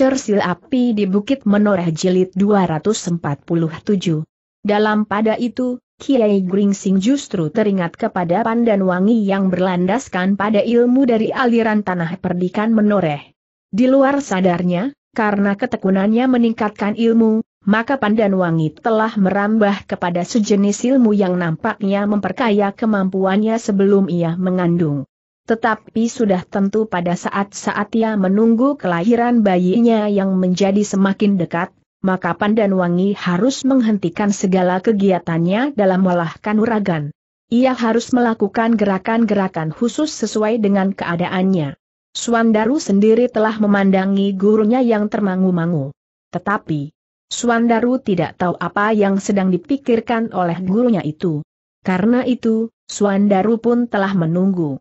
Cersil Api di Bukit Menoreh Jilid 247. Dalam pada itu, Kiai Gringsing justru teringat kepada Pandan Wangi yang berlandaskan pada ilmu dari aliran tanah perdikan menoreh. Di luar sadarnya, karena ketekunannya meningkatkan ilmu, maka Pandan Wangi telah merambah kepada sejenis ilmu yang nampaknya memperkaya kemampuannya sebelum ia mengandung. Tetapi sudah tentu pada saat-saat ia menunggu kelahiran bayinya yang menjadi semakin dekat, maka Pandan Wangi harus menghentikan segala kegiatannya dalam melahkan uragan. Ia harus melakukan gerakan-gerakan khusus sesuai dengan keadaannya. Suandaru sendiri telah memandangi gurunya yang termangu-mangu. Tetapi, Suandaru tidak tahu apa yang sedang dipikirkan oleh gurunya itu. Karena itu, Suandaru pun telah menunggu.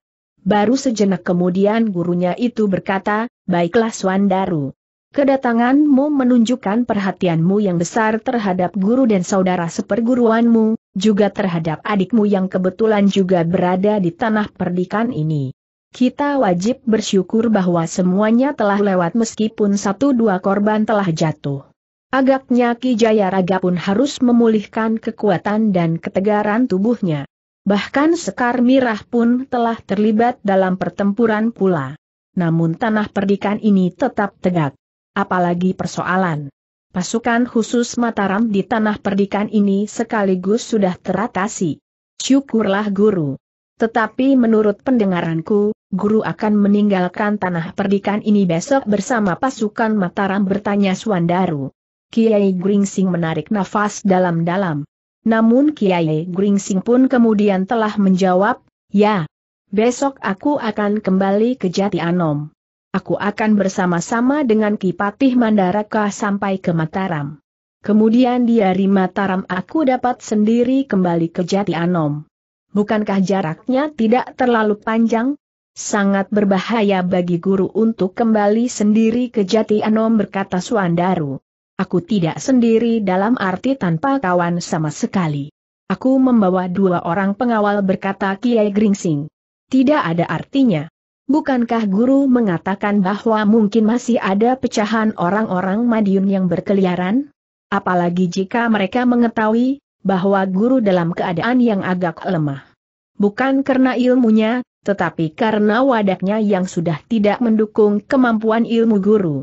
Baru sejenak kemudian gurunya itu berkata, Baiklah Swandaru. Kedatanganmu menunjukkan perhatianmu yang besar terhadap guru dan saudara seperguruanmu, juga terhadap adikmu yang kebetulan juga berada di tanah perdikan ini. Kita wajib bersyukur bahwa semuanya telah lewat meskipun satu dua korban telah jatuh. Agaknya Ki Jayaraga pun harus memulihkan kekuatan dan ketegaran tubuhnya. Bahkan Sekar Mirah pun telah terlibat dalam pertempuran pula. Namun tanah perdikan ini tetap tegak. Apalagi persoalan. Pasukan khusus Mataram di tanah perdikan ini sekaligus sudah teratasi. Syukurlah guru. Tetapi menurut pendengaranku, guru akan meninggalkan tanah perdikan ini besok bersama pasukan Mataram bertanya Suandaru. Kiai Gringsing menarik nafas dalam-dalam. Namun Kiai Gringsing pun kemudian telah menjawab, ya, besok aku akan kembali ke Jati Anom. Aku akan bersama-sama dengan Kipatih Mandaraka sampai ke Mataram. Kemudian di dari Mataram aku dapat sendiri kembali ke Jati Anom. Bukankah jaraknya tidak terlalu panjang? Sangat berbahaya bagi guru untuk kembali sendiri ke Jati Anom berkata Suandaru. Aku tidak sendiri dalam arti tanpa kawan sama sekali. Aku membawa dua orang pengawal berkata Kiai Gringsing. Tidak ada artinya. Bukankah guru mengatakan bahwa mungkin masih ada pecahan orang-orang Madiun yang berkeliaran? Apalagi jika mereka mengetahui bahwa guru dalam keadaan yang agak lemah. Bukan karena ilmunya, tetapi karena wadahnya yang sudah tidak mendukung kemampuan ilmu guru.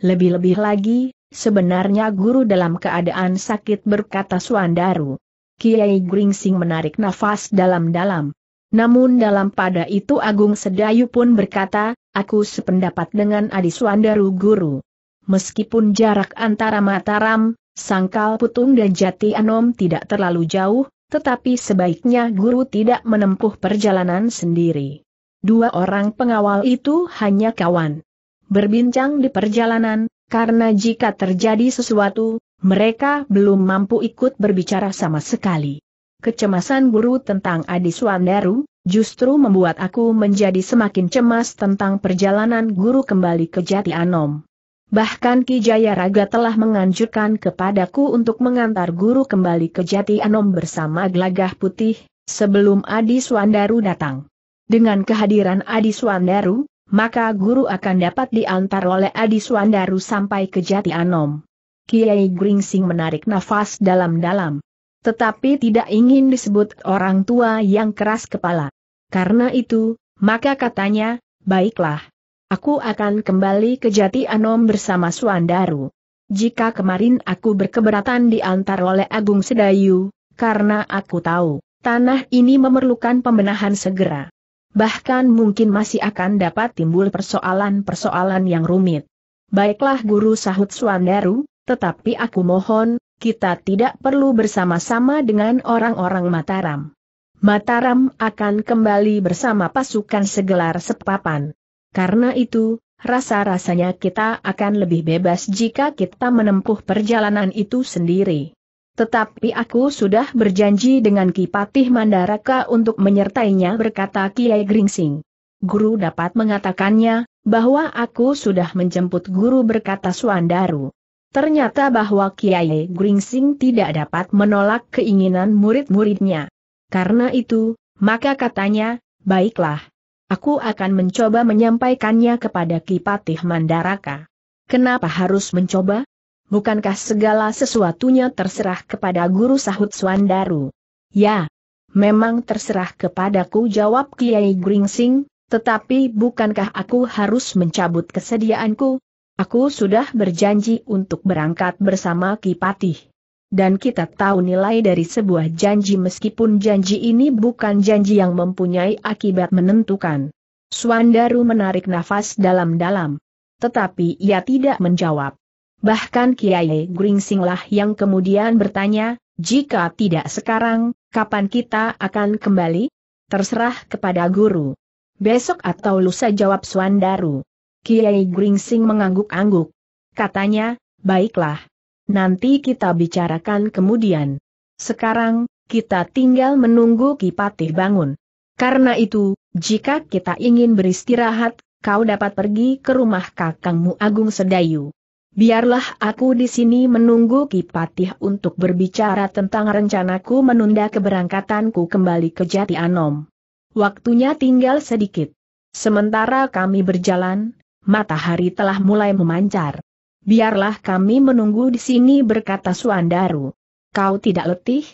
Lebih-lebih lagi, Sebenarnya guru dalam keadaan sakit berkata Suandaru. Kiai Gringsing menarik nafas dalam-dalam. Namun dalam pada itu Agung Sedayu pun berkata, aku sependapat dengan Adi Suandaru guru. Meskipun jarak antara Mataram, Sangkal Putung dan Jati Anom tidak terlalu jauh, tetapi sebaiknya guru tidak menempuh perjalanan sendiri. Dua orang pengawal itu hanya kawan. Berbincang di perjalanan, karena jika terjadi sesuatu, mereka belum mampu ikut berbicara sama sekali. Kecemasan guru tentang Adi Swandaru justru membuat aku menjadi semakin cemas tentang perjalanan guru kembali ke Jati Anom. Bahkan Ki Jaya Raga telah menganjurkan kepadaku untuk mengantar guru kembali ke Jati Anom bersama gelagah putih, sebelum Adi Swandaru datang. Dengan kehadiran Adi Swandaru maka guru akan dapat diantar oleh Adi Swandaru sampai ke Jati Anom. Kiai Gringsing menarik nafas dalam-dalam. Tetapi tidak ingin disebut orang tua yang keras kepala. Karena itu, maka katanya, baiklah. Aku akan kembali ke Jati Anom bersama Swandaru. Jika kemarin aku berkeberatan diantar oleh Agung Sedayu, karena aku tahu, tanah ini memerlukan pembenahan segera bahkan mungkin masih akan dapat timbul persoalan-persoalan yang rumit. Baiklah guru sahut Suandaru, tetapi aku mohon, kita tidak perlu bersama-sama dengan orang-orang Mataram. Mataram akan kembali bersama pasukan segelar sepapan. Karena itu, rasa-rasanya kita akan lebih bebas jika kita menempuh perjalanan itu sendiri. Tetapi aku sudah berjanji dengan Kipatih Mandaraka untuk menyertainya berkata Kiai Gringsing. Guru dapat mengatakannya, bahwa aku sudah menjemput guru berkata Suandaru. Ternyata bahwa Kiai Gringsing tidak dapat menolak keinginan murid-muridnya. Karena itu, maka katanya, baiklah. Aku akan mencoba menyampaikannya kepada Kipatih Mandaraka. Kenapa harus mencoba? bukankah segala sesuatunya terserah kepada guru sahut Swandaru? Ya, memang terserah kepadaku jawab Kiai Gringsing, tetapi bukankah aku harus mencabut kesediaanku? Aku sudah berjanji untuk berangkat bersama Kipatih dan kita tahu nilai dari sebuah janji meskipun janji ini bukan janji yang mempunyai akibat menentukan. Swandaru menarik nafas dalam-dalam. Tetapi ia tidak menjawab. Bahkan Kiai Gringsinglah yang kemudian bertanya, jika tidak sekarang, kapan kita akan kembali? Terserah kepada guru. Besok atau lusa jawab Suandaru. Kiai Gringsing mengangguk-angguk. Katanya, baiklah. Nanti kita bicarakan kemudian. Sekarang, kita tinggal menunggu Kipatih bangun. Karena itu, jika kita ingin beristirahat, kau dapat pergi ke rumah kakangmu Agung Sedayu. Biarlah aku di sini menunggu Kipatih untuk berbicara tentang rencanaku menunda keberangkatanku kembali ke Jati Anom. Waktunya tinggal sedikit. Sementara kami berjalan, matahari telah mulai memancar. Biarlah kami menunggu di sini berkata Suandaru. Kau tidak letih?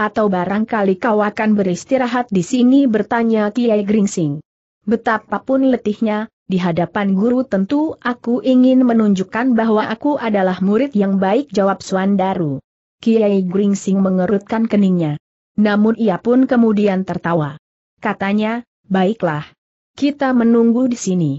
Atau barangkali kau akan beristirahat di sini bertanya Kiai Gringsing. Betapapun letihnya, di hadapan guru tentu aku ingin menunjukkan bahwa aku adalah murid yang baik jawab Suandaru. Kiai Gringsing mengerutkan keningnya. Namun ia pun kemudian tertawa. Katanya, baiklah. Kita menunggu di sini.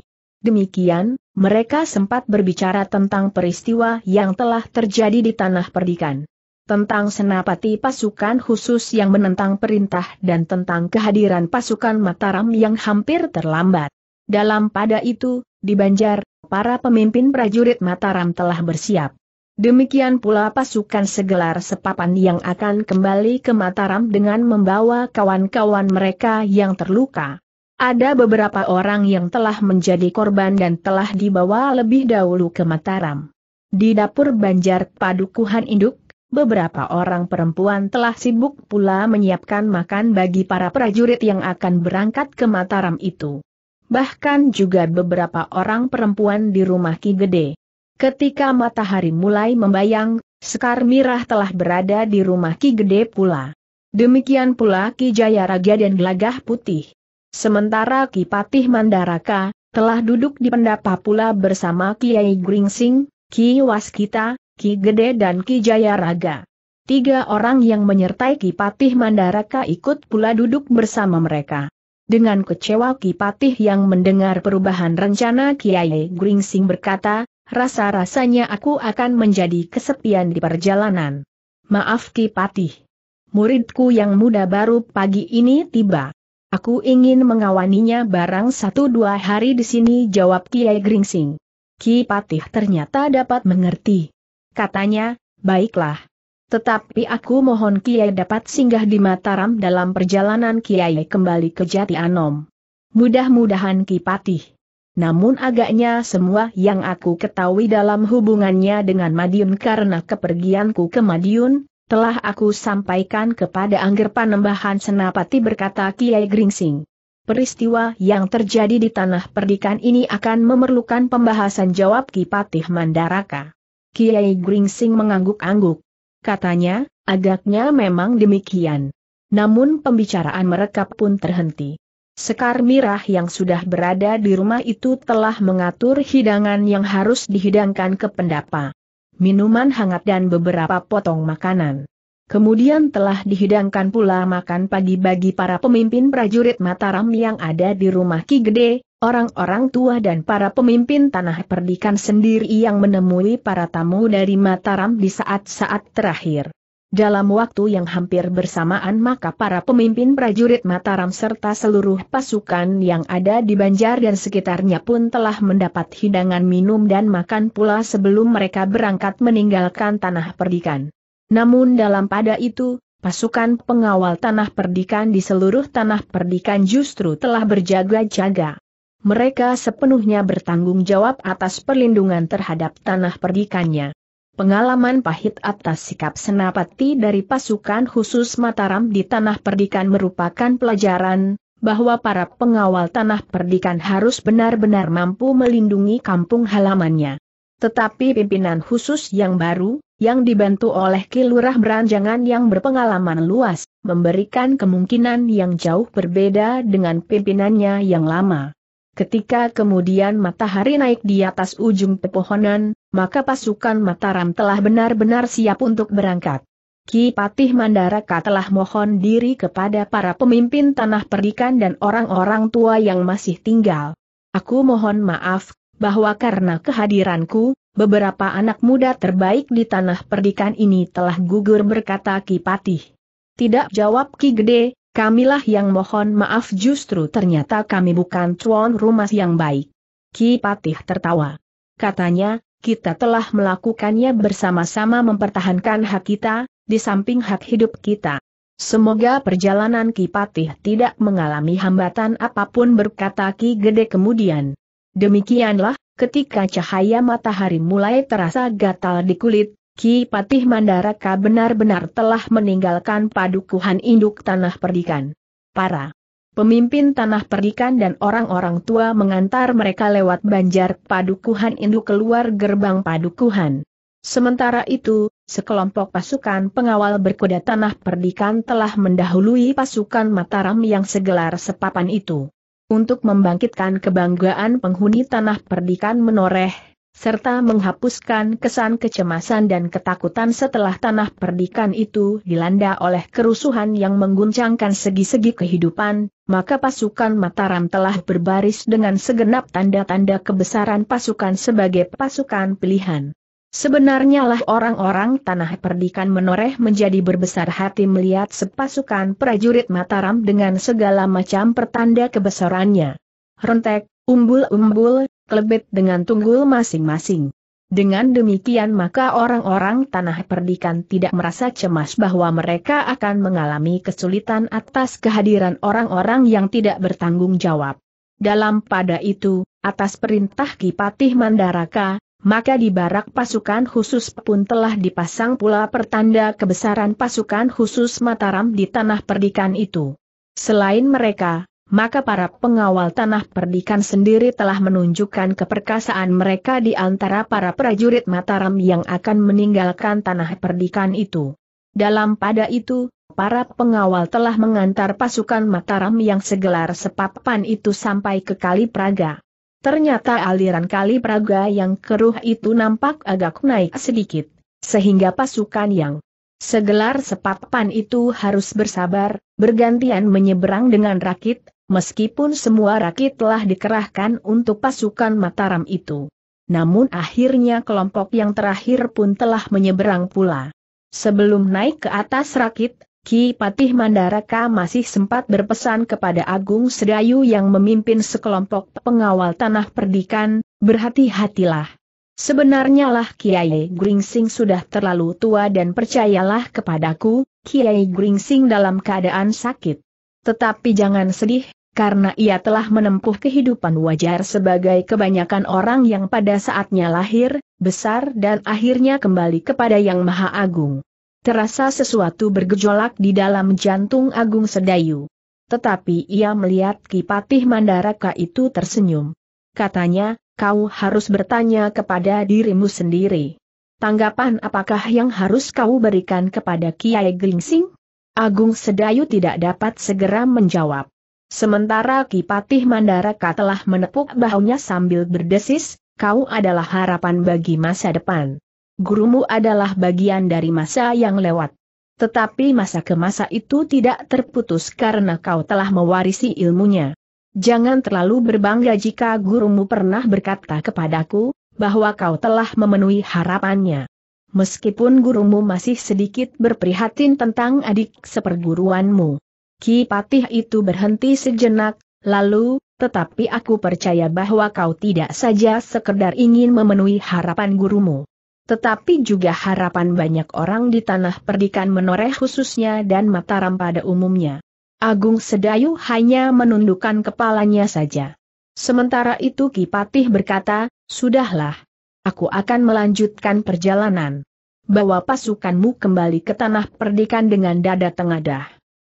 Demikian, mereka sempat berbicara tentang peristiwa yang telah terjadi di Tanah Perdikan. Tentang senapati pasukan khusus yang menentang perintah dan tentang kehadiran pasukan Mataram yang hampir terlambat. Dalam pada itu, di Banjar, para pemimpin prajurit Mataram telah bersiap. Demikian pula pasukan segelar sepapan yang akan kembali ke Mataram dengan membawa kawan-kawan mereka yang terluka. Ada beberapa orang yang telah menjadi korban dan telah dibawa lebih dahulu ke Mataram. Di dapur Banjar Padukuhan Induk, beberapa orang perempuan telah sibuk pula menyiapkan makan bagi para prajurit yang akan berangkat ke Mataram itu bahkan juga beberapa orang perempuan di rumah Ki Gede. Ketika matahari mulai membayang, Sekar Mirah telah berada di rumah Ki Gede pula. Demikian pula Ki Jaya Raga dan Gelagah Putih. Sementara Ki Patih Mandaraka, telah duduk di pendapa pula bersama Kiai Gringsing, Ki Waskita, Ki Gede dan Ki Jaya Raga. Tiga orang yang menyertai Ki Patih Mandaraka ikut pula duduk bersama mereka. Dengan kecewa Kipatih yang mendengar perubahan rencana Kiai Gringsing berkata, rasa-rasanya aku akan menjadi kesepian di perjalanan. Maaf Kipatih. Muridku yang muda baru pagi ini tiba. Aku ingin mengawaninya barang satu dua hari di sini jawab Kiai Gringsing. Ki Patih ternyata dapat mengerti. Katanya, baiklah, tetapi aku mohon Kiai dapat singgah di Mataram dalam perjalanan Kiai kembali ke Jati Anom. Mudah-mudahan Kipatih. Namun agaknya semua yang aku ketahui dalam hubungannya dengan Madiun karena kepergianku ke Madiun, telah aku sampaikan kepada Angger Panembahan Senapati berkata Kiai Gringsing. Peristiwa yang terjadi di tanah perdikan ini akan memerlukan pembahasan jawab Kipatih Mandaraka. Kiai Gringsing mengangguk-angguk katanya, agaknya memang demikian. Namun pembicaraan mereka pun terhenti. Sekar Mirah yang sudah berada di rumah itu telah mengatur hidangan yang harus dihidangkan ke pendapa. Minuman hangat dan beberapa potong makanan. Kemudian telah dihidangkan pula makan pagi bagi para pemimpin prajurit Mataram yang ada di rumah Ki Gede, orang-orang tua dan para pemimpin tanah perdikan sendiri yang menemui para tamu dari Mataram di saat-saat terakhir. Dalam waktu yang hampir bersamaan maka para pemimpin prajurit Mataram serta seluruh pasukan yang ada di Banjar dan sekitarnya pun telah mendapat hidangan minum dan makan pula sebelum mereka berangkat meninggalkan tanah perdikan. Namun dalam pada itu, pasukan pengawal tanah perdikan di seluruh tanah perdikan justru telah berjaga-jaga mereka sepenuhnya bertanggung jawab atas perlindungan terhadap tanah perdikannya. Pengalaman pahit atas sikap senapati dari pasukan khusus Mataram di tanah perdikan merupakan pelajaran, bahwa para pengawal tanah perdikan harus benar-benar mampu melindungi kampung halamannya. Tetapi pimpinan khusus yang baru, yang dibantu oleh Kilurah Beranjangan yang berpengalaman luas, memberikan kemungkinan yang jauh berbeda dengan pimpinannya yang lama. Ketika kemudian matahari naik di atas ujung pepohonan, maka pasukan Mataram telah benar-benar siap untuk berangkat. Ki Patih Mandaraka telah mohon diri kepada para pemimpin tanah perdikan dan orang-orang tua yang masih tinggal. Aku mohon maaf, bahwa karena kehadiranku, beberapa anak muda terbaik di tanah perdikan ini telah gugur berkata Ki Patih. Tidak jawab Ki Gede, Kamilah yang mohon maaf justru ternyata kami bukan tuan rumah yang baik. Ki Patih tertawa. Katanya, kita telah melakukannya bersama-sama mempertahankan hak kita, di samping hak hidup kita. Semoga perjalanan Ki Patih tidak mengalami hambatan apapun berkata Ki Gede kemudian. Demikianlah, ketika cahaya matahari mulai terasa gatal di kulit, Ki Patih Mandaraka benar-benar telah meninggalkan padukuhan induk tanah perdikan. Para pemimpin tanah perdikan dan orang-orang tua mengantar mereka lewat banjar padukuhan induk keluar gerbang padukuhan. Sementara itu, sekelompok pasukan pengawal berkuda tanah perdikan telah mendahului pasukan Mataram yang segelar sepapan itu. Untuk membangkitkan kebanggaan penghuni tanah perdikan menoreh, serta menghapuskan kesan kecemasan dan ketakutan setelah tanah perdikan itu dilanda oleh kerusuhan yang mengguncangkan segi-segi kehidupan, maka pasukan Mataram telah berbaris dengan segenap tanda-tanda kebesaran pasukan sebagai pasukan pilihan. Sebenarnya lah orang-orang tanah perdikan menoreh menjadi berbesar hati melihat sepasukan prajurit Mataram dengan segala macam pertanda kebesarannya. Rentek, umbul-umbul, klebet dengan tunggul masing-masing. Dengan demikian maka orang-orang tanah perdikan tidak merasa cemas bahwa mereka akan mengalami kesulitan atas kehadiran orang-orang yang tidak bertanggung jawab. Dalam pada itu, atas perintah Kipatih Mandaraka, maka di barak pasukan khusus pun telah dipasang pula pertanda kebesaran pasukan khusus Mataram di tanah perdikan itu. Selain mereka, maka para pengawal tanah perdikan sendiri telah menunjukkan keperkasaan mereka di antara para prajurit Mataram yang akan meninggalkan tanah perdikan itu. Dalam pada itu, para pengawal telah mengantar pasukan Mataram yang segelar sepapan itu sampai ke Kali Praga. Ternyata aliran Kali Praga yang keruh itu nampak agak naik sedikit, sehingga pasukan yang Segelar sepapan itu harus bersabar, bergantian menyeberang dengan rakit, meskipun semua rakit telah dikerahkan untuk pasukan Mataram itu. Namun akhirnya kelompok yang terakhir pun telah menyeberang pula. Sebelum naik ke atas rakit, Ki Patih Mandaraka masih sempat berpesan kepada Agung Sedayu yang memimpin sekelompok pengawal tanah perdikan, berhati-hatilah. Sebenarnya lah Kiai Gringsing sudah terlalu tua dan percayalah kepadaku, Kiai Gringsing dalam keadaan sakit. Tetapi jangan sedih, karena ia telah menempuh kehidupan wajar sebagai kebanyakan orang yang pada saatnya lahir, besar dan akhirnya kembali kepada Yang Maha Agung. Terasa sesuatu bergejolak di dalam jantung Agung Sedayu. Tetapi ia melihat Kipatih Mandaraka itu tersenyum. Katanya, kau harus bertanya kepada dirimu sendiri. Tanggapan apakah yang harus kau berikan kepada Kiai Gringsing? Agung Sedayu tidak dapat segera menjawab. Sementara Kipatih Mandaraka telah menepuk bahunya sambil berdesis, kau adalah harapan bagi masa depan. Gurumu adalah bagian dari masa yang lewat. Tetapi masa ke masa itu tidak terputus karena kau telah mewarisi ilmunya. Jangan terlalu berbangga jika gurumu pernah berkata kepadaku, bahwa kau telah memenuhi harapannya meskipun gurumu masih sedikit berprihatin tentang adik seperguruanmu. Ki Patih itu berhenti sejenak, lalu, tetapi aku percaya bahwa kau tidak saja sekedar ingin memenuhi harapan gurumu. Tetapi juga harapan banyak orang di tanah perdikan menoreh khususnya dan Mataram pada umumnya. Agung Sedayu hanya menundukkan kepalanya saja. Sementara itu Ki Patih berkata, Sudahlah, aku akan melanjutkan perjalanan. Bawa pasukanmu kembali ke tanah perdikan dengan dada tengadah.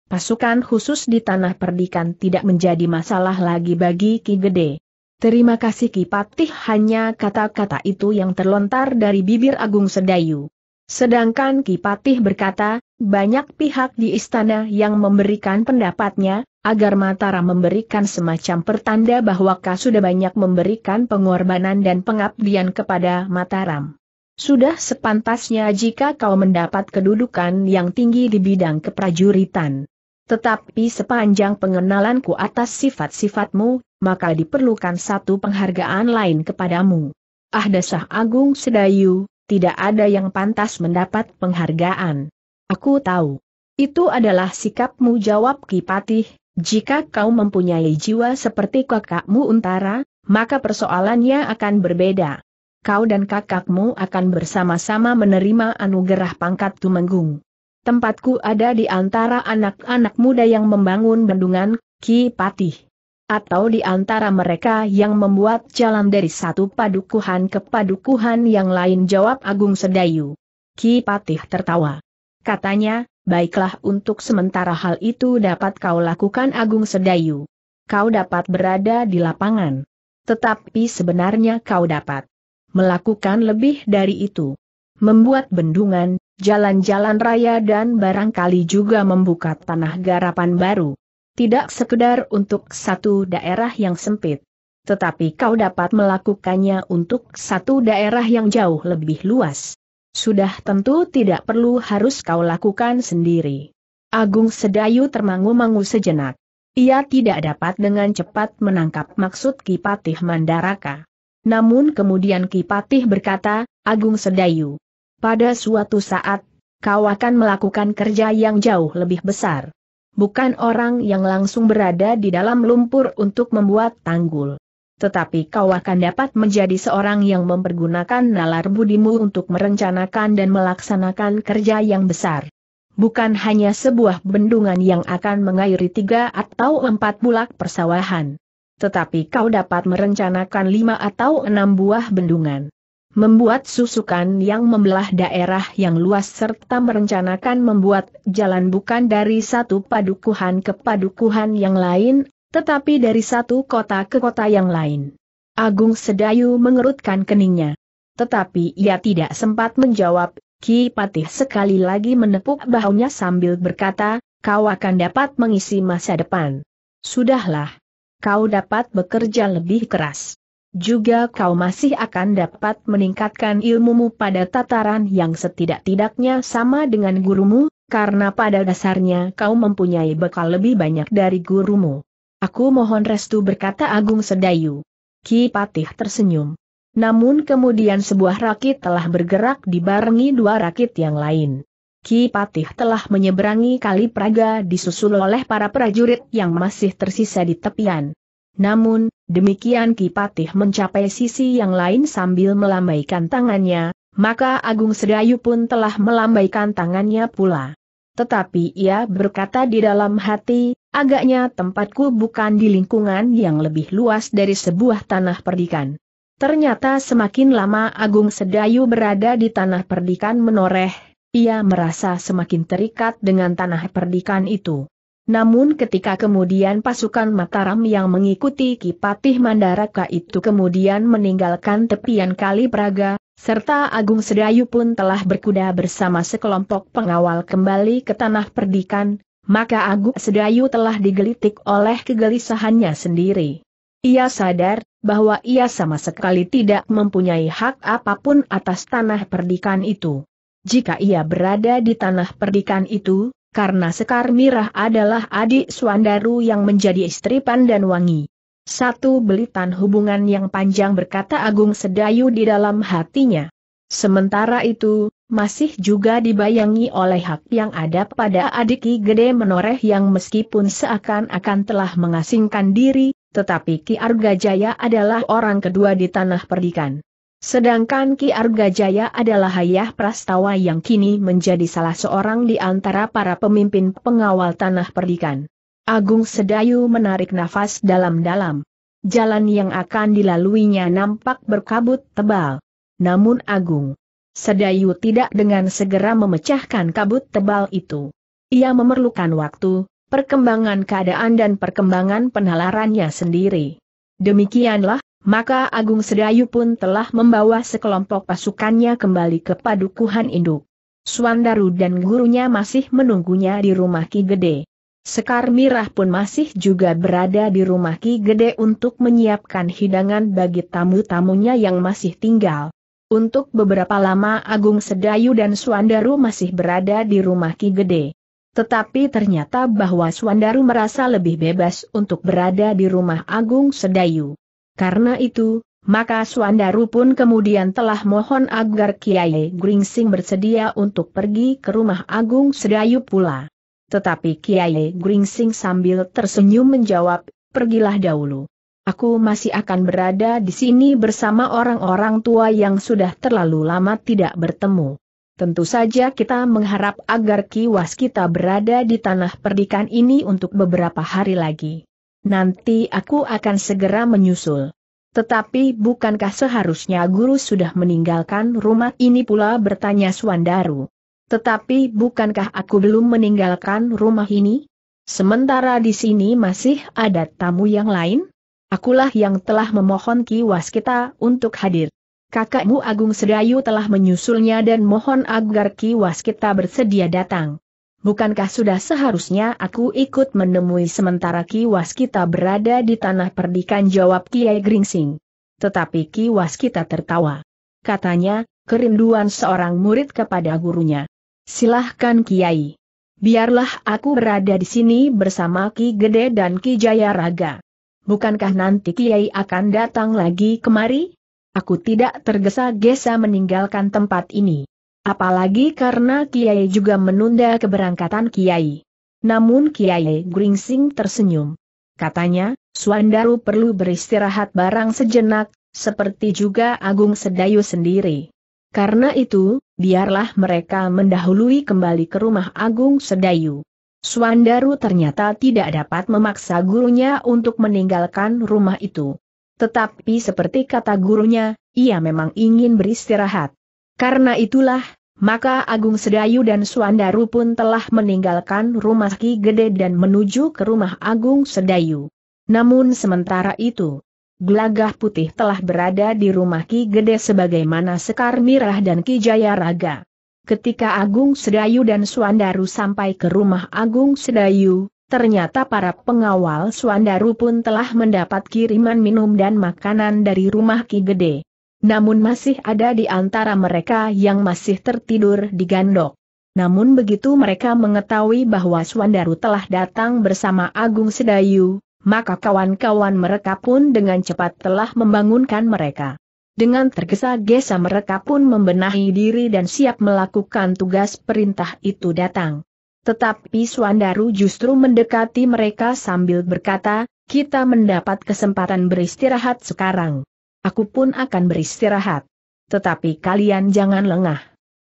Pasukan khusus di tanah perdikan tidak menjadi masalah lagi bagi Ki Gede. Terima kasih Ki Patih hanya kata-kata itu yang terlontar dari bibir Agung Sedayu. Sedangkan Kipatih berkata, banyak pihak di istana yang memberikan pendapatnya, agar Mataram memberikan semacam pertanda bahwa Ka sudah banyak memberikan pengorbanan dan pengabdian kepada Mataram. Sudah sepantasnya jika kau mendapat kedudukan yang tinggi di bidang keprajuritan. Tetapi sepanjang pengenalanku atas sifat-sifatmu, maka diperlukan satu penghargaan lain kepadamu. Ah dasah Agung Sedayu, tidak ada yang pantas mendapat penghargaan. Aku tahu. Itu adalah sikapmu jawab Ki Patih. jika kau mempunyai jiwa seperti kakakmu Untara, maka persoalannya akan berbeda. Kau dan kakakmu akan bersama-sama menerima anugerah pangkat Tumenggung. Tempatku ada di antara anak-anak muda yang membangun bendungan, Ki Patih atau di antara mereka yang membuat jalan dari satu padukuhan ke padukuhan yang lain jawab Agung Sedayu. Ki Patih tertawa. Katanya, baiklah untuk sementara hal itu dapat kau lakukan Agung Sedayu. Kau dapat berada di lapangan. Tetapi sebenarnya kau dapat melakukan lebih dari itu. Membuat bendungan, jalan-jalan raya dan barangkali juga membuka tanah garapan baru. Tidak sekedar untuk satu daerah yang sempit. Tetapi kau dapat melakukannya untuk satu daerah yang jauh lebih luas. Sudah tentu tidak perlu harus kau lakukan sendiri. Agung Sedayu termangu-mangu sejenak. Ia tidak dapat dengan cepat menangkap maksud Kipatih Mandaraka. Namun kemudian Kipatih berkata, Agung Sedayu. Pada suatu saat, kau akan melakukan kerja yang jauh lebih besar bukan orang yang langsung berada di dalam lumpur untuk membuat tanggul. Tetapi kau akan dapat menjadi seorang yang mempergunakan nalar budimu untuk merencanakan dan melaksanakan kerja yang besar. Bukan hanya sebuah bendungan yang akan mengairi tiga atau empat bulak persawahan. Tetapi kau dapat merencanakan lima atau enam buah bendungan membuat susukan yang membelah daerah yang luas serta merencanakan membuat jalan bukan dari satu padukuhan ke padukuhan yang lain, tetapi dari satu kota ke kota yang lain. Agung Sedayu mengerutkan keningnya. Tetapi ia tidak sempat menjawab, Ki Patih sekali lagi menepuk bahunya sambil berkata, kau akan dapat mengisi masa depan. Sudahlah. Kau dapat bekerja lebih keras juga kau masih akan dapat meningkatkan ilmumu pada tataran yang setidak-tidaknya sama dengan gurumu, karena pada dasarnya kau mempunyai bekal lebih banyak dari gurumu. Aku mohon restu berkata Agung Sedayu. Ki Patih tersenyum. Namun kemudian sebuah rakit telah bergerak dibarengi dua rakit yang lain. Ki Patih telah menyeberangi kali Praga disusul oleh para prajurit yang masih tersisa di tepian. Namun, demikian Kipatih mencapai sisi yang lain sambil melambaikan tangannya, maka Agung Sedayu pun telah melambaikan tangannya pula. Tetapi ia berkata di dalam hati, agaknya tempatku bukan di lingkungan yang lebih luas dari sebuah tanah perdikan. Ternyata semakin lama Agung Sedayu berada di tanah perdikan menoreh, ia merasa semakin terikat dengan tanah perdikan itu. Namun ketika kemudian pasukan Mataram yang mengikuti Kipatih Mandaraka itu kemudian meninggalkan tepian Kali Praga, serta Agung Sedayu pun telah berkuda bersama sekelompok pengawal kembali ke tanah perdikan, maka Agung Sedayu telah digelitik oleh kegelisahannya sendiri. Ia sadar bahwa ia sama sekali tidak mempunyai hak apapun atas tanah perdikan itu. Jika ia berada di tanah perdikan itu, karena Sekar Mirah adalah adik Suandaru yang menjadi istri Pandan Wangi. Satu belitan hubungan yang panjang berkata Agung Sedayu di dalam hatinya. Sementara itu, masih juga dibayangi oleh hak yang ada pada adik Ki Gede Menoreh yang meskipun seakan-akan telah mengasingkan diri, tetapi Ki Arga Jaya adalah orang kedua di tanah perdikan. Sedangkan Ki Arga Jaya adalah hayah prastawa yang kini menjadi salah seorang di antara para pemimpin pengawal tanah perdikan. Agung Sedayu menarik nafas dalam-dalam. Jalan yang akan dilaluinya nampak berkabut tebal. Namun Agung Sedayu tidak dengan segera memecahkan kabut tebal itu. Ia memerlukan waktu, perkembangan keadaan dan perkembangan penalarannya sendiri. Demikianlah maka Agung Sedayu pun telah membawa sekelompok pasukannya kembali ke padukuhan induk. Suandaru dan gurunya masih menunggunya di rumah Ki Gede. Sekar Mirah pun masih juga berada di rumah Ki Gede untuk menyiapkan hidangan bagi tamu-tamunya yang masih tinggal. Untuk beberapa lama Agung Sedayu dan Suandaru masih berada di rumah Ki Gede. Tetapi ternyata bahwa Suandaru merasa lebih bebas untuk berada di rumah Agung Sedayu. Karena itu, maka Suandaru pun kemudian telah mohon agar Kiai Gringsing bersedia untuk pergi ke rumah Agung Sedayu pula. Tetapi Kiai Gringsing sambil tersenyum menjawab, pergilah dahulu. Aku masih akan berada di sini bersama orang-orang tua yang sudah terlalu lama tidak bertemu. Tentu saja kita mengharap agar kiwas kita berada di tanah perdikan ini untuk beberapa hari lagi nanti aku akan segera menyusul. Tetapi bukankah seharusnya guru sudah meninggalkan rumah ini pula bertanya Suandaru. Tetapi bukankah aku belum meninggalkan rumah ini? Sementara di sini masih ada tamu yang lain? Akulah yang telah memohon Ki Waskita untuk hadir. Kakakmu Agung Sedayu telah menyusulnya dan mohon agar Ki Waskita bersedia datang. Bukankah sudah seharusnya aku ikut menemui sementara Ki Waskita berada di tanah perdikan jawab Kiai Gringsing. Tetapi Ki Waskita tertawa. Katanya, kerinduan seorang murid kepada gurunya. Silahkan Kiai. Biarlah aku berada di sini bersama Ki Gede dan Ki Jaya Raga. Bukankah nanti Kiai akan datang lagi kemari? Aku tidak tergesa-gesa meninggalkan tempat ini. Apalagi karena Kiai juga menunda keberangkatan Kiai. Namun Kiai Gringsing tersenyum. Katanya, Suandaru perlu beristirahat barang sejenak, seperti juga Agung Sedayu sendiri. Karena itu, biarlah mereka mendahului kembali ke rumah Agung Sedayu. Suandaru ternyata tidak dapat memaksa gurunya untuk meninggalkan rumah itu. Tetapi seperti kata gurunya, ia memang ingin beristirahat. Karena itulah, maka Agung Sedayu dan Suandaru pun telah meninggalkan rumah Ki Gede dan menuju ke rumah Agung Sedayu. Namun sementara itu, Glagah Putih telah berada di rumah Ki Gede sebagaimana Sekar Mirah dan Ki Jaya Raga. Ketika Agung Sedayu dan Suandaru sampai ke rumah Agung Sedayu, ternyata para pengawal Suandaru pun telah mendapat kiriman minum dan makanan dari rumah Ki Gede. Namun masih ada di antara mereka yang masih tertidur di gandok. Namun begitu mereka mengetahui bahwa Swandaru telah datang bersama Agung Sedayu, maka kawan-kawan mereka pun dengan cepat telah membangunkan mereka. Dengan tergesa-gesa mereka pun membenahi diri dan siap melakukan tugas perintah itu datang. Tetapi Swandaru justru mendekati mereka sambil berkata, kita mendapat kesempatan beristirahat sekarang. Aku pun akan beristirahat. Tetapi kalian jangan lengah.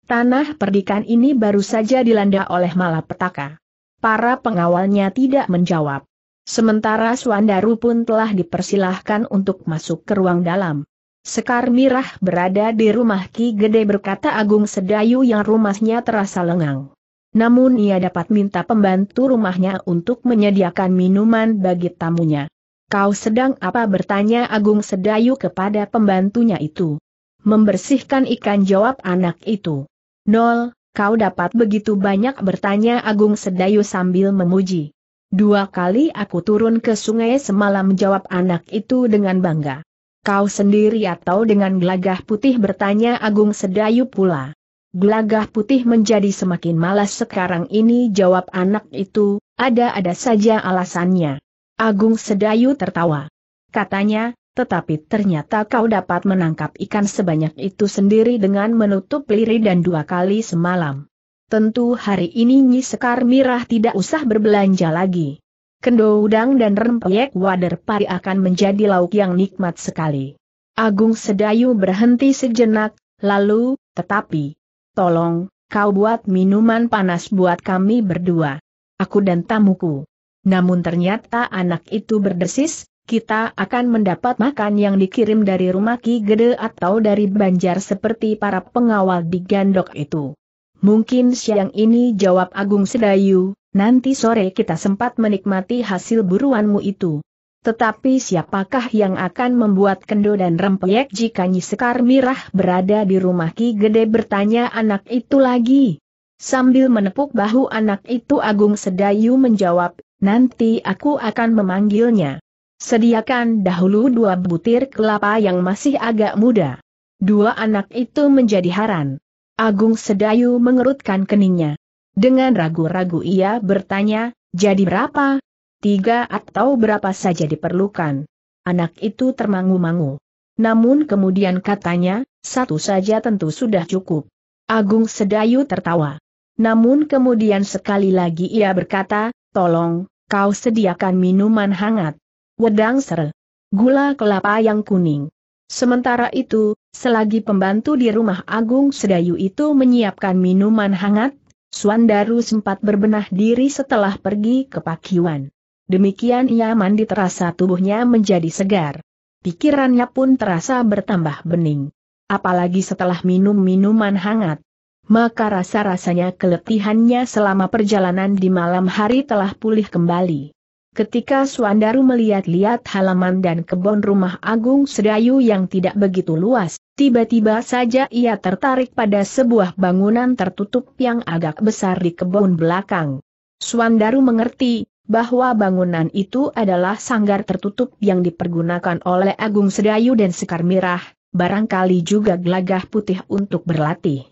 Tanah perdikan ini baru saja dilanda oleh malapetaka. Para pengawalnya tidak menjawab. Sementara Suandaru pun telah dipersilahkan untuk masuk ke ruang dalam. Sekar Mirah berada di rumah Ki Gede berkata Agung Sedayu yang rumahnya terasa lengang. Namun ia dapat minta pembantu rumahnya untuk menyediakan minuman bagi tamunya. Kau sedang apa bertanya Agung Sedayu kepada pembantunya itu. Membersihkan ikan jawab anak itu. Nol, kau dapat begitu banyak bertanya Agung Sedayu sambil memuji. Dua kali aku turun ke sungai semalam jawab anak itu dengan bangga. Kau sendiri atau dengan gelagah putih bertanya Agung Sedayu pula. Gelagah putih menjadi semakin malas sekarang ini jawab anak itu, ada-ada saja alasannya. Agung Sedayu tertawa. Katanya, tetapi ternyata kau dapat menangkap ikan sebanyak itu sendiri dengan menutup liri dan dua kali semalam. Tentu hari ini Nyi Sekar Mirah tidak usah berbelanja lagi. Kendo udang dan rempeyek wader pari akan menjadi lauk yang nikmat sekali. Agung Sedayu berhenti sejenak, lalu, tetapi, tolong, kau buat minuman panas buat kami berdua. Aku dan tamuku. Namun ternyata anak itu berdesis, kita akan mendapat makan yang dikirim dari rumah Ki Gede atau dari Banjar seperti para pengawal di Gandok itu. Mungkin siang ini jawab Agung Sedayu, nanti sore kita sempat menikmati hasil buruanmu itu. Tetapi siapakah yang akan membuat kendo dan rempeyek jika Nyi Mirah berada di rumah Ki Gede bertanya anak itu lagi? Sambil menepuk bahu anak itu Agung Sedayu menjawab, Nanti aku akan memanggilnya. Sediakan dahulu dua butir kelapa yang masih agak muda. Dua anak itu menjadi haran. Agung Sedayu mengerutkan keningnya. Dengan ragu-ragu ia bertanya, jadi berapa? Tiga atau berapa saja diperlukan. Anak itu termangu-mangu. Namun kemudian katanya, satu saja tentu sudah cukup. Agung Sedayu tertawa. Namun kemudian sekali lagi ia berkata, tolong, kau sediakan minuman hangat. Wedang ser. Gula kelapa yang kuning. Sementara itu, selagi pembantu di rumah Agung Sedayu itu menyiapkan minuman hangat, Suandaru sempat berbenah diri setelah pergi ke Pakiwan. Demikian ia mandi terasa tubuhnya menjadi segar. Pikirannya pun terasa bertambah bening. Apalagi setelah minum minuman hangat, maka rasa-rasanya keletihannya selama perjalanan di malam hari telah pulih kembali. Ketika Suandaru melihat-lihat halaman dan kebun rumah Agung Sedayu yang tidak begitu luas, tiba-tiba saja ia tertarik pada sebuah bangunan tertutup yang agak besar di kebun belakang. Suandaru mengerti bahwa bangunan itu adalah sanggar tertutup yang dipergunakan oleh Agung Sedayu dan Sekar Mirah, barangkali juga gelagah putih untuk berlatih.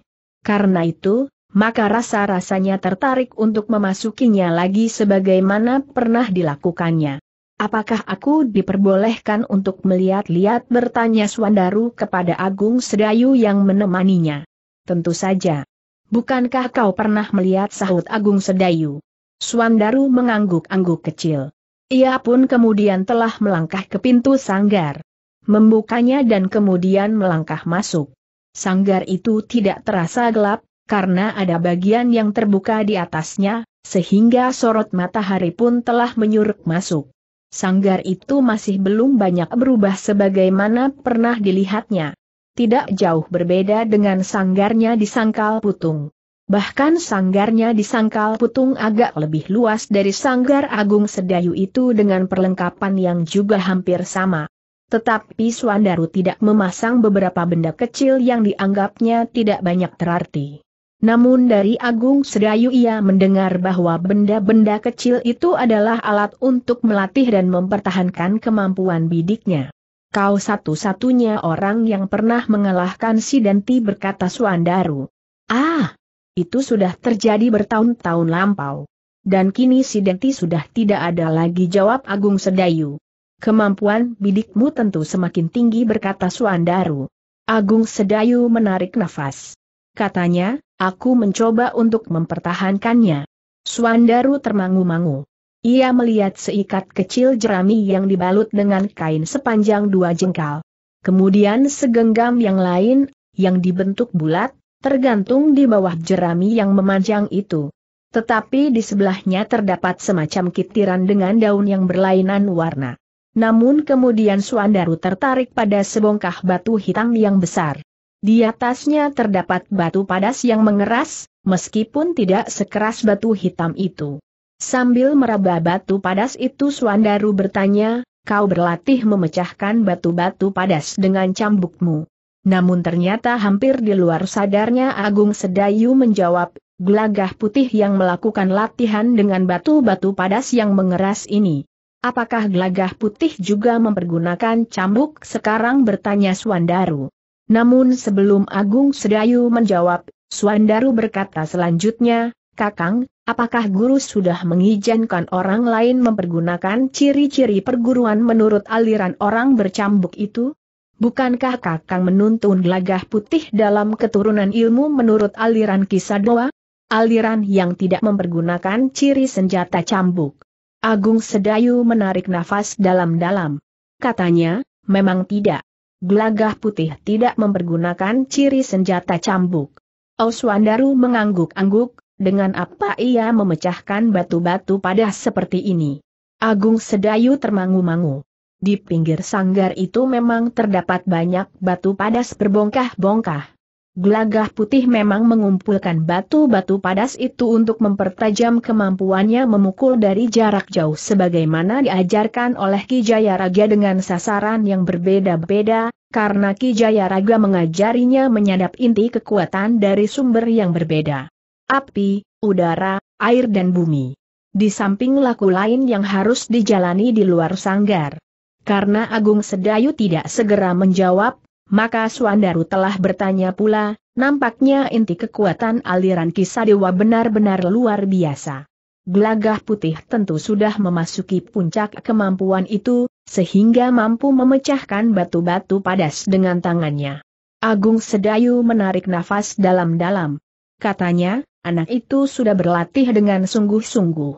Karena itu, maka rasa-rasanya tertarik untuk memasukinya lagi sebagaimana pernah dilakukannya. Apakah aku diperbolehkan untuk melihat-lihat bertanya Swandaru kepada Agung Sedayu yang menemaninya? Tentu saja. Bukankah kau pernah melihat sahut Agung Sedayu? Swandaru mengangguk-angguk kecil. Ia pun kemudian telah melangkah ke pintu sanggar. Membukanya dan kemudian melangkah masuk sanggar itu tidak terasa gelap, karena ada bagian yang terbuka di atasnya, sehingga sorot matahari pun telah menyuruk masuk. Sanggar itu masih belum banyak berubah sebagaimana pernah dilihatnya. Tidak jauh berbeda dengan sanggarnya di Sangkal Putung. Bahkan sanggarnya di Sangkal Putung agak lebih luas dari sanggar Agung Sedayu itu dengan perlengkapan yang juga hampir sama. Tetapi Swandaru tidak memasang beberapa benda kecil yang dianggapnya tidak banyak terarti. Namun dari Agung Sedayu ia mendengar bahwa benda-benda kecil itu adalah alat untuk melatih dan mempertahankan kemampuan bidiknya. Kau satu-satunya orang yang pernah mengalahkan si Danti berkata Swandaru. Ah, itu sudah terjadi bertahun-tahun lampau. Dan kini si Danti sudah tidak ada lagi jawab Agung Sedayu. Kemampuan bidikmu tentu semakin tinggi berkata Suandaru. Agung Sedayu menarik nafas. Katanya, aku mencoba untuk mempertahankannya. Suandaru termangu-mangu. Ia melihat seikat kecil jerami yang dibalut dengan kain sepanjang dua jengkal. Kemudian segenggam yang lain, yang dibentuk bulat, tergantung di bawah jerami yang memanjang itu. Tetapi di sebelahnya terdapat semacam kitiran dengan daun yang berlainan warna. Namun kemudian Suandaru tertarik pada sebongkah batu hitam yang besar. Di atasnya terdapat batu padas yang mengeras, meskipun tidak sekeras batu hitam itu. Sambil meraba batu padas itu Suandaru bertanya, kau berlatih memecahkan batu-batu padas dengan cambukmu. Namun ternyata hampir di luar sadarnya Agung Sedayu menjawab, gelagah putih yang melakukan latihan dengan batu-batu padas yang mengeras ini Apakah Glagah putih juga mempergunakan cambuk sekarang bertanya Suandaru. Namun sebelum Agung Sedayu menjawab, Suandaru berkata selanjutnya, Kakang, apakah guru sudah mengizinkan orang lain mempergunakan ciri-ciri perguruan menurut aliran orang bercambuk itu? Bukankah Kakang menuntun Glagah putih dalam keturunan ilmu menurut aliran kisah doa? Aliran yang tidak mempergunakan ciri senjata cambuk. Agung Sedayu menarik nafas dalam-dalam. Katanya, memang tidak. Gelagah putih tidak mempergunakan ciri senjata cambuk. Auswandaru mengangguk-angguk, dengan apa ia memecahkan batu-batu pada seperti ini. Agung Sedayu termangu-mangu. Di pinggir sanggar itu memang terdapat banyak batu padas berbongkah-bongkah. Gelagah putih memang mengumpulkan batu-batu padas itu untuk mempertajam kemampuannya memukul dari jarak jauh sebagaimana diajarkan oleh Ki Jayaraga dengan sasaran yang berbeda-beda, karena Ki Jayaraga mengajarinya menyadap inti kekuatan dari sumber yang berbeda. Api, udara, air dan bumi. Di samping laku lain yang harus dijalani di luar sanggar. Karena Agung Sedayu tidak segera menjawab, maka Suandaru telah bertanya pula, nampaknya inti kekuatan aliran kisah dewa benar-benar luar biasa. Gelagah putih tentu sudah memasuki puncak kemampuan itu, sehingga mampu memecahkan batu-batu padas dengan tangannya. Agung Sedayu menarik nafas dalam-dalam. Katanya, anak itu sudah berlatih dengan sungguh-sungguh.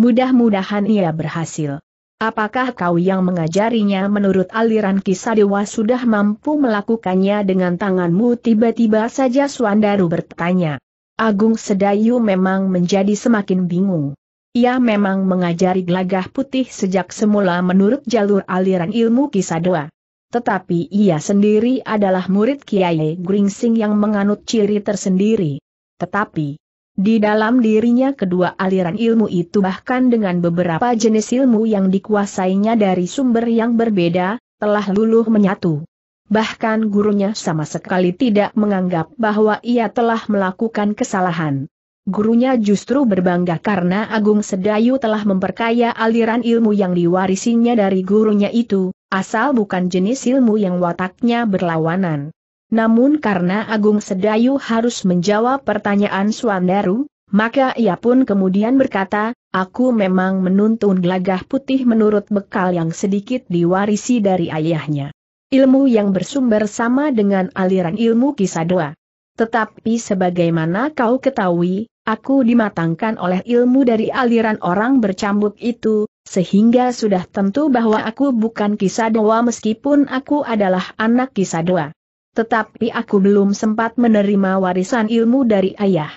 Mudah-mudahan ia berhasil. Apakah kau yang mengajarinya menurut aliran kisah dewa sudah mampu melakukannya dengan tanganmu tiba-tiba saja Suandaru bertanya. Agung Sedayu memang menjadi semakin bingung. Ia memang mengajari gelagah putih sejak semula menurut jalur aliran ilmu kisah dewa. Tetapi ia sendiri adalah murid Kiai Gringsing yang menganut ciri tersendiri. Tetapi, di dalam dirinya kedua aliran ilmu itu bahkan dengan beberapa jenis ilmu yang dikuasainya dari sumber yang berbeda, telah luluh menyatu. Bahkan gurunya sama sekali tidak menganggap bahwa ia telah melakukan kesalahan. Gurunya justru berbangga karena Agung Sedayu telah memperkaya aliran ilmu yang diwarisinya dari gurunya itu, asal bukan jenis ilmu yang wataknya berlawanan. Namun karena Agung Sedayu harus menjawab pertanyaan Suandaru, maka ia pun kemudian berkata, aku memang menuntun gelagah putih menurut bekal yang sedikit diwarisi dari ayahnya. Ilmu yang bersumber sama dengan aliran ilmu kisah doa. Tetapi sebagaimana kau ketahui, aku dimatangkan oleh ilmu dari aliran orang bercambuk itu, sehingga sudah tentu bahwa aku bukan kisah doa meskipun aku adalah anak kisah doa. Tetapi aku belum sempat menerima warisan ilmu dari ayah.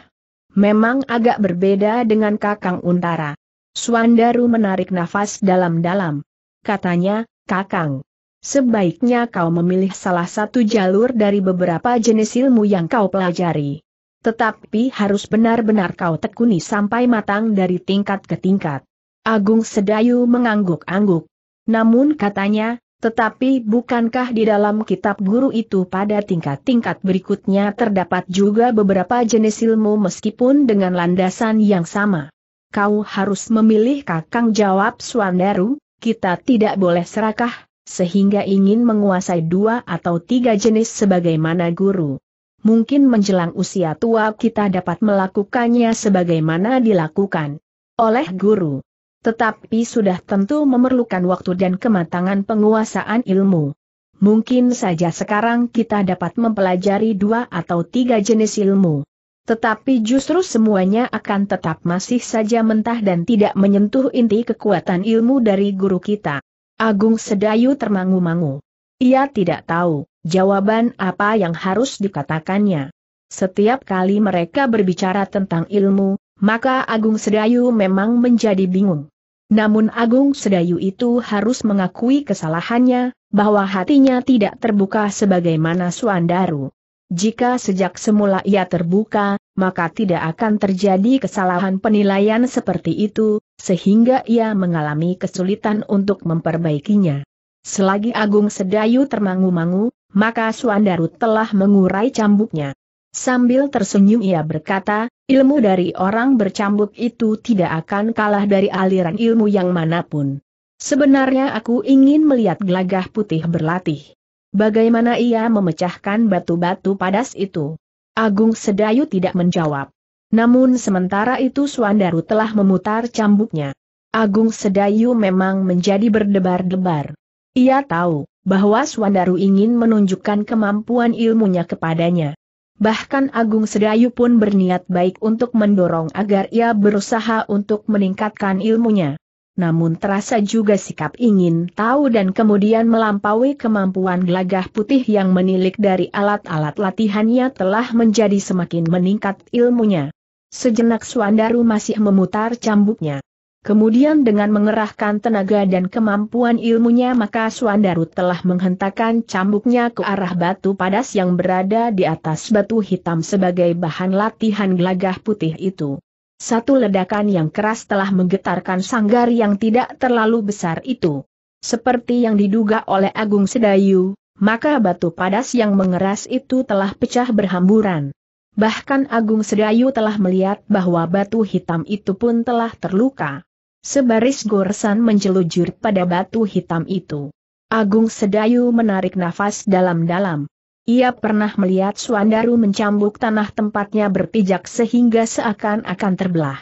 Memang agak berbeda dengan kakang Untara. Suandaru menarik nafas dalam-dalam. Katanya, kakang, sebaiknya kau memilih salah satu jalur dari beberapa jenis ilmu yang kau pelajari. Tetapi harus benar-benar kau tekuni sampai matang dari tingkat ke tingkat. Agung Sedayu mengangguk-angguk. Namun katanya, tetapi bukankah di dalam kitab guru itu pada tingkat-tingkat berikutnya terdapat juga beberapa jenis ilmu meskipun dengan landasan yang sama? Kau harus memilih kakang jawab Suandaru, kita tidak boleh serakah, sehingga ingin menguasai dua atau tiga jenis sebagaimana guru. Mungkin menjelang usia tua kita dapat melakukannya sebagaimana dilakukan oleh guru tetapi sudah tentu memerlukan waktu dan kematangan penguasaan ilmu. Mungkin saja sekarang kita dapat mempelajari dua atau tiga jenis ilmu. Tetapi justru semuanya akan tetap masih saja mentah dan tidak menyentuh inti kekuatan ilmu dari guru kita. Agung Sedayu termangu-mangu. Ia tidak tahu jawaban apa yang harus dikatakannya. Setiap kali mereka berbicara tentang ilmu, maka Agung Sedayu memang menjadi bingung. Namun Agung Sedayu itu harus mengakui kesalahannya, bahwa hatinya tidak terbuka sebagaimana Suandaru. Jika sejak semula ia terbuka, maka tidak akan terjadi kesalahan penilaian seperti itu, sehingga ia mengalami kesulitan untuk memperbaikinya. Selagi Agung Sedayu termangu-mangu, maka Suandaru telah mengurai cambuknya. Sambil tersenyum ia berkata, ilmu dari orang bercambuk itu tidak akan kalah dari aliran ilmu yang manapun. Sebenarnya aku ingin melihat gelagah putih berlatih. Bagaimana ia memecahkan batu-batu padas itu? Agung Sedayu tidak menjawab. Namun sementara itu Suandaru telah memutar cambuknya. Agung Sedayu memang menjadi berdebar-debar. Ia tahu bahwa Suandaru ingin menunjukkan kemampuan ilmunya kepadanya. Bahkan Agung Sedayu pun berniat baik untuk mendorong agar ia berusaha untuk meningkatkan ilmunya. Namun terasa juga sikap ingin tahu dan kemudian melampaui kemampuan gelagah putih yang menilik dari alat-alat latihannya telah menjadi semakin meningkat ilmunya. Sejenak Suandaru masih memutar cambuknya. Kemudian dengan mengerahkan tenaga dan kemampuan ilmunya maka Suandaru telah menghentakkan cambuknya ke arah batu padas yang berada di atas batu hitam sebagai bahan latihan gelagah putih itu. Satu ledakan yang keras telah menggetarkan sanggar yang tidak terlalu besar itu. Seperti yang diduga oleh Agung Sedayu, maka batu padas yang mengeras itu telah pecah berhamburan. Bahkan Agung Sedayu telah melihat bahwa batu hitam itu pun telah terluka. Sebaris goresan menjelujur pada batu hitam itu. Agung Sedayu menarik nafas dalam-dalam. Ia pernah melihat Suandaru mencambuk tanah tempatnya berpijak sehingga seakan-akan terbelah.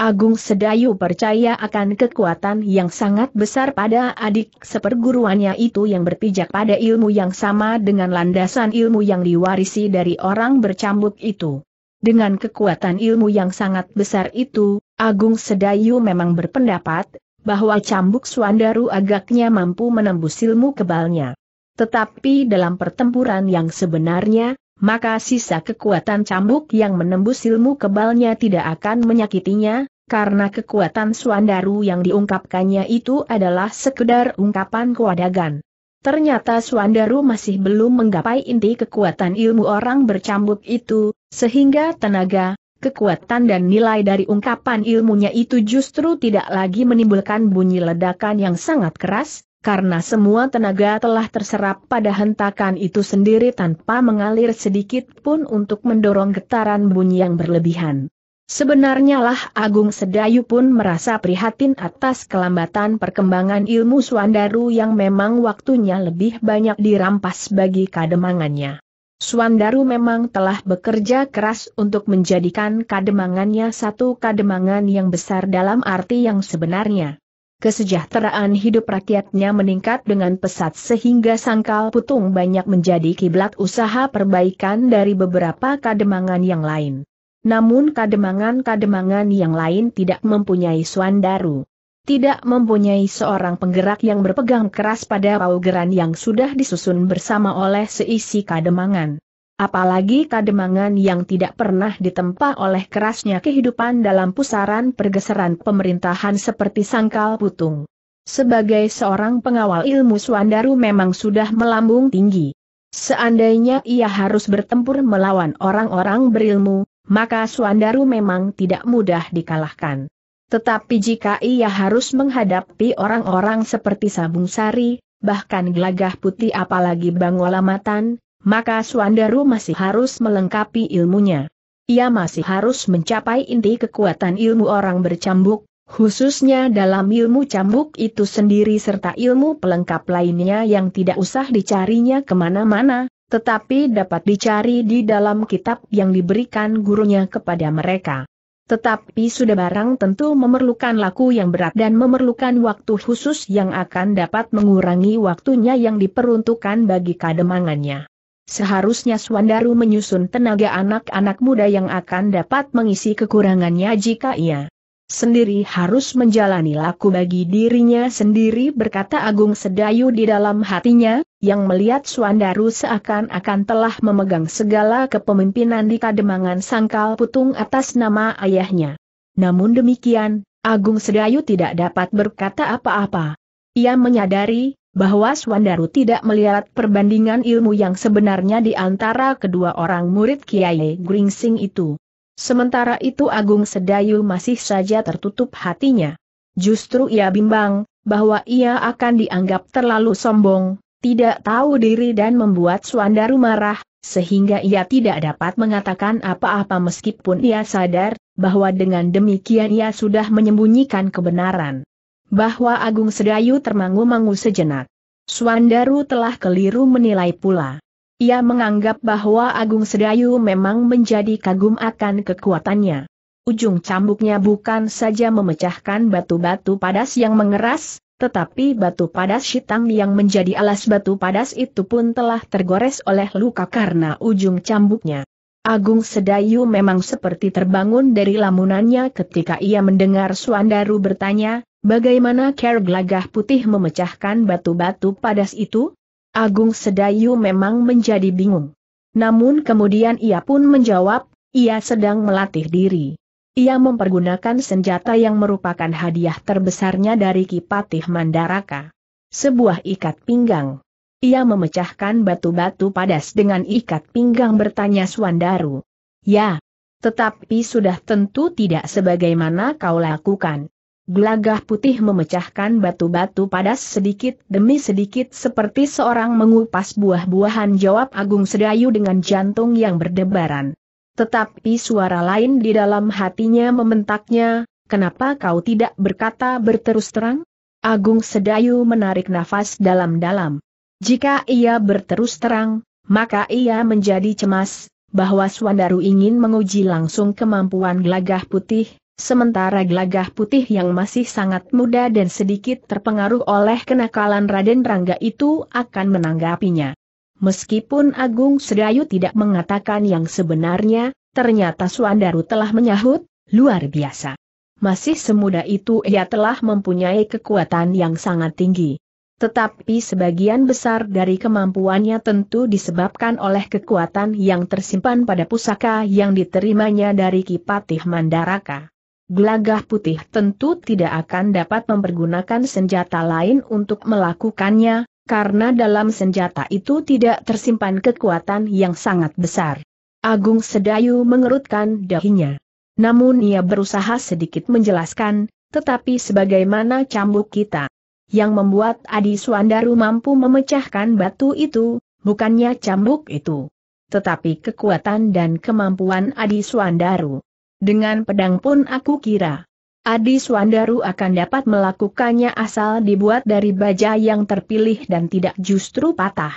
Agung Sedayu percaya akan kekuatan yang sangat besar pada adik seperguruannya itu yang berpijak pada ilmu yang sama dengan landasan ilmu yang diwarisi dari orang bercambuk itu. Dengan kekuatan ilmu yang sangat besar itu, Agung Sedayu memang berpendapat, bahwa cambuk Suandaru agaknya mampu menembus ilmu kebalnya. Tetapi dalam pertempuran yang sebenarnya, maka sisa kekuatan cambuk yang menembus ilmu kebalnya tidak akan menyakitinya, karena kekuatan Suandaru yang diungkapkannya itu adalah sekedar ungkapan kewadagan. Ternyata Suandaru masih belum menggapai inti kekuatan ilmu orang bercambuk itu, sehingga tenaga, Kekuatan dan nilai dari ungkapan ilmunya itu justru tidak lagi menimbulkan bunyi ledakan yang sangat keras, karena semua tenaga telah terserap pada hentakan itu sendiri tanpa mengalir sedikit pun untuk mendorong getaran bunyi yang berlebihan. Sebenarnya lah Agung Sedayu pun merasa prihatin atas kelambatan perkembangan ilmu Suandaru yang memang waktunya lebih banyak dirampas bagi kademangannya. Swandaru memang telah bekerja keras untuk menjadikan kademangannya satu kademangan yang besar dalam arti yang sebenarnya. Kesejahteraan hidup rakyatnya meningkat dengan pesat sehingga sangkal putung banyak menjadi kiblat usaha perbaikan dari beberapa kademangan yang lain. Namun kademangan-kademangan yang lain tidak mempunyai Swandaru tidak mempunyai seorang penggerak yang berpegang keras pada paugeran yang sudah disusun bersama oleh seisi kademangan. Apalagi kademangan yang tidak pernah ditempa oleh kerasnya kehidupan dalam pusaran pergeseran pemerintahan seperti sangkal putung. Sebagai seorang pengawal ilmu Suandaru memang sudah melambung tinggi. Seandainya ia harus bertempur melawan orang-orang berilmu, maka Suandaru memang tidak mudah dikalahkan. Tetapi jika ia harus menghadapi orang-orang seperti Sabung Sari, bahkan gelagah putih apalagi Bang bangolamatan, maka Suandaru masih harus melengkapi ilmunya. Ia masih harus mencapai inti kekuatan ilmu orang bercambuk, khususnya dalam ilmu cambuk itu sendiri serta ilmu pelengkap lainnya yang tidak usah dicarinya kemana-mana, tetapi dapat dicari di dalam kitab yang diberikan gurunya kepada mereka. Tetapi sudah barang tentu memerlukan laku yang berat dan memerlukan waktu khusus yang akan dapat mengurangi waktunya yang diperuntukkan bagi kademangannya. Seharusnya Swandaru menyusun tenaga anak-anak muda yang akan dapat mengisi kekurangannya jika ia sendiri harus menjalani laku bagi dirinya sendiri berkata Agung Sedayu di dalam hatinya, yang melihat Suandaru seakan-akan telah memegang segala kepemimpinan di kademangan sangkal putung atas nama ayahnya. Namun demikian, Agung Sedayu tidak dapat berkata apa-apa. Ia menyadari, bahwa Suandaru tidak melihat perbandingan ilmu yang sebenarnya di antara kedua orang murid Kiai Gringsing itu. Sementara itu Agung Sedayu masih saja tertutup hatinya. Justru ia bimbang, bahwa ia akan dianggap terlalu sombong, tidak tahu diri dan membuat Suandaru marah, sehingga ia tidak dapat mengatakan apa-apa meskipun ia sadar, bahwa dengan demikian ia sudah menyembunyikan kebenaran. Bahwa Agung Sedayu termangu-mangu sejenak. Suandaru telah keliru menilai pula. Ia menganggap bahwa Agung Sedayu memang menjadi kagum akan kekuatannya. Ujung cambuknya bukan saja memecahkan batu-batu padas yang mengeras, tetapi batu padas hitam yang menjadi alas batu padas itu pun telah tergores oleh luka karena ujung cambuknya. Agung Sedayu memang seperti terbangun dari lamunannya ketika ia mendengar Suandaru bertanya, bagaimana Ker Glagah Putih memecahkan batu-batu padas itu? Agung Sedayu memang menjadi bingung. Namun kemudian ia pun menjawab, ia sedang melatih diri. Ia mempergunakan senjata yang merupakan hadiah terbesarnya dari Kipatih Mandaraka. Sebuah ikat pinggang. Ia memecahkan batu-batu padas dengan ikat pinggang bertanya Swandaru. Ya, tetapi sudah tentu tidak sebagaimana kau lakukan. Gelagah putih memecahkan batu-batu padas sedikit demi sedikit seperti seorang mengupas buah-buahan jawab Agung Sedayu dengan jantung yang berdebaran. Tetapi suara lain di dalam hatinya membentaknya, kenapa kau tidak berkata berterus terang? Agung Sedayu menarik nafas dalam-dalam. Jika ia berterus terang, maka ia menjadi cemas, bahwa Swandaru ingin menguji langsung kemampuan gelagah putih, Sementara gelagah putih yang masih sangat muda dan sedikit terpengaruh oleh kenakalan Raden Rangga itu akan menanggapinya. Meskipun Agung Sedayu tidak mengatakan yang sebenarnya, ternyata Suandaru telah menyahut, luar biasa. Masih semuda itu ia telah mempunyai kekuatan yang sangat tinggi. Tetapi sebagian besar dari kemampuannya tentu disebabkan oleh kekuatan yang tersimpan pada pusaka yang diterimanya dari Kipatih Mandaraka. Gelagah putih tentu tidak akan dapat mempergunakan senjata lain untuk melakukannya, karena dalam senjata itu tidak tersimpan kekuatan yang sangat besar. Agung Sedayu mengerutkan dahinya. Namun ia berusaha sedikit menjelaskan, tetapi sebagaimana cambuk kita yang membuat Adi Suandaru mampu memecahkan batu itu, bukannya cambuk itu, tetapi kekuatan dan kemampuan Adi Suandaru. Dengan pedang pun aku kira. Adi Swandaru akan dapat melakukannya asal dibuat dari baja yang terpilih dan tidak justru patah.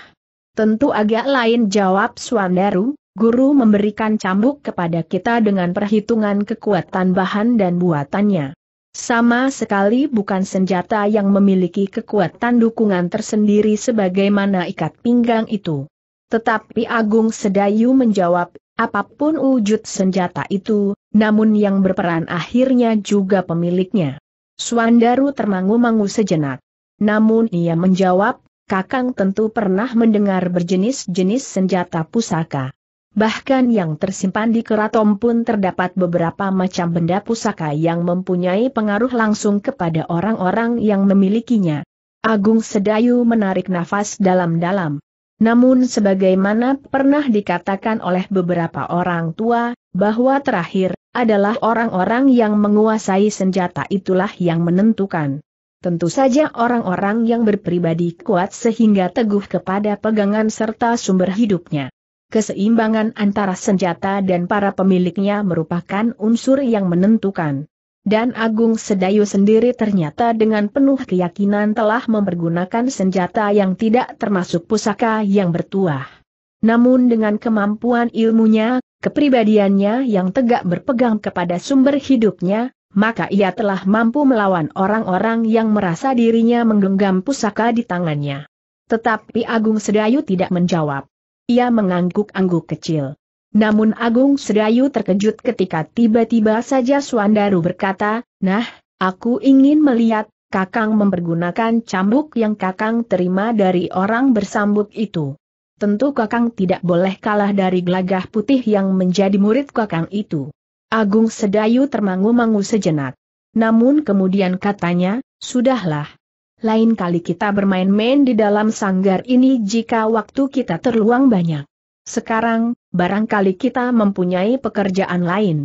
Tentu agak lain jawab Swandaru, guru memberikan cambuk kepada kita dengan perhitungan kekuatan bahan dan buatannya. Sama sekali bukan senjata yang memiliki kekuatan dukungan tersendiri sebagaimana ikat pinggang itu. Tetapi Agung Sedayu menjawab, Apapun wujud senjata itu, namun yang berperan akhirnya juga pemiliknya. Suandaru termangu-mangu sejenak. Namun ia menjawab, Kakang tentu pernah mendengar berjenis-jenis senjata pusaka. Bahkan yang tersimpan di keraton pun terdapat beberapa macam benda pusaka yang mempunyai pengaruh langsung kepada orang-orang yang memilikinya. Agung Sedayu menarik nafas dalam-dalam. Namun sebagaimana pernah dikatakan oleh beberapa orang tua, bahwa terakhir, adalah orang-orang yang menguasai senjata itulah yang menentukan. Tentu saja orang-orang yang berpribadi kuat sehingga teguh kepada pegangan serta sumber hidupnya. Keseimbangan antara senjata dan para pemiliknya merupakan unsur yang menentukan. Dan Agung Sedayu sendiri ternyata dengan penuh keyakinan telah mempergunakan senjata yang tidak termasuk pusaka yang bertuah. Namun dengan kemampuan ilmunya, kepribadiannya yang tegak berpegang kepada sumber hidupnya, maka ia telah mampu melawan orang-orang yang merasa dirinya menggenggam pusaka di tangannya. Tetapi Agung Sedayu tidak menjawab. Ia mengangguk-angguk kecil. Namun Agung Sedayu terkejut ketika tiba-tiba saja Suandaru berkata, Nah, aku ingin melihat, Kakang mempergunakan cambuk yang Kakang terima dari orang bersambut itu. Tentu Kakang tidak boleh kalah dari gelagah putih yang menjadi murid Kakang itu. Agung Sedayu termangu-mangu sejenak. Namun kemudian katanya, Sudahlah. Lain kali kita bermain-main di dalam sanggar ini jika waktu kita terluang banyak. Sekarang, barangkali kita mempunyai pekerjaan lain.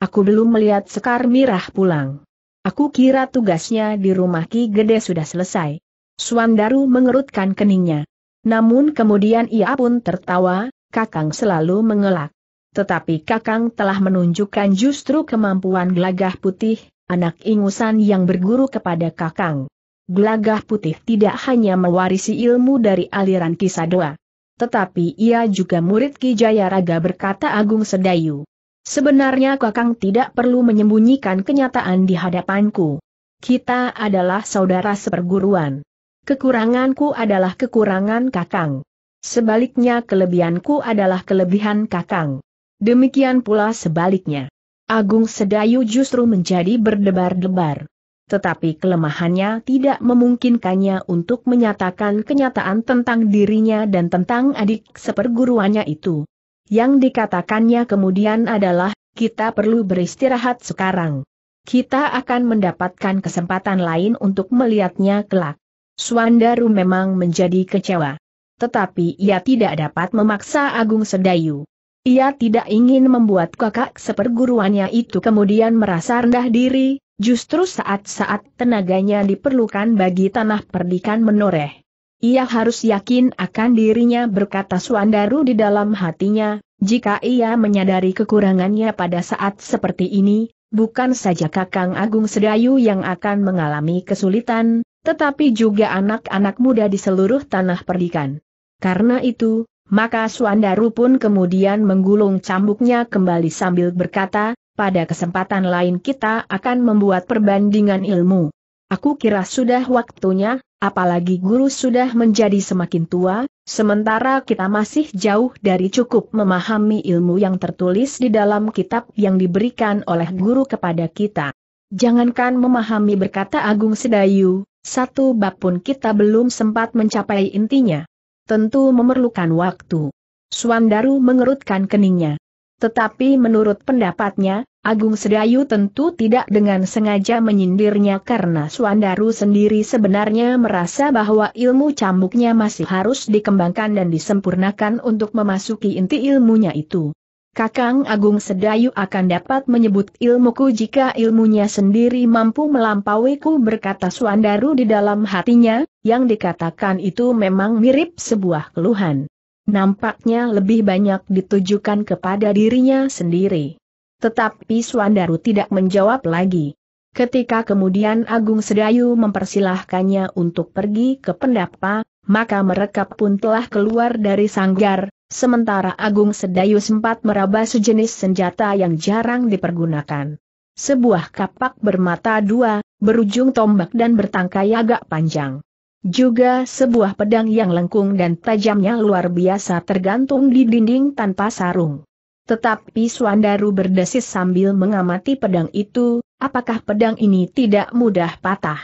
Aku belum melihat Sekar Mirah pulang. Aku kira tugasnya di rumah Ki Gede sudah selesai. Suandaru mengerutkan keningnya. Namun kemudian ia pun tertawa, Kakang selalu mengelak. Tetapi Kakang telah menunjukkan justru kemampuan Glagah putih, anak ingusan yang berguru kepada Kakang. Glagah putih tidak hanya mewarisi ilmu dari aliran kisah doa. Tetapi ia juga murid Ki Jayaraga berkata Agung Sedayu. Sebenarnya Kakang tidak perlu menyembunyikan kenyataan di hadapanku. Kita adalah saudara seperguruan. Kekuranganku adalah kekurangan Kakang. Sebaliknya kelebihanku adalah kelebihan Kakang. Demikian pula sebaliknya. Agung Sedayu justru menjadi berdebar-debar tetapi kelemahannya tidak memungkinkannya untuk menyatakan kenyataan tentang dirinya dan tentang adik seperguruannya itu. Yang dikatakannya kemudian adalah, kita perlu beristirahat sekarang. Kita akan mendapatkan kesempatan lain untuk melihatnya kelak. Swandaru memang menjadi kecewa. Tetapi ia tidak dapat memaksa Agung Sedayu. Ia tidak ingin membuat kakak seperguruannya itu kemudian merasa rendah diri, Justru saat-saat tenaganya diperlukan bagi tanah perdikan menoreh. Ia harus yakin akan dirinya berkata Suandaru di dalam hatinya, jika ia menyadari kekurangannya pada saat seperti ini, bukan saja Kakang Agung Sedayu yang akan mengalami kesulitan, tetapi juga anak-anak muda di seluruh tanah perdikan. Karena itu, maka Suandaru pun kemudian menggulung cambuknya kembali sambil berkata, pada kesempatan lain kita akan membuat perbandingan ilmu. Aku kira sudah waktunya, apalagi guru sudah menjadi semakin tua, sementara kita masih jauh dari cukup memahami ilmu yang tertulis di dalam kitab yang diberikan oleh guru kepada kita. Jangankan memahami berkata Agung Sedayu, satu bab pun kita belum sempat mencapai intinya. Tentu memerlukan waktu. Suandaru mengerutkan keningnya. Tetapi menurut pendapatnya, Agung Sedayu tentu tidak dengan sengaja menyindirnya karena Suandaru sendiri sebenarnya merasa bahwa ilmu cambuknya masih harus dikembangkan dan disempurnakan untuk memasuki inti ilmunya itu. Kakang Agung Sedayu akan dapat menyebut ilmuku jika ilmunya sendiri mampu melampauiku berkata Suandaru di dalam hatinya, yang dikatakan itu memang mirip sebuah keluhan. Nampaknya lebih banyak ditujukan kepada dirinya sendiri. Tetapi Swandaru tidak menjawab lagi. Ketika kemudian Agung Sedayu mempersilahkannya untuk pergi ke pendapa, maka mereka pun telah keluar dari sanggar, sementara Agung Sedayu sempat meraba sejenis senjata yang jarang dipergunakan. Sebuah kapak bermata dua, berujung tombak dan bertangkai agak panjang. Juga sebuah pedang yang lengkung dan tajamnya luar biasa tergantung di dinding tanpa sarung. Tetapi Swandaru berdesis sambil mengamati pedang itu, apakah pedang ini tidak mudah patah?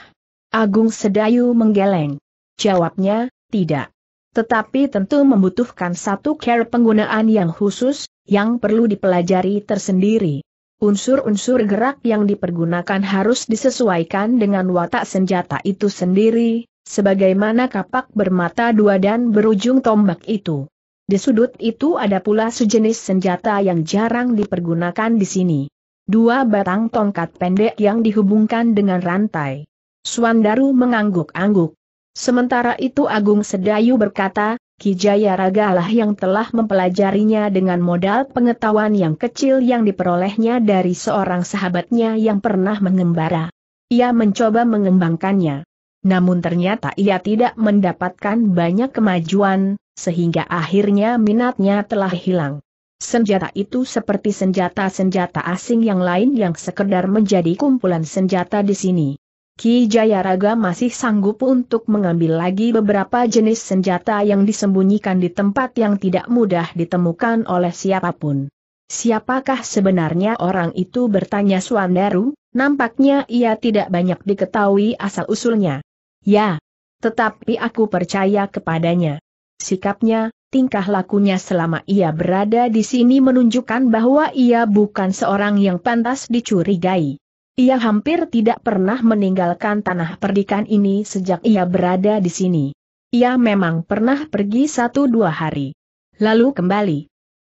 Agung Sedayu menggeleng. Jawabnya, tidak. Tetapi tentu membutuhkan satu care penggunaan yang khusus, yang perlu dipelajari tersendiri. Unsur-unsur gerak yang dipergunakan harus disesuaikan dengan watak senjata itu sendiri, sebagaimana kapak bermata dua dan berujung tombak itu. Di sudut itu ada pula sejenis senjata yang jarang dipergunakan di sini. Dua batang tongkat pendek yang dihubungkan dengan rantai. Suandaru mengangguk-angguk. Sementara itu Agung Sedayu berkata, Kijaya Ragalah yang telah mempelajarinya dengan modal pengetahuan yang kecil yang diperolehnya dari seorang sahabatnya yang pernah mengembara. Ia mencoba mengembangkannya namun ternyata ia tidak mendapatkan banyak kemajuan, sehingga akhirnya minatnya telah hilang. Senjata itu seperti senjata-senjata asing yang lain yang sekedar menjadi kumpulan senjata di sini. Ki Jayaraga masih sanggup untuk mengambil lagi beberapa jenis senjata yang disembunyikan di tempat yang tidak mudah ditemukan oleh siapapun. Siapakah sebenarnya orang itu bertanya Suandaru, nampaknya ia tidak banyak diketahui asal-usulnya. Ya. Tetapi aku percaya kepadanya. Sikapnya, tingkah lakunya selama ia berada di sini menunjukkan bahwa ia bukan seorang yang pantas dicurigai. Ia hampir tidak pernah meninggalkan tanah perdikan ini sejak ia berada di sini. Ia memang pernah pergi satu dua hari. Lalu kembali.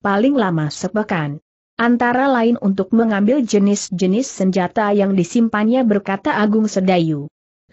Paling lama sepekan. Antara lain untuk mengambil jenis-jenis senjata yang disimpannya berkata Agung Sedayu.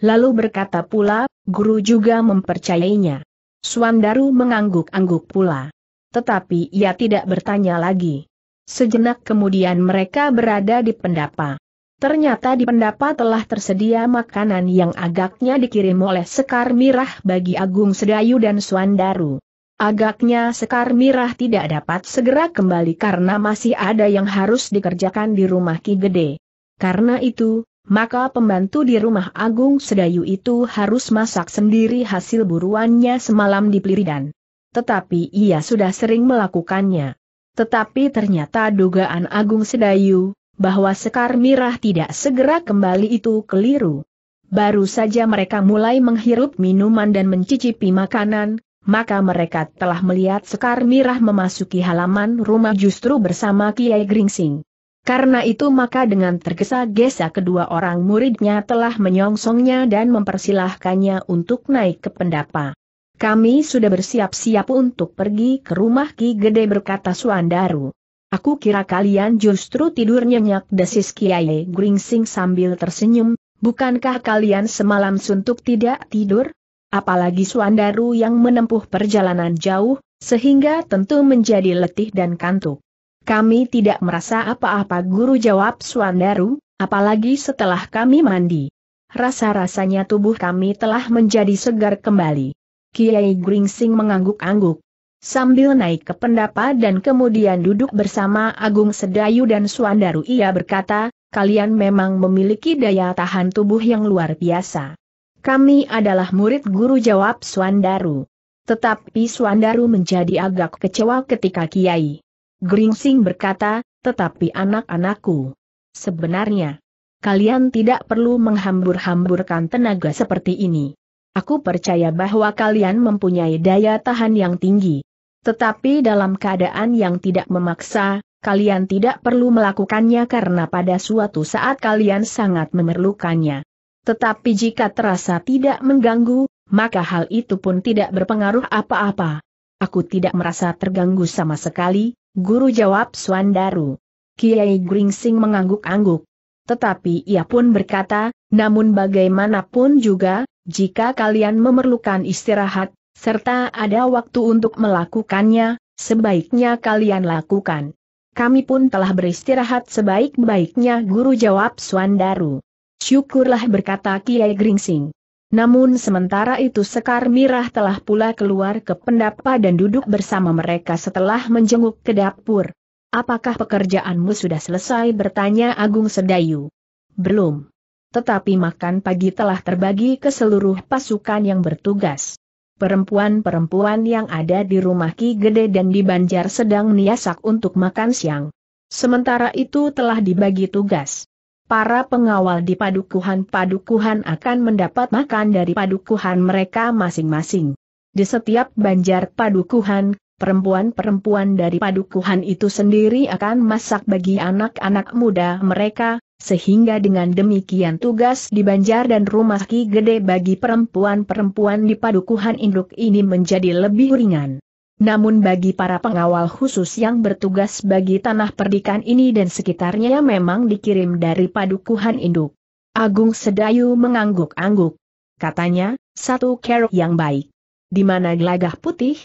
Lalu berkata pula, guru juga mempercayainya. Suandaru mengangguk-angguk pula. Tetapi ia tidak bertanya lagi. Sejenak kemudian mereka berada di pendapa. Ternyata di pendapa telah tersedia makanan yang agaknya dikirim oleh Sekar Mirah bagi Agung Sedayu dan Suandaru. Agaknya Sekar Mirah tidak dapat segera kembali karena masih ada yang harus dikerjakan di rumah Ki Gede. Karena itu, maka pembantu di rumah Agung Sedayu itu harus masak sendiri hasil buruannya semalam di Pliridan. Tetapi ia sudah sering melakukannya. Tetapi ternyata dugaan Agung Sedayu, bahwa Sekar Mirah tidak segera kembali itu keliru. Baru saja mereka mulai menghirup minuman dan mencicipi makanan, maka mereka telah melihat Sekar Mirah memasuki halaman rumah justru bersama Kiai Gringsing. Karena itu maka dengan tergesa-gesa kedua orang muridnya telah menyongsongnya dan mempersilahkannya untuk naik ke pendapa. Kami sudah bersiap-siap untuk pergi ke rumah Ki Gede berkata Suandaru. Aku kira kalian justru tidur nyenyak desis Kiai Gringsing sambil tersenyum, bukankah kalian semalam suntuk tidak tidur? Apalagi Suandaru yang menempuh perjalanan jauh, sehingga tentu menjadi letih dan kantuk. Kami tidak merasa apa-apa guru jawab Suandaru, apalagi setelah kami mandi. Rasa-rasanya tubuh kami telah menjadi segar kembali. Kiai Gringsing mengangguk-angguk. Sambil naik ke pendapa dan kemudian duduk bersama Agung Sedayu dan Suandaru ia berkata, kalian memang memiliki daya tahan tubuh yang luar biasa. Kami adalah murid guru jawab Suandaru. Tetapi Suandaru menjadi agak kecewa ketika Kiai Gringsing berkata, tetapi anak-anakku. Sebenarnya, kalian tidak perlu menghambur-hamburkan tenaga seperti ini. Aku percaya bahwa kalian mempunyai daya tahan yang tinggi. Tetapi dalam keadaan yang tidak memaksa, kalian tidak perlu melakukannya karena pada suatu saat kalian sangat memerlukannya. Tetapi jika terasa tidak mengganggu, maka hal itu pun tidak berpengaruh apa-apa. Aku tidak merasa terganggu sama sekali, Guru jawab Suandaru. Kiai Gringsing mengangguk-angguk. Tetapi ia pun berkata, namun bagaimanapun juga, jika kalian memerlukan istirahat, serta ada waktu untuk melakukannya, sebaiknya kalian lakukan. Kami pun telah beristirahat sebaik-baiknya guru jawab Suandaru. Syukurlah berkata Kiai Gringsing. Namun sementara itu Sekar Mirah telah pula keluar ke pendapa dan duduk bersama mereka setelah menjenguk ke dapur. Apakah pekerjaanmu sudah selesai bertanya Agung Sedayu? Belum. Tetapi makan pagi telah terbagi ke seluruh pasukan yang bertugas. Perempuan-perempuan yang ada di rumah Ki Gede dan di Banjar sedang niasak untuk makan siang. Sementara itu telah dibagi tugas para pengawal di padukuhan-padukuhan akan mendapat makan dari padukuhan mereka masing-masing. Di setiap banjar padukuhan, perempuan-perempuan dari padukuhan itu sendiri akan masak bagi anak-anak muda mereka, sehingga dengan demikian tugas di banjar dan rumah ki gede bagi perempuan-perempuan di padukuhan induk ini menjadi lebih ringan. Namun bagi para pengawal khusus yang bertugas bagi tanah perdikan ini dan sekitarnya memang dikirim dari padukuhan induk. Agung Sedayu mengangguk-angguk. Katanya, satu kerok yang baik. Di mana gelagah putih?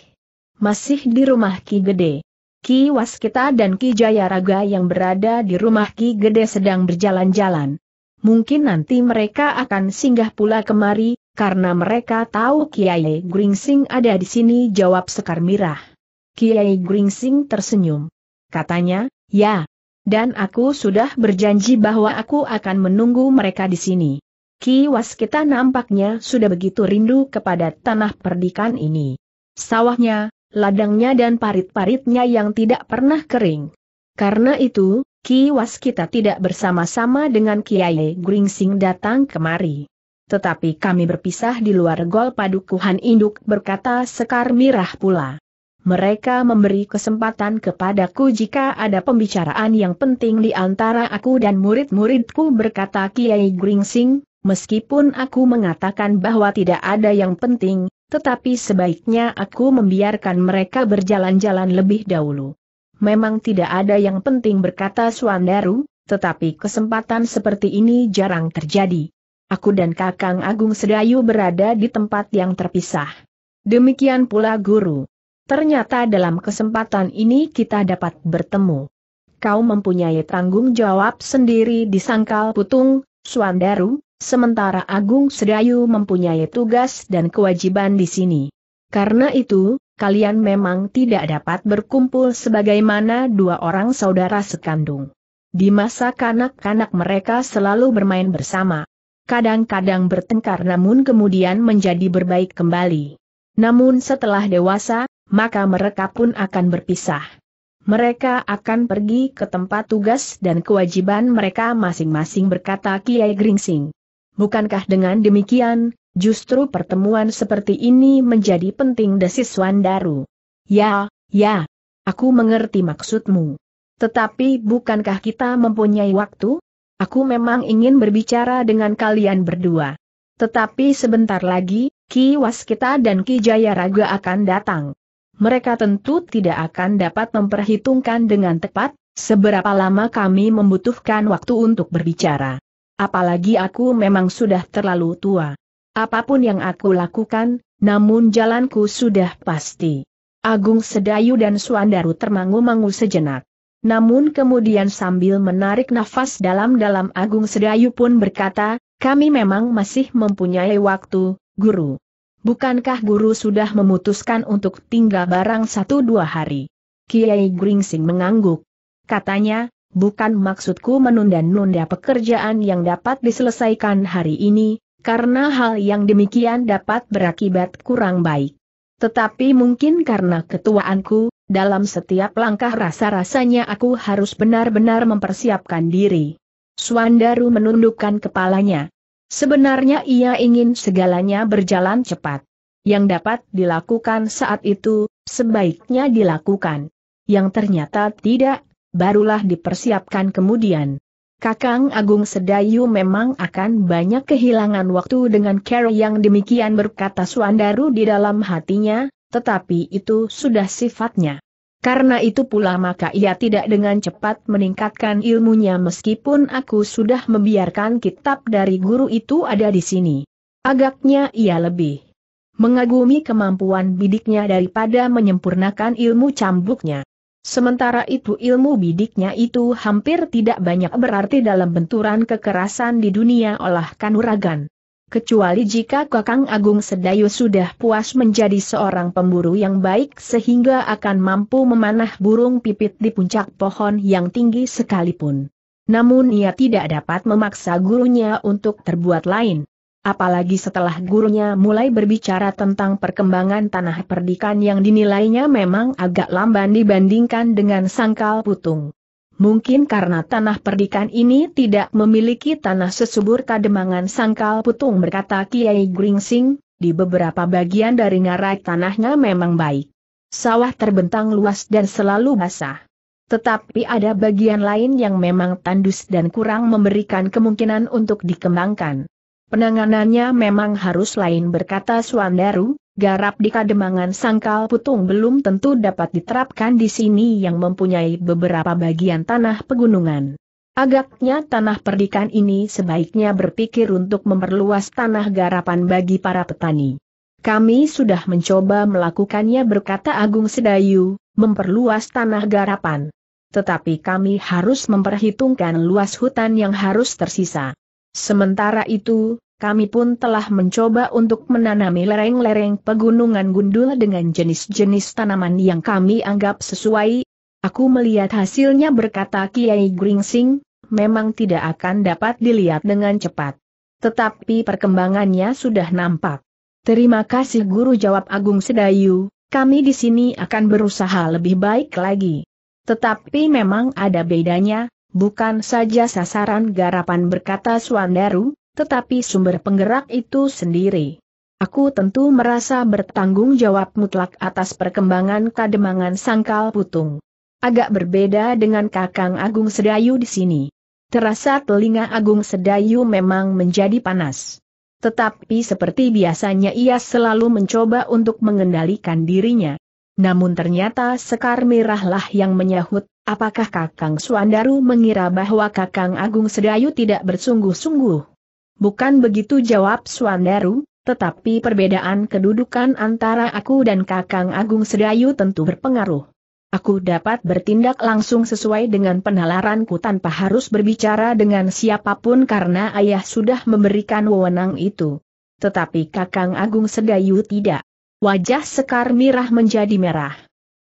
Masih di rumah Ki Gede. Ki Waskita dan Ki Jayaraga yang berada di rumah Ki Gede sedang berjalan-jalan. Mungkin nanti mereka akan singgah pula kemari, karena mereka tahu Kiai Gringsing ada di sini jawab Sekar Mirah. Kiai Gringsing tersenyum. Katanya, ya. Dan aku sudah berjanji bahwa aku akan menunggu mereka di sini. Ki Waskita nampaknya sudah begitu rindu kepada tanah perdikan ini. Sawahnya, ladangnya dan parit-paritnya yang tidak pernah kering. Karena itu, Ki Waskita tidak bersama-sama dengan Kiai Gringsing datang kemari. Tetapi kami berpisah di luar gol padukuhan induk berkata Sekar Mirah pula. Mereka memberi kesempatan kepadaku jika ada pembicaraan yang penting di antara aku dan murid-muridku berkata Kiai Gringsing, meskipun aku mengatakan bahwa tidak ada yang penting, tetapi sebaiknya aku membiarkan mereka berjalan-jalan lebih dahulu. Memang tidak ada yang penting berkata Suandaru, tetapi kesempatan seperti ini jarang terjadi aku dan Kakang Agung Sedayu berada di tempat yang terpisah. Demikian pula guru. Ternyata dalam kesempatan ini kita dapat bertemu. Kau mempunyai tanggung jawab sendiri di Sangkal Putung, Suandaru, sementara Agung Sedayu mempunyai tugas dan kewajiban di sini. Karena itu, kalian memang tidak dapat berkumpul sebagaimana dua orang saudara sekandung. Di masa kanak-kanak mereka selalu bermain bersama kadang-kadang bertengkar namun kemudian menjadi berbaik kembali. Namun setelah dewasa, maka mereka pun akan berpisah. Mereka akan pergi ke tempat tugas dan kewajiban mereka masing-masing berkata Kiai Gringsing. Bukankah dengan demikian, justru pertemuan seperti ini menjadi penting desis Wandaru? Ya, ya, aku mengerti maksudmu. Tetapi bukankah kita mempunyai waktu? Aku memang ingin berbicara dengan kalian berdua. Tetapi sebentar lagi, Ki Waskita dan Ki Jayaraga akan datang. Mereka tentu tidak akan dapat memperhitungkan dengan tepat, seberapa lama kami membutuhkan waktu untuk berbicara. Apalagi aku memang sudah terlalu tua. Apapun yang aku lakukan, namun jalanku sudah pasti. Agung Sedayu dan Suandaru termangu-mangu sejenak. Namun kemudian sambil menarik nafas dalam-dalam Agung Sedayu pun berkata, kami memang masih mempunyai waktu, guru. Bukankah guru sudah memutuskan untuk tinggal barang satu dua hari? Kiai Gringsing mengangguk. Katanya, bukan maksudku menunda-nunda pekerjaan yang dapat diselesaikan hari ini, karena hal yang demikian dapat berakibat kurang baik. Tetapi mungkin karena ketuaanku, dalam setiap langkah rasa-rasanya aku harus benar-benar mempersiapkan diri. Swandaru menundukkan kepalanya. Sebenarnya ia ingin segalanya berjalan cepat. Yang dapat dilakukan saat itu, sebaiknya dilakukan. Yang ternyata tidak, barulah dipersiapkan kemudian. Kakang Agung Sedayu memang akan banyak kehilangan waktu dengan cara yang demikian berkata Swandaru di dalam hatinya, tetapi itu sudah sifatnya. Karena itu pula maka ia tidak dengan cepat meningkatkan ilmunya meskipun aku sudah membiarkan kitab dari guru itu ada di sini. Agaknya ia lebih mengagumi kemampuan bidiknya daripada menyempurnakan ilmu cambuknya. Sementara itu ilmu bidiknya itu hampir tidak banyak berarti dalam benturan kekerasan di dunia olah kanuragan kecuali jika Kakang Agung Sedayu sudah puas menjadi seorang pemburu yang baik sehingga akan mampu memanah burung pipit di puncak pohon yang tinggi sekalipun. Namun ia tidak dapat memaksa gurunya untuk terbuat lain. Apalagi setelah gurunya mulai berbicara tentang perkembangan tanah perdikan yang dinilainya memang agak lamban dibandingkan dengan sangkal putung. Mungkin karena tanah perdikan ini tidak memiliki tanah sesubur kademangan sangkal putung berkata Kiai Gringsing, di beberapa bagian dari ngarai tanahnya memang baik. Sawah terbentang luas dan selalu basah. Tetapi ada bagian lain yang memang tandus dan kurang memberikan kemungkinan untuk dikembangkan. Penanganannya memang harus lain berkata Suandaru, garap di kademangan sangkal putung belum tentu dapat diterapkan di sini yang mempunyai beberapa bagian tanah pegunungan. Agaknya tanah perdikan ini sebaiknya berpikir untuk memperluas tanah garapan bagi para petani. Kami sudah mencoba melakukannya berkata Agung Sedayu, memperluas tanah garapan. Tetapi kami harus memperhitungkan luas hutan yang harus tersisa. Sementara itu, kami pun telah mencoba untuk menanami lereng-lereng pegunungan gundul dengan jenis-jenis tanaman yang kami anggap sesuai. Aku melihat hasilnya berkata Kiai Gringsing, memang tidak akan dapat dilihat dengan cepat. Tetapi perkembangannya sudah nampak. Terima kasih guru jawab Agung Sedayu, kami di sini akan berusaha lebih baik lagi. Tetapi memang ada bedanya, bukan saja sasaran garapan berkata Suandaru, tetapi sumber penggerak itu sendiri. Aku tentu merasa bertanggung jawab mutlak atas perkembangan kademangan sangkal putung. Agak berbeda dengan Kakang Agung Sedayu di sini. Terasa telinga Agung Sedayu memang menjadi panas. Tetapi seperti biasanya ia selalu mencoba untuk mengendalikan dirinya. Namun ternyata Sekar Mirahlah yang menyahut, apakah Kakang Suandaru mengira bahwa Kakang Agung Sedayu tidak bersungguh-sungguh? Bukan begitu jawab Swandaru, tetapi perbedaan kedudukan antara aku dan Kakang Agung Sedayu tentu berpengaruh. Aku dapat bertindak langsung sesuai dengan penalaranku tanpa harus berbicara dengan siapapun karena ayah sudah memberikan wewenang itu. Tetapi Kakang Agung Sedayu tidak. Wajah Sekar Mirah menjadi merah.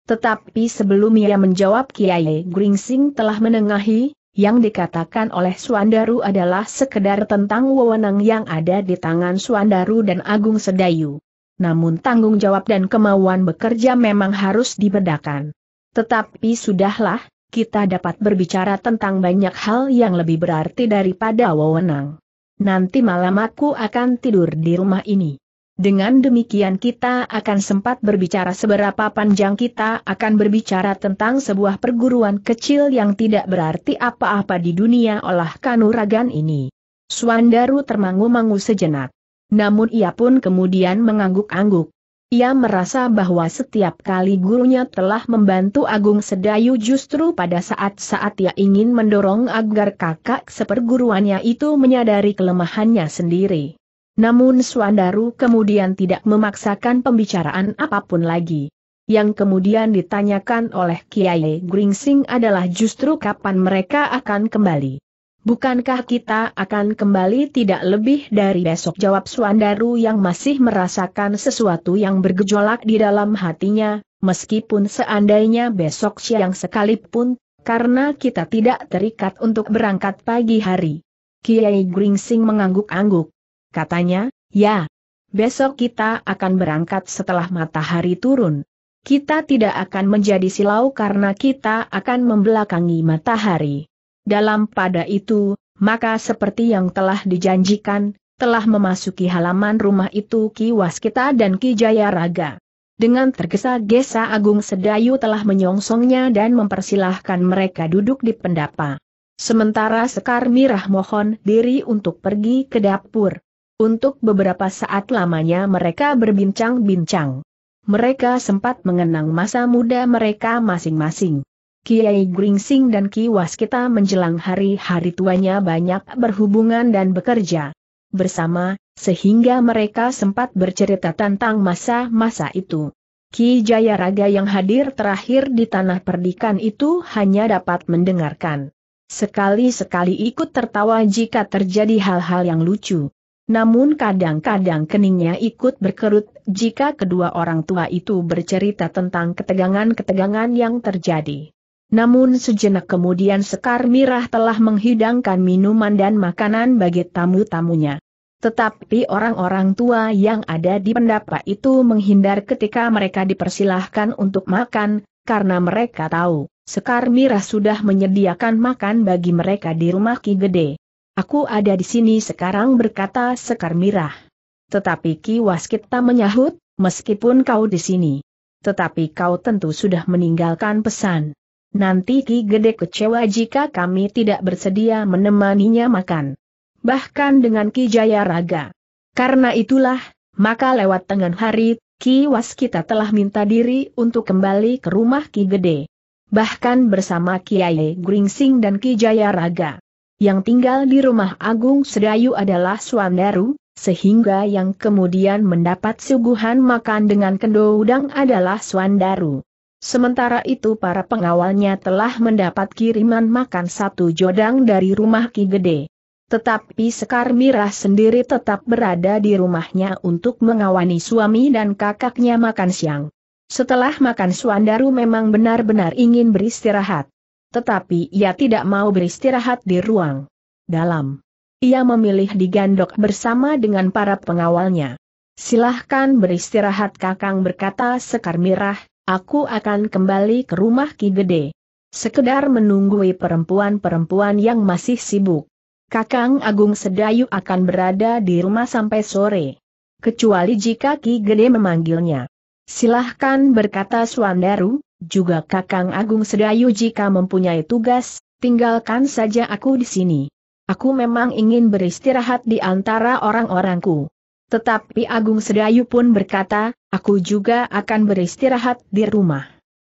Tetapi sebelum ia menjawab Kiai Gringsing telah menengahi, yang dikatakan oleh Suandaru adalah sekedar tentang wewenang yang ada di tangan Suandaru dan Agung Sedayu. Namun tanggung jawab dan kemauan bekerja memang harus dibedakan. Tetapi sudahlah, kita dapat berbicara tentang banyak hal yang lebih berarti daripada wewenang. Nanti malam aku akan tidur di rumah ini. Dengan demikian kita akan sempat berbicara seberapa panjang kita akan berbicara tentang sebuah perguruan kecil yang tidak berarti apa-apa di dunia olah kanuragan ini. Suandaru termangu-mangu sejenak. Namun ia pun kemudian mengangguk-angguk. Ia merasa bahwa setiap kali gurunya telah membantu Agung Sedayu justru pada saat-saat ia ingin mendorong agar kakak seperguruannya itu menyadari kelemahannya sendiri. Namun Suandaru kemudian tidak memaksakan pembicaraan apapun lagi. Yang kemudian ditanyakan oleh Kiai Gringsing adalah justru kapan mereka akan kembali. Bukankah kita akan kembali tidak lebih dari besok jawab Suandaru yang masih merasakan sesuatu yang bergejolak di dalam hatinya, meskipun seandainya besok siang sekalipun, karena kita tidak terikat untuk berangkat pagi hari. Kiai Gringsing mengangguk-angguk. Katanya, ya, besok kita akan berangkat setelah matahari turun. Kita tidak akan menjadi silau karena kita akan membelakangi matahari. Dalam pada itu, maka seperti yang telah dijanjikan, telah memasuki halaman rumah itu Ki Waskita dan Ki Jayaraga. Dengan tergesa-gesa Agung Sedayu telah menyongsongnya dan mempersilahkan mereka duduk di pendapa. Sementara Sekar Mirah mohon diri untuk pergi ke dapur. Untuk beberapa saat lamanya mereka berbincang-bincang. Mereka sempat mengenang masa muda mereka masing-masing. Kiai Gringsing dan Ki Waskita menjelang hari-hari tuanya banyak berhubungan dan bekerja bersama, sehingga mereka sempat bercerita tentang masa-masa itu. Ki Jayaraga yang hadir terakhir di tanah perdikan itu hanya dapat mendengarkan. Sekali-sekali ikut tertawa jika terjadi hal-hal yang lucu. Namun kadang-kadang keningnya ikut berkerut jika kedua orang tua itu bercerita tentang ketegangan-ketegangan yang terjadi. Namun sejenak kemudian Sekar Mirah telah menghidangkan minuman dan makanan bagi tamu-tamunya. Tetapi orang-orang tua yang ada di pendapa itu menghindar ketika mereka dipersilahkan untuk makan, karena mereka tahu, Sekar Mirah sudah menyediakan makan bagi mereka di rumah Ki Gede. Aku ada di sini sekarang berkata Sekar Mirah. Tetapi Ki Waskita menyahut, meskipun kau di sini. Tetapi kau tentu sudah meninggalkan pesan. Nanti Ki Gede kecewa jika kami tidak bersedia menemaninya makan. Bahkan dengan Ki Jaya Raga. Karena itulah, maka lewat tengah hari, Ki Waskita telah minta diri untuk kembali ke rumah Ki Gede bahkan bersama Kiai Gringsing dan Ki Jaya Raga yang tinggal di rumah Agung Sedayu adalah Swandaru, sehingga yang kemudian mendapat suguhan makan dengan kendo udang adalah Swandaru. Sementara itu para pengawalnya telah mendapat kiriman makan satu jodang dari rumah Ki Gede. Tetapi Sekar Mirah sendiri tetap berada di rumahnya untuk mengawani suami dan kakaknya makan siang. Setelah makan Suandaru memang benar-benar ingin beristirahat. Tetapi ia tidak mau beristirahat di ruang dalam. Ia memilih digandok bersama dengan para pengawalnya. Silahkan beristirahat kakang berkata Sekar Mirah, aku akan kembali ke rumah Ki Gede. Sekedar menunggui perempuan-perempuan yang masih sibuk. Kakang Agung Sedayu akan berada di rumah sampai sore kecuali jika Ki Gede memanggilnya. Silahkan berkata Suandaru, juga Kakang Agung Sedayu jika mempunyai tugas, tinggalkan saja aku di sini. Aku memang ingin beristirahat di antara orang-orangku. Tetapi Agung Sedayu pun berkata, aku juga akan beristirahat di rumah.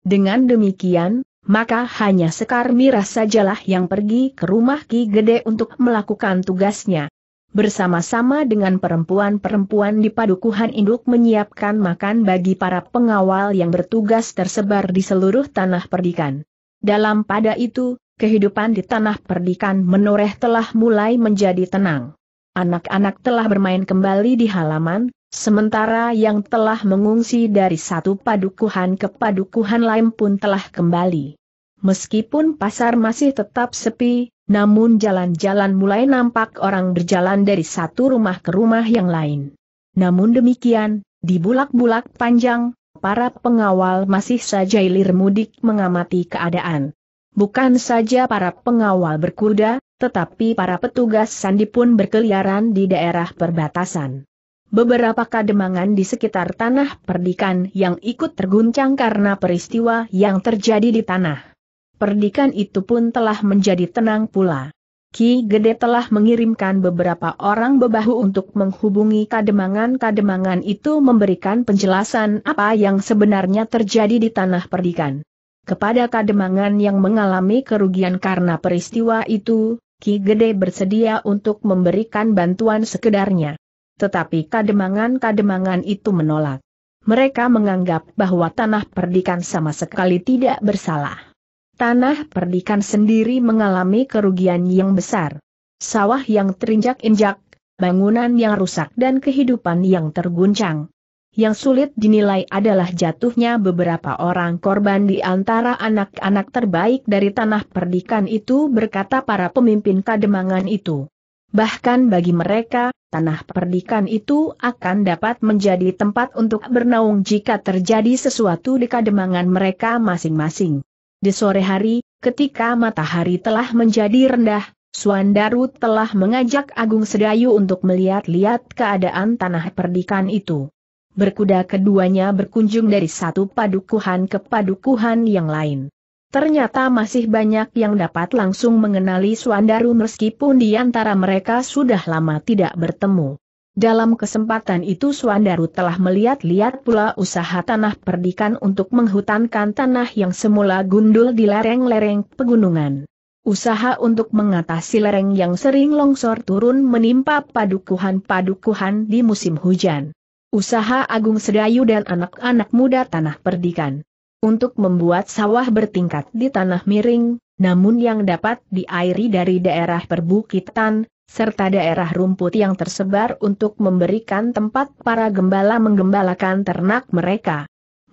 Dengan demikian, maka hanya Sekar Mira sajalah yang pergi ke rumah Ki Gede untuk melakukan tugasnya bersama-sama dengan perempuan-perempuan di padukuhan induk menyiapkan makan bagi para pengawal yang bertugas tersebar di seluruh tanah perdikan. Dalam pada itu, kehidupan di tanah perdikan menoreh telah mulai menjadi tenang. Anak-anak telah bermain kembali di halaman, sementara yang telah mengungsi dari satu padukuhan ke padukuhan lain pun telah kembali. Meskipun pasar masih tetap sepi, namun jalan-jalan mulai nampak orang berjalan dari satu rumah ke rumah yang lain. Namun demikian, di bulak-bulak panjang, para pengawal masih saja ilir mudik mengamati keadaan. Bukan saja para pengawal berkuda, tetapi para petugas sandi pun berkeliaran di daerah perbatasan. Beberapa kademangan di sekitar tanah perdikan yang ikut terguncang karena peristiwa yang terjadi di tanah. Perdikan itu pun telah menjadi tenang pula. Ki Gede telah mengirimkan beberapa orang bebahu untuk menghubungi kademangan-kademangan itu memberikan penjelasan apa yang sebenarnya terjadi di tanah perdikan. Kepada kademangan yang mengalami kerugian karena peristiwa itu, Ki Gede bersedia untuk memberikan bantuan sekedarnya. Tetapi kademangan-kademangan itu menolak. Mereka menganggap bahwa tanah perdikan sama sekali tidak bersalah. Tanah perdikan sendiri mengalami kerugian yang besar. Sawah yang terinjak-injak, bangunan yang rusak dan kehidupan yang terguncang. Yang sulit dinilai adalah jatuhnya beberapa orang korban di antara anak-anak terbaik dari tanah perdikan itu berkata para pemimpin kademangan itu. Bahkan bagi mereka, tanah perdikan itu akan dapat menjadi tempat untuk bernaung jika terjadi sesuatu di kademangan mereka masing-masing. Di sore hari, ketika matahari telah menjadi rendah, Suandaru telah mengajak Agung Sedayu untuk melihat-lihat keadaan tanah perdikan itu. Berkuda keduanya berkunjung dari satu padukuhan ke padukuhan yang lain. Ternyata masih banyak yang dapat langsung mengenali Suandaru meskipun di antara mereka sudah lama tidak bertemu. Dalam kesempatan itu Suandaru telah melihat-lihat pula usaha tanah perdikan untuk menghutankan tanah yang semula gundul di lereng-lereng pegunungan. Usaha untuk mengatasi lereng yang sering longsor turun menimpa padukuhan-padukuhan di musim hujan. Usaha Agung Sedayu dan anak-anak muda tanah perdikan. Untuk membuat sawah bertingkat di tanah miring, namun yang dapat diairi dari daerah perbukitan, serta daerah rumput yang tersebar untuk memberikan tempat para gembala menggembalakan ternak mereka.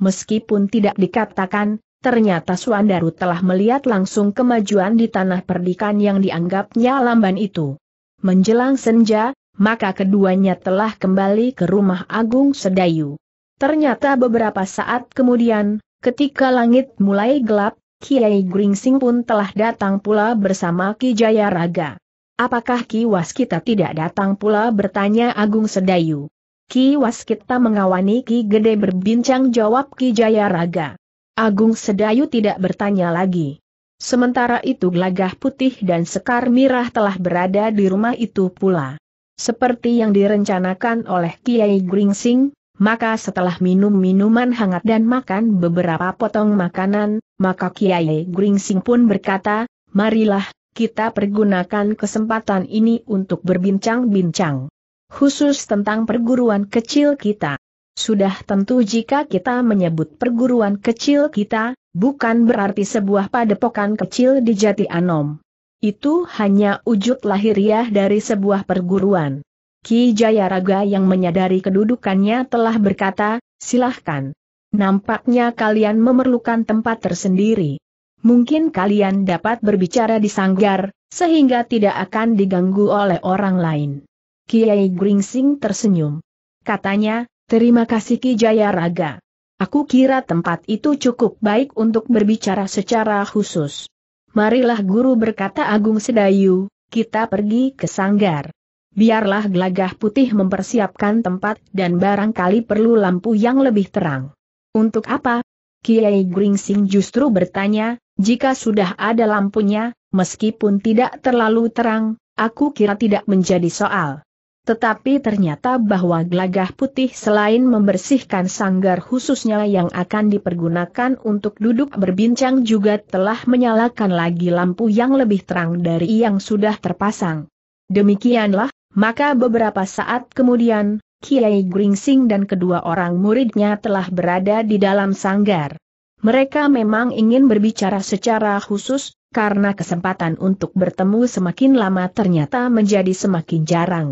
Meskipun tidak dikatakan, ternyata Suandaru telah melihat langsung kemajuan di tanah perdikan yang dianggapnya lamban itu. Menjelang senja, maka keduanya telah kembali ke rumah Agung Sedayu. Ternyata beberapa saat kemudian, ketika langit mulai gelap, Kiai Gringsing pun telah datang pula bersama Ki Jayaraga. Apakah Ki Waskita tidak datang pula bertanya Agung Sedayu? Ki Waskita mengawani Ki Gede berbincang jawab Ki Jayaraga. Agung Sedayu tidak bertanya lagi. Sementara itu Glagah putih dan sekar mirah telah berada di rumah itu pula. Seperti yang direncanakan oleh Kiai Gringsing, maka setelah minum minuman hangat dan makan beberapa potong makanan, maka Kiai Gringsing pun berkata, marilah, kita pergunakan kesempatan ini untuk berbincang-bincang. Khusus tentang perguruan kecil kita. Sudah tentu jika kita menyebut perguruan kecil kita, bukan berarti sebuah padepokan kecil di Jati Anom. Itu hanya wujud lahiriah dari sebuah perguruan. Ki Jayaraga yang menyadari kedudukannya telah berkata, silahkan. Nampaknya kalian memerlukan tempat tersendiri mungkin kalian dapat berbicara di sanggar, sehingga tidak akan diganggu oleh orang lain. Kiai Gringsing tersenyum. Katanya, terima kasih Ki Jaya Raga. Aku kira tempat itu cukup baik untuk berbicara secara khusus. Marilah guru berkata Agung Sedayu, kita pergi ke sanggar. Biarlah gelagah putih mempersiapkan tempat dan barangkali perlu lampu yang lebih terang. Untuk apa? Kiai Gringsing justru bertanya, jika sudah ada lampunya, meskipun tidak terlalu terang, aku kira tidak menjadi soal. Tetapi ternyata bahwa gelagah putih selain membersihkan sanggar khususnya yang akan dipergunakan untuk duduk berbincang juga telah menyalakan lagi lampu yang lebih terang dari yang sudah terpasang. Demikianlah, maka beberapa saat kemudian, Kiai Gringsing dan kedua orang muridnya telah berada di dalam sanggar. Mereka memang ingin berbicara secara khusus, karena kesempatan untuk bertemu semakin lama ternyata menjadi semakin jarang.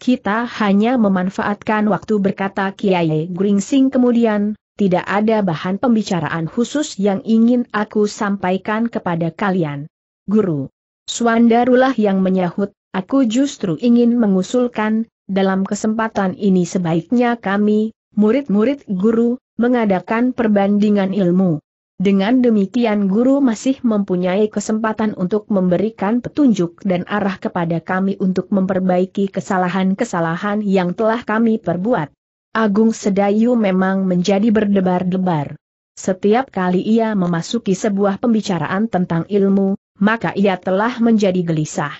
Kita hanya memanfaatkan waktu berkata Kiai Gringsing kemudian, tidak ada bahan pembicaraan khusus yang ingin aku sampaikan kepada kalian. Guru Swandarulah yang menyahut, aku justru ingin mengusulkan, dalam kesempatan ini sebaiknya kami, murid-murid guru, mengadakan perbandingan ilmu. Dengan demikian guru masih mempunyai kesempatan untuk memberikan petunjuk dan arah kepada kami untuk memperbaiki kesalahan-kesalahan yang telah kami perbuat. Agung Sedayu memang menjadi berdebar-debar. Setiap kali ia memasuki sebuah pembicaraan tentang ilmu, maka ia telah menjadi gelisah.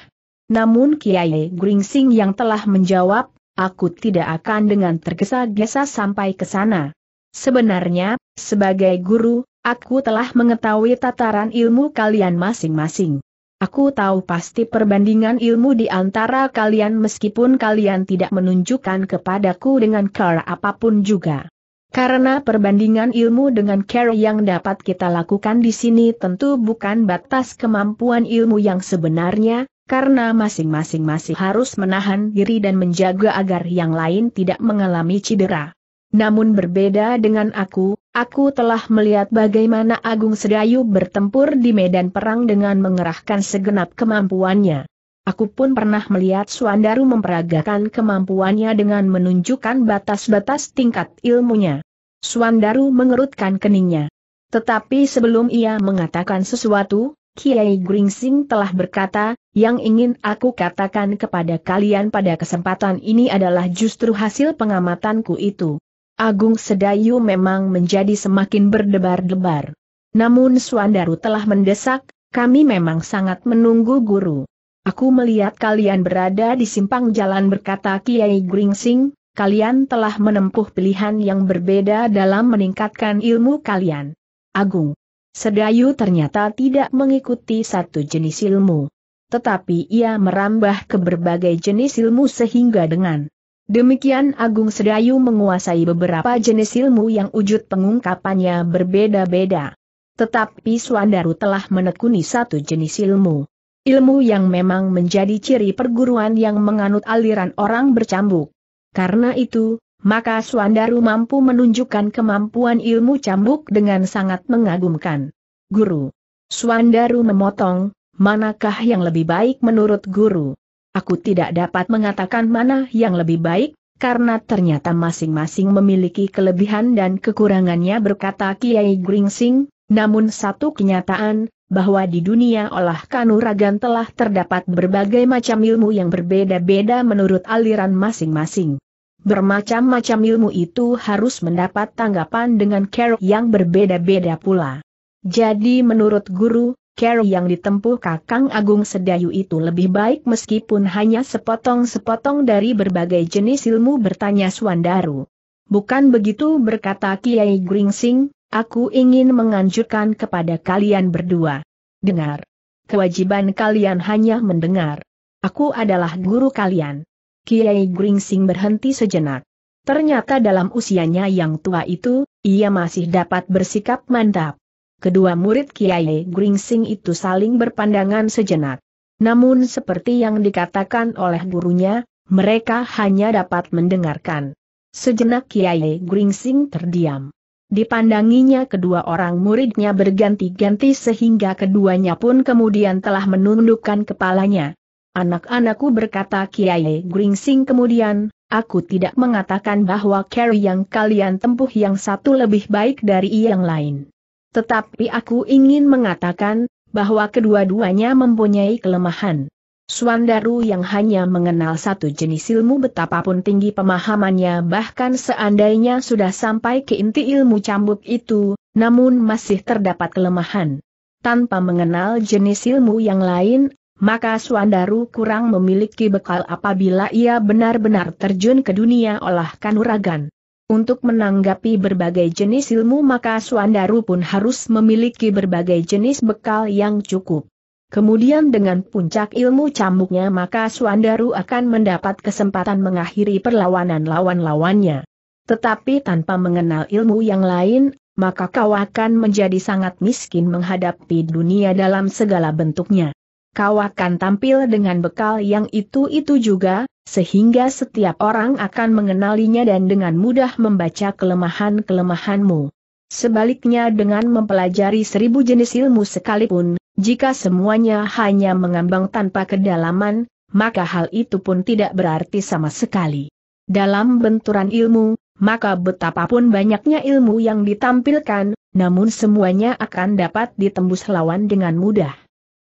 Namun Kiai Gringsing yang telah menjawab, aku tidak akan dengan tergesa-gesa sampai ke sana. Sebenarnya, sebagai guru, aku telah mengetahui tataran ilmu kalian masing-masing. Aku tahu pasti perbandingan ilmu di antara kalian meskipun kalian tidak menunjukkan kepadaku dengan cara apapun juga. Karena perbandingan ilmu dengan cara yang dapat kita lakukan di sini tentu bukan batas kemampuan ilmu yang sebenarnya, karena masing-masing masih harus menahan diri dan menjaga agar yang lain tidak mengalami cedera. Namun berbeda dengan aku, aku telah melihat bagaimana Agung Sedayu bertempur di medan perang dengan mengerahkan segenap kemampuannya. Aku pun pernah melihat Suandaru memperagakan kemampuannya dengan menunjukkan batas-batas tingkat ilmunya. Suandaru mengerutkan keningnya. Tetapi sebelum ia mengatakan sesuatu, Kiai Gringsing telah berkata, yang ingin aku katakan kepada kalian pada kesempatan ini adalah justru hasil pengamatanku itu. Agung Sedayu memang menjadi semakin berdebar-debar. Namun Suandaru telah mendesak, kami memang sangat menunggu guru. Aku melihat kalian berada di simpang jalan berkata Kiai Gringsing, kalian telah menempuh pilihan yang berbeda dalam meningkatkan ilmu kalian. Agung. Sedayu ternyata tidak mengikuti satu jenis ilmu. Tetapi ia merambah ke berbagai jenis ilmu sehingga dengan Demikian Agung Sedayu menguasai beberapa jenis ilmu yang wujud pengungkapannya berbeda-beda. Tetapi Suandaru telah menekuni satu jenis ilmu. Ilmu yang memang menjadi ciri perguruan yang menganut aliran orang bercambuk. Karena itu, maka Suandaru mampu menunjukkan kemampuan ilmu cambuk dengan sangat mengagumkan. Guru. Suandaru memotong, manakah yang lebih baik menurut guru? Aku tidak dapat mengatakan mana yang lebih baik, karena ternyata masing-masing memiliki kelebihan dan kekurangannya berkata Kiai Gringsing, namun satu kenyataan, bahwa di dunia olah kanuragan telah terdapat berbagai macam ilmu yang berbeda-beda menurut aliran masing-masing. Bermacam-macam ilmu itu harus mendapat tanggapan dengan cara yang berbeda-beda pula. Jadi menurut guru, Carry yang ditempuh Kakang Agung Sedayu itu lebih baik meskipun hanya sepotong-sepotong dari berbagai jenis ilmu bertanya Suandaru. Bukan begitu berkata Kiai Gringsing, aku ingin menganjurkan kepada kalian berdua. Dengar. Kewajiban kalian hanya mendengar. Aku adalah guru kalian. Kiai Gringsing berhenti sejenak. Ternyata dalam usianya yang tua itu, ia masih dapat bersikap mantap kedua murid Kiai Gringsing itu saling berpandangan sejenak. Namun seperti yang dikatakan oleh gurunya, mereka hanya dapat mendengarkan. Sejenak Kiai Gringsing terdiam. Dipandanginya kedua orang muridnya berganti-ganti sehingga keduanya pun kemudian telah menundukkan kepalanya. Anak-anakku berkata Kiai Gringsing kemudian, aku tidak mengatakan bahwa carry yang kalian tempuh yang satu lebih baik dari yang lain. Tetapi aku ingin mengatakan, bahwa kedua-duanya mempunyai kelemahan. Suandaru yang hanya mengenal satu jenis ilmu betapapun tinggi pemahamannya bahkan seandainya sudah sampai ke inti ilmu cambuk itu, namun masih terdapat kelemahan. Tanpa mengenal jenis ilmu yang lain, maka Suandaru kurang memiliki bekal apabila ia benar-benar terjun ke dunia olah kanuragan. Untuk menanggapi berbagai jenis ilmu maka Suandaru pun harus memiliki berbagai jenis bekal yang cukup. Kemudian dengan puncak ilmu cambuknya maka Suandaru akan mendapat kesempatan mengakhiri perlawanan lawan-lawannya. Tetapi tanpa mengenal ilmu yang lain, maka kau akan menjadi sangat miskin menghadapi dunia dalam segala bentuknya. Kau akan tampil dengan bekal yang itu-itu juga, sehingga setiap orang akan mengenalinya dan dengan mudah membaca kelemahan-kelemahanmu. Sebaliknya dengan mempelajari seribu jenis ilmu sekalipun, jika semuanya hanya mengambang tanpa kedalaman, maka hal itu pun tidak berarti sama sekali. Dalam benturan ilmu, maka betapapun banyaknya ilmu yang ditampilkan, namun semuanya akan dapat ditembus lawan dengan mudah.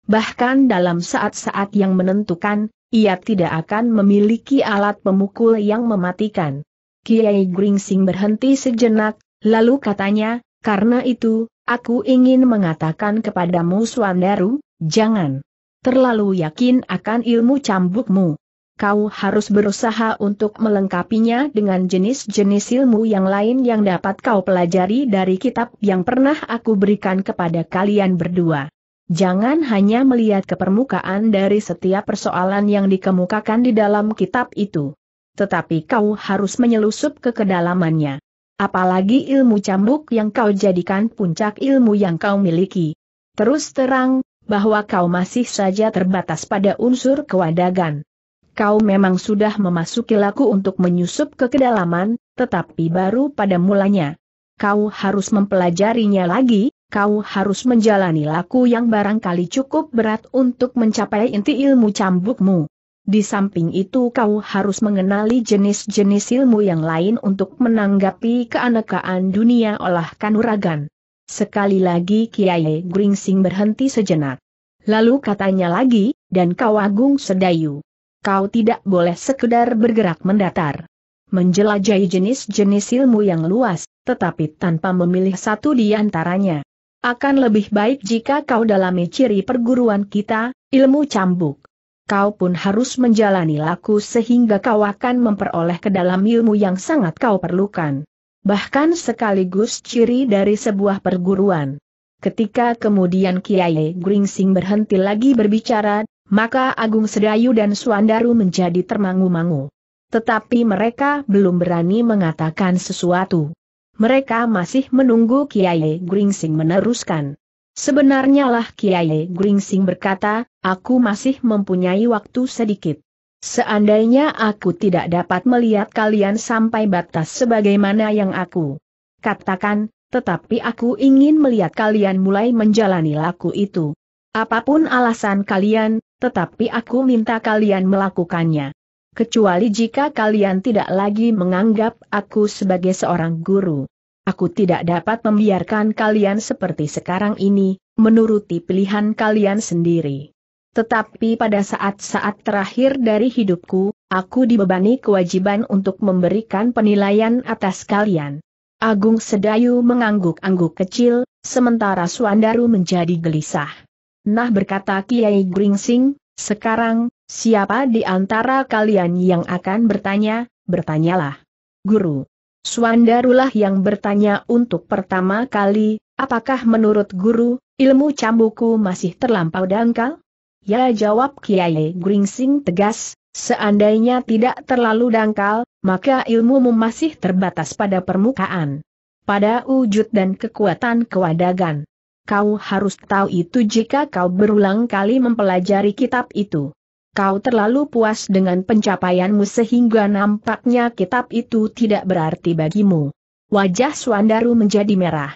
Bahkan dalam saat-saat yang menentukan, ia tidak akan memiliki alat pemukul yang mematikan. Kiai Gringsing berhenti sejenak, lalu katanya, karena itu, aku ingin mengatakan kepadamu Swandaru, jangan terlalu yakin akan ilmu cambukmu. Kau harus berusaha untuk melengkapinya dengan jenis-jenis ilmu yang lain yang dapat kau pelajari dari kitab yang pernah aku berikan kepada kalian berdua. Jangan hanya melihat ke permukaan dari setiap persoalan yang dikemukakan di dalam kitab itu. Tetapi kau harus menyelusup ke kedalamannya. Apalagi ilmu cambuk yang kau jadikan puncak ilmu yang kau miliki. Terus terang, bahwa kau masih saja terbatas pada unsur kewadagan. Kau memang sudah memasuki laku untuk menyusup ke kedalaman, tetapi baru pada mulanya. Kau harus mempelajarinya lagi, kau harus menjalani laku yang barangkali cukup berat untuk mencapai inti ilmu cambukmu. Di samping itu kau harus mengenali jenis-jenis ilmu yang lain untuk menanggapi keanekaan dunia olah kanuragan. Sekali lagi Kiai Gringsing berhenti sejenak. Lalu katanya lagi, dan kau agung sedayu. Kau tidak boleh sekedar bergerak mendatar. Menjelajahi jenis-jenis ilmu yang luas, tetapi tanpa memilih satu di antaranya. Akan lebih baik jika kau dalami ciri perguruan kita, ilmu cambuk. Kau pun harus menjalani laku sehingga kau akan memperoleh ke dalam ilmu yang sangat kau perlukan. Bahkan sekaligus ciri dari sebuah perguruan. Ketika kemudian Kiai Gringsing berhenti lagi berbicara, maka Agung Sedayu dan Suandaru menjadi termangu-mangu. Tetapi mereka belum berani mengatakan sesuatu. Mereka masih menunggu Kiai Gringsing meneruskan. Sebenarnya lah Kiai Gringsing berkata, aku masih mempunyai waktu sedikit. Seandainya aku tidak dapat melihat kalian sampai batas sebagaimana yang aku katakan, tetapi aku ingin melihat kalian mulai menjalani laku itu. Apapun alasan kalian, tetapi aku minta kalian melakukannya kecuali jika kalian tidak lagi menganggap aku sebagai seorang guru. Aku tidak dapat membiarkan kalian seperti sekarang ini, menuruti pilihan kalian sendiri. Tetapi pada saat-saat terakhir dari hidupku, aku dibebani kewajiban untuk memberikan penilaian atas kalian. Agung Sedayu mengangguk-angguk kecil, sementara Suandaru menjadi gelisah. Nah berkata Kiai Gringsing, sekarang, Siapa di antara kalian yang akan bertanya, bertanyalah. Guru. Suandarulah yang bertanya untuk pertama kali, apakah menurut guru, ilmu cambuku masih terlampau dangkal? Ya jawab Kiai Gringsing tegas, seandainya tidak terlalu dangkal, maka ilmumu masih terbatas pada permukaan. Pada wujud dan kekuatan kewadagan. Kau harus tahu itu jika kau berulang kali mempelajari kitab itu kau terlalu puas dengan pencapaianmu sehingga nampaknya kitab itu tidak berarti bagimu. Wajah Suandaru menjadi merah.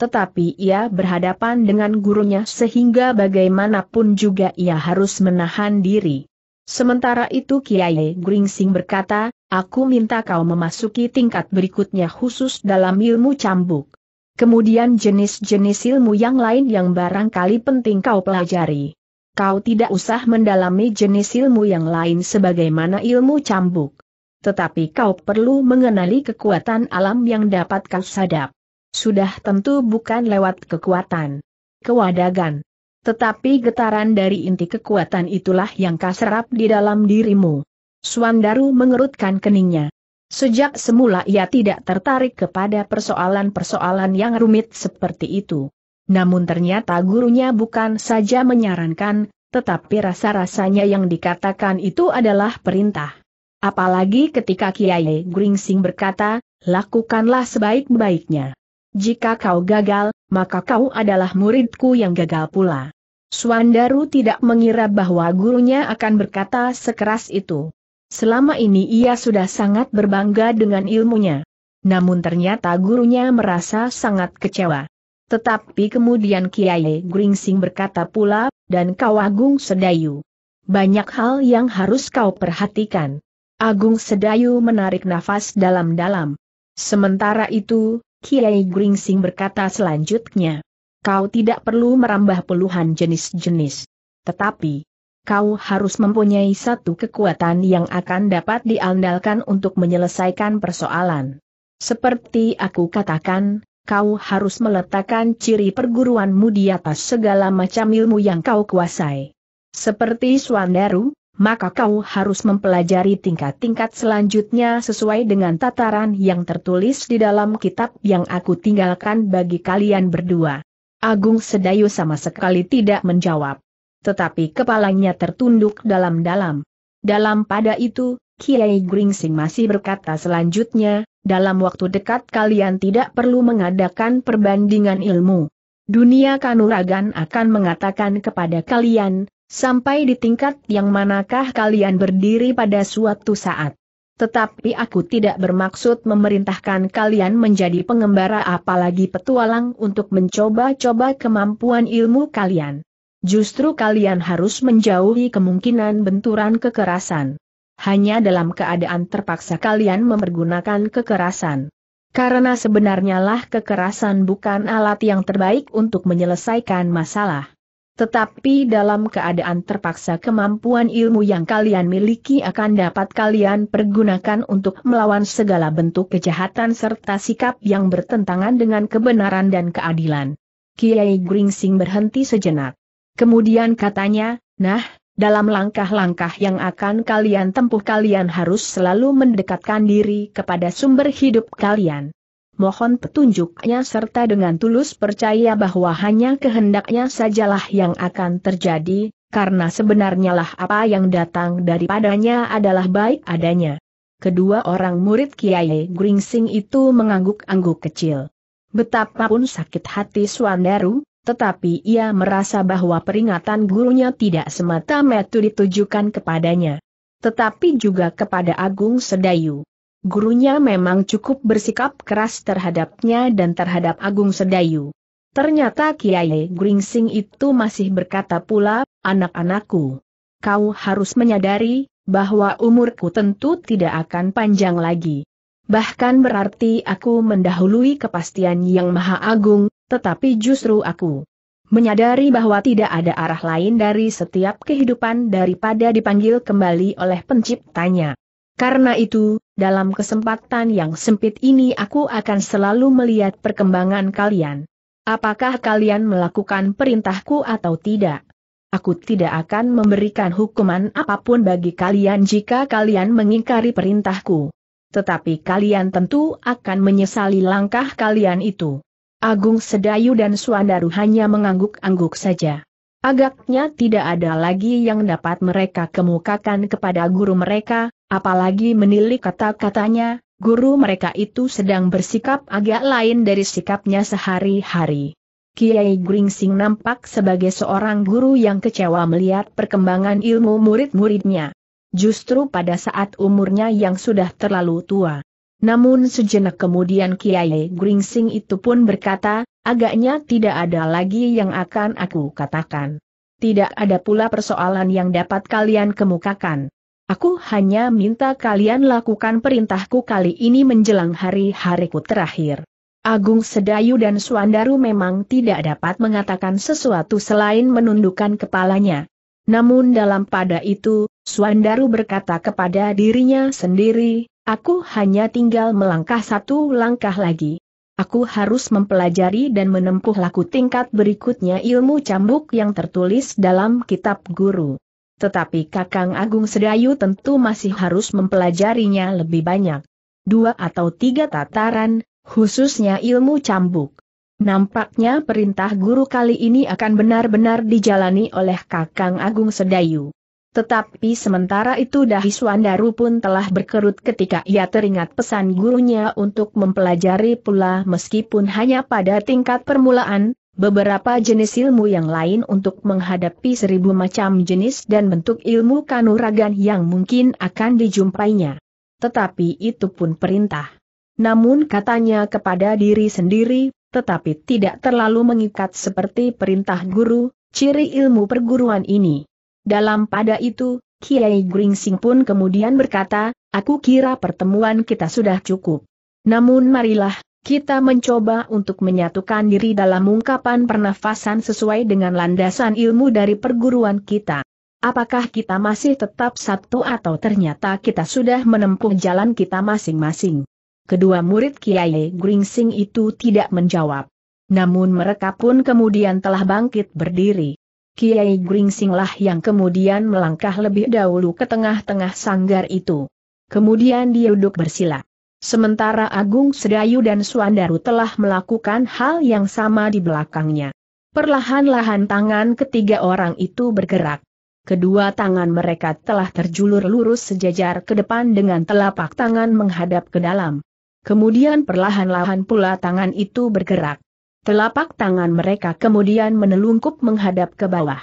Tetapi ia berhadapan dengan gurunya sehingga bagaimanapun juga ia harus menahan diri. Sementara itu Kiai Gringsing berkata, aku minta kau memasuki tingkat berikutnya khusus dalam ilmu cambuk. Kemudian jenis-jenis ilmu yang lain yang barangkali penting kau pelajari kau tidak usah mendalami jenis ilmu yang lain sebagaimana ilmu cambuk. Tetapi kau perlu mengenali kekuatan alam yang dapat kau sadap. Sudah tentu bukan lewat kekuatan. Kewadagan. Tetapi getaran dari inti kekuatan itulah yang kau serap di dalam dirimu. Suandaru mengerutkan keningnya. Sejak semula ia tidak tertarik kepada persoalan-persoalan yang rumit seperti itu. Namun ternyata gurunya bukan saja menyarankan, tetapi rasa-rasanya yang dikatakan itu adalah perintah. Apalagi ketika Kiai Gringsing berkata, lakukanlah sebaik-baiknya. Jika kau gagal, maka kau adalah muridku yang gagal pula. Suandaru tidak mengira bahwa gurunya akan berkata sekeras itu. Selama ini ia sudah sangat berbangga dengan ilmunya. Namun ternyata gurunya merasa sangat kecewa. Tetapi kemudian Kiai Gringsing berkata pula, dan kau Agung Sedayu. Banyak hal yang harus kau perhatikan. Agung Sedayu menarik nafas dalam-dalam. Sementara itu, Kiai Gringsing berkata selanjutnya. Kau tidak perlu merambah puluhan jenis-jenis. Tetapi, kau harus mempunyai satu kekuatan yang akan dapat diandalkan untuk menyelesaikan persoalan. Seperti aku katakan, kau harus meletakkan ciri perguruanmu di atas segala macam ilmu yang kau kuasai. Seperti Swandaru, maka kau harus mempelajari tingkat-tingkat selanjutnya sesuai dengan tataran yang tertulis di dalam kitab yang aku tinggalkan bagi kalian berdua. Agung Sedayu sama sekali tidak menjawab. Tetapi kepalanya tertunduk dalam-dalam. Dalam pada itu, Kiai Gringsing masih berkata selanjutnya, dalam waktu dekat kalian tidak perlu mengadakan perbandingan ilmu. Dunia kanuragan akan mengatakan kepada kalian, sampai di tingkat yang manakah kalian berdiri pada suatu saat. Tetapi aku tidak bermaksud memerintahkan kalian menjadi pengembara apalagi petualang untuk mencoba-coba kemampuan ilmu kalian. Justru kalian harus menjauhi kemungkinan benturan kekerasan hanya dalam keadaan terpaksa kalian mempergunakan kekerasan. Karena sebenarnya lah kekerasan bukan alat yang terbaik untuk menyelesaikan masalah. Tetapi dalam keadaan terpaksa kemampuan ilmu yang kalian miliki akan dapat kalian pergunakan untuk melawan segala bentuk kejahatan serta sikap yang bertentangan dengan kebenaran dan keadilan. Kiai Gringsing berhenti sejenak. Kemudian katanya, nah, dalam langkah-langkah yang akan kalian tempuh kalian harus selalu mendekatkan diri kepada sumber hidup kalian. Mohon petunjuknya serta dengan tulus percaya bahwa hanya kehendaknya sajalah yang akan terjadi, karena sebenarnya lah apa yang datang daripadanya adalah baik adanya. Kedua orang murid Kiai Gringsing itu mengangguk-angguk kecil. Betapapun sakit hati Swandaru tetapi ia merasa bahwa peringatan gurunya tidak semata-mata ditujukan kepadanya. Tetapi juga kepada Agung Sedayu. Gurunya memang cukup bersikap keras terhadapnya dan terhadap Agung Sedayu. Ternyata Kiai Gringsing itu masih berkata pula, anak-anakku, kau harus menyadari bahwa umurku tentu tidak akan panjang lagi. Bahkan berarti aku mendahului kepastian yang maha agung, tetapi justru aku menyadari bahwa tidak ada arah lain dari setiap kehidupan daripada dipanggil kembali oleh penciptanya. Karena itu, dalam kesempatan yang sempit ini aku akan selalu melihat perkembangan kalian. Apakah kalian melakukan perintahku atau tidak? Aku tidak akan memberikan hukuman apapun bagi kalian jika kalian mengingkari perintahku. Tetapi kalian tentu akan menyesali langkah kalian itu. Agung Sedayu dan Suandaru hanya mengangguk-angguk saja. Agaknya tidak ada lagi yang dapat mereka kemukakan kepada guru mereka, apalagi menilik kata-katanya, guru mereka itu sedang bersikap agak lain dari sikapnya sehari-hari. Kiai Gringsing nampak sebagai seorang guru yang kecewa melihat perkembangan ilmu murid-muridnya. Justru pada saat umurnya yang sudah terlalu tua namun sejenak kemudian Kiai Gringsing itu pun berkata, agaknya tidak ada lagi yang akan aku katakan. Tidak ada pula persoalan yang dapat kalian kemukakan. Aku hanya minta kalian lakukan perintahku kali ini menjelang hari-hariku terakhir. Agung Sedayu dan Suandaru memang tidak dapat mengatakan sesuatu selain menundukkan kepalanya. Namun dalam pada itu, Suandaru berkata kepada dirinya sendiri, Aku hanya tinggal melangkah satu langkah lagi. Aku harus mempelajari dan menempuh laku tingkat berikutnya ilmu cambuk yang tertulis dalam kitab guru. Tetapi Kakang Agung Sedayu tentu masih harus mempelajarinya lebih banyak. Dua atau tiga tataran, khususnya ilmu cambuk. Nampaknya perintah guru kali ini akan benar-benar dijalani oleh Kakang Agung Sedayu. Tetapi sementara itu Dahiswandaru pun telah berkerut ketika ia teringat pesan gurunya untuk mempelajari pula meskipun hanya pada tingkat permulaan, beberapa jenis ilmu yang lain untuk menghadapi seribu macam jenis dan bentuk ilmu kanuragan yang mungkin akan dijumpainya. Tetapi itu pun perintah. Namun katanya kepada diri sendiri, tetapi tidak terlalu mengikat seperti perintah guru, ciri ilmu perguruan ini. Dalam pada itu, Kiai Gringsing pun kemudian berkata, aku kira pertemuan kita sudah cukup. Namun marilah, kita mencoba untuk menyatukan diri dalam ungkapan pernafasan sesuai dengan landasan ilmu dari perguruan kita. Apakah kita masih tetap satu atau ternyata kita sudah menempuh jalan kita masing-masing? Kedua murid Kiai Gringsing itu tidak menjawab. Namun mereka pun kemudian telah bangkit berdiri. Kiai Gringsinglah yang kemudian melangkah lebih dahulu ke tengah-tengah sanggar itu. Kemudian dia duduk bersila. Sementara Agung Sedayu dan Suandaru telah melakukan hal yang sama di belakangnya. Perlahan-lahan tangan ketiga orang itu bergerak. Kedua tangan mereka telah terjulur lurus sejajar ke depan dengan telapak tangan menghadap ke dalam. Kemudian perlahan-lahan pula tangan itu bergerak. Telapak tangan mereka kemudian menelungkup menghadap ke bawah.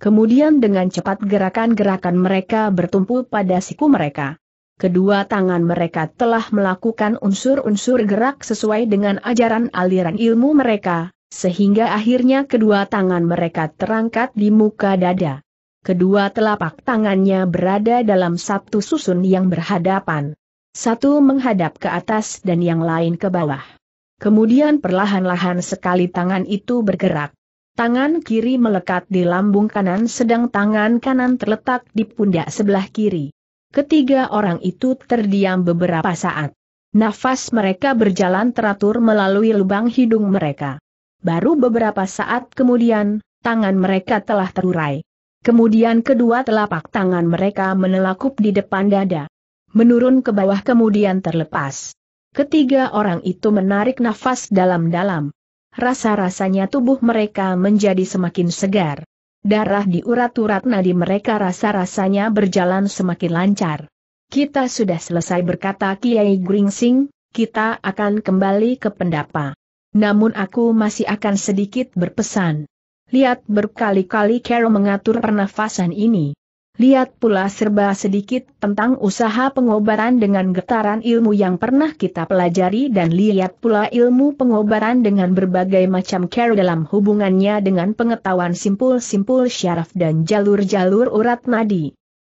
Kemudian dengan cepat gerakan-gerakan mereka bertumpu pada siku mereka. Kedua tangan mereka telah melakukan unsur-unsur gerak sesuai dengan ajaran aliran ilmu mereka, sehingga akhirnya kedua tangan mereka terangkat di muka dada. Kedua telapak tangannya berada dalam satu susun yang berhadapan. Satu menghadap ke atas dan yang lain ke bawah. Kemudian perlahan-lahan sekali tangan itu bergerak. Tangan kiri melekat di lambung kanan sedang tangan kanan terletak di pundak sebelah kiri. Ketiga orang itu terdiam beberapa saat. Nafas mereka berjalan teratur melalui lubang hidung mereka. Baru beberapa saat kemudian, tangan mereka telah terurai. Kemudian kedua telapak tangan mereka menelakup di depan dada. Menurun ke bawah kemudian terlepas. Ketiga orang itu menarik nafas dalam-dalam. Rasa-rasanya tubuh mereka menjadi semakin segar. Darah di urat-urat nadi mereka rasa-rasanya berjalan semakin lancar. Kita sudah selesai berkata Kiai Gringsing, kita akan kembali ke pendapa. Namun aku masih akan sedikit berpesan. Lihat berkali-kali Carol mengatur pernafasan ini. Lihat pula serba sedikit tentang usaha pengobaran dengan getaran ilmu yang pernah kita pelajari dan lihat pula ilmu pengobaran dengan berbagai macam care dalam hubungannya dengan pengetahuan simpul-simpul syaraf dan jalur-jalur urat nadi.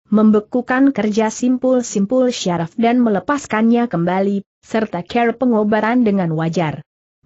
Membekukan kerja simpul-simpul syaraf dan melepaskannya kembali, serta care pengobaran dengan wajar.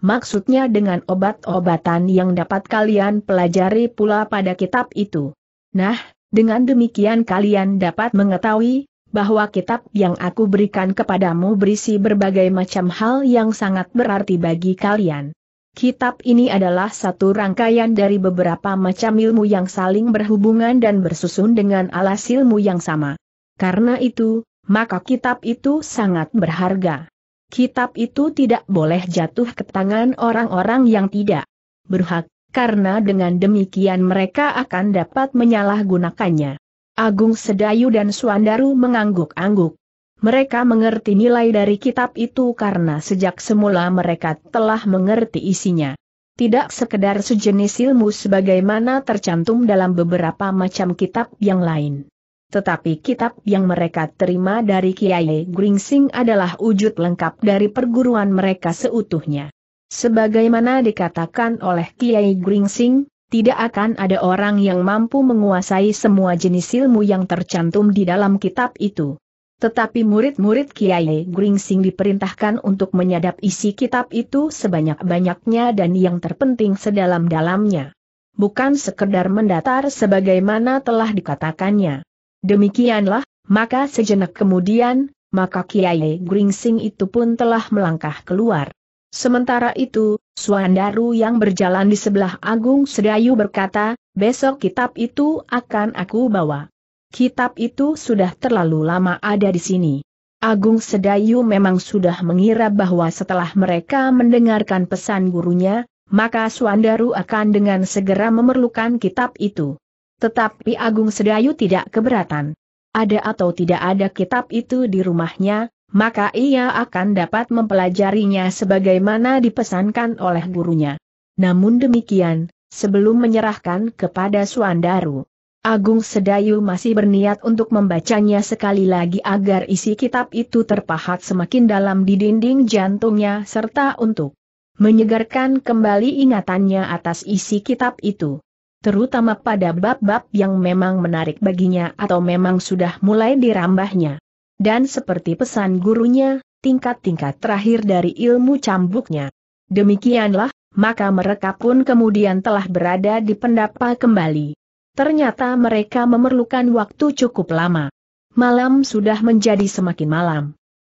Maksudnya dengan obat-obatan yang dapat kalian pelajari pula pada kitab itu. Nah, dengan demikian kalian dapat mengetahui bahwa kitab yang aku berikan kepadamu berisi berbagai macam hal yang sangat berarti bagi kalian. Kitab ini adalah satu rangkaian dari beberapa macam ilmu yang saling berhubungan dan bersusun dengan alas ilmu yang sama. Karena itu, maka kitab itu sangat berharga. Kitab itu tidak boleh jatuh ke tangan orang-orang yang tidak berhak karena dengan demikian mereka akan dapat menyalahgunakannya. Agung Sedayu dan Suandaru mengangguk-angguk. Mereka mengerti nilai dari kitab itu karena sejak semula mereka telah mengerti isinya. Tidak sekedar sejenis ilmu sebagaimana tercantum dalam beberapa macam kitab yang lain. Tetapi kitab yang mereka terima dari Kiai Gringsing adalah wujud lengkap dari perguruan mereka seutuhnya. Sebagaimana dikatakan oleh Kiai Gringsing, tidak akan ada orang yang mampu menguasai semua jenis ilmu yang tercantum di dalam kitab itu. Tetapi murid-murid Kiai Gringsing diperintahkan untuk menyadap isi kitab itu sebanyak-banyaknya dan yang terpenting sedalam-dalamnya. Bukan sekedar mendatar sebagaimana telah dikatakannya. Demikianlah, maka sejenak kemudian, maka Kiai Gringsing itu pun telah melangkah keluar. Sementara itu, Suandaru yang berjalan di sebelah Agung Sedayu berkata, besok kitab itu akan aku bawa. Kitab itu sudah terlalu lama ada di sini. Agung Sedayu memang sudah mengira bahwa setelah mereka mendengarkan pesan gurunya, maka Suandaru akan dengan segera memerlukan kitab itu. Tetapi Agung Sedayu tidak keberatan. Ada atau tidak ada kitab itu di rumahnya, maka ia akan dapat mempelajarinya sebagaimana dipesankan oleh gurunya. Namun demikian, sebelum menyerahkan kepada Suandaru, Agung Sedayu masih berniat untuk membacanya sekali lagi agar isi kitab itu terpahat semakin dalam di dinding jantungnya serta untuk menyegarkan kembali ingatannya atas isi kitab itu. Terutama pada bab-bab yang memang menarik baginya atau memang sudah mulai dirambahnya. Dan seperti pesan gurunya, tingkat-tingkat terakhir dari ilmu cambuknya. Demikianlah, maka mereka pun kemudian telah berada di pendapa kembali. Ternyata mereka memerlukan waktu cukup lama. Malam sudah menjadi semakin malam.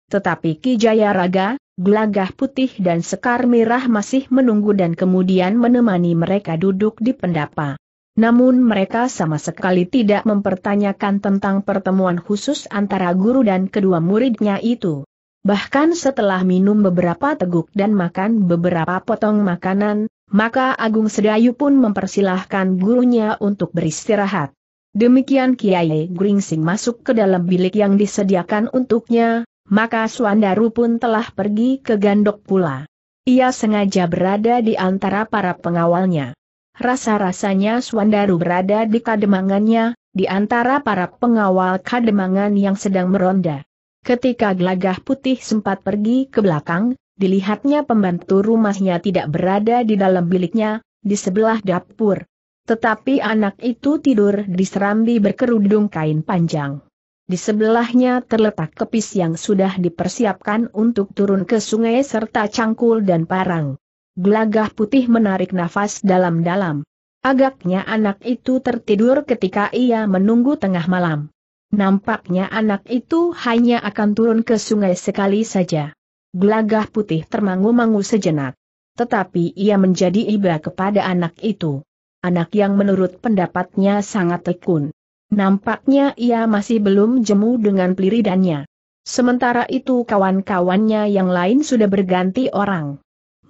Tetapi Ki Jayaraga, gelagah putih dan sekar merah masih menunggu dan kemudian menemani mereka duduk di pendapa. Namun mereka sama sekali tidak mempertanyakan tentang pertemuan khusus antara guru dan kedua muridnya itu. Bahkan setelah minum beberapa teguk dan makan beberapa potong makanan, maka Agung Sedayu pun mempersilahkan gurunya untuk beristirahat. Demikian Kiai Gringsing masuk ke dalam bilik yang disediakan untuknya, maka Suandaru pun telah pergi ke Gandok pula. Ia sengaja berada di antara para pengawalnya. Rasa-rasanya Swandaru berada di kademangannya, di antara para pengawal kademangan yang sedang meronda. Ketika gelagah putih sempat pergi ke belakang, dilihatnya pembantu rumahnya tidak berada di dalam biliknya, di sebelah dapur. Tetapi anak itu tidur di serambi berkerudung kain panjang. Di sebelahnya terletak kepis yang sudah dipersiapkan untuk turun ke sungai serta cangkul dan parang. Gelagah putih menarik nafas dalam-dalam. Agaknya anak itu tertidur ketika ia menunggu tengah malam. Nampaknya anak itu hanya akan turun ke sungai sekali saja. Gelagah putih termangu-mangu sejenak. Tetapi ia menjadi iba kepada anak itu. Anak yang menurut pendapatnya sangat tekun. Nampaknya ia masih belum jemu dengan peliridannya. Sementara itu kawan-kawannya yang lain sudah berganti orang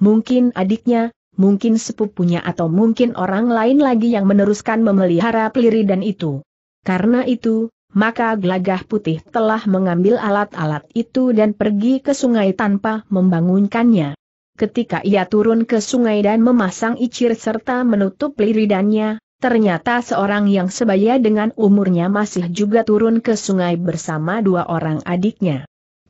mungkin adiknya, mungkin sepupunya atau mungkin orang lain lagi yang meneruskan memelihara dan itu. Karena itu, maka gelagah putih telah mengambil alat-alat itu dan pergi ke sungai tanpa membangunkannya. Ketika ia turun ke sungai dan memasang icir serta menutup liridannya, ternyata seorang yang sebaya dengan umurnya masih juga turun ke sungai bersama dua orang adiknya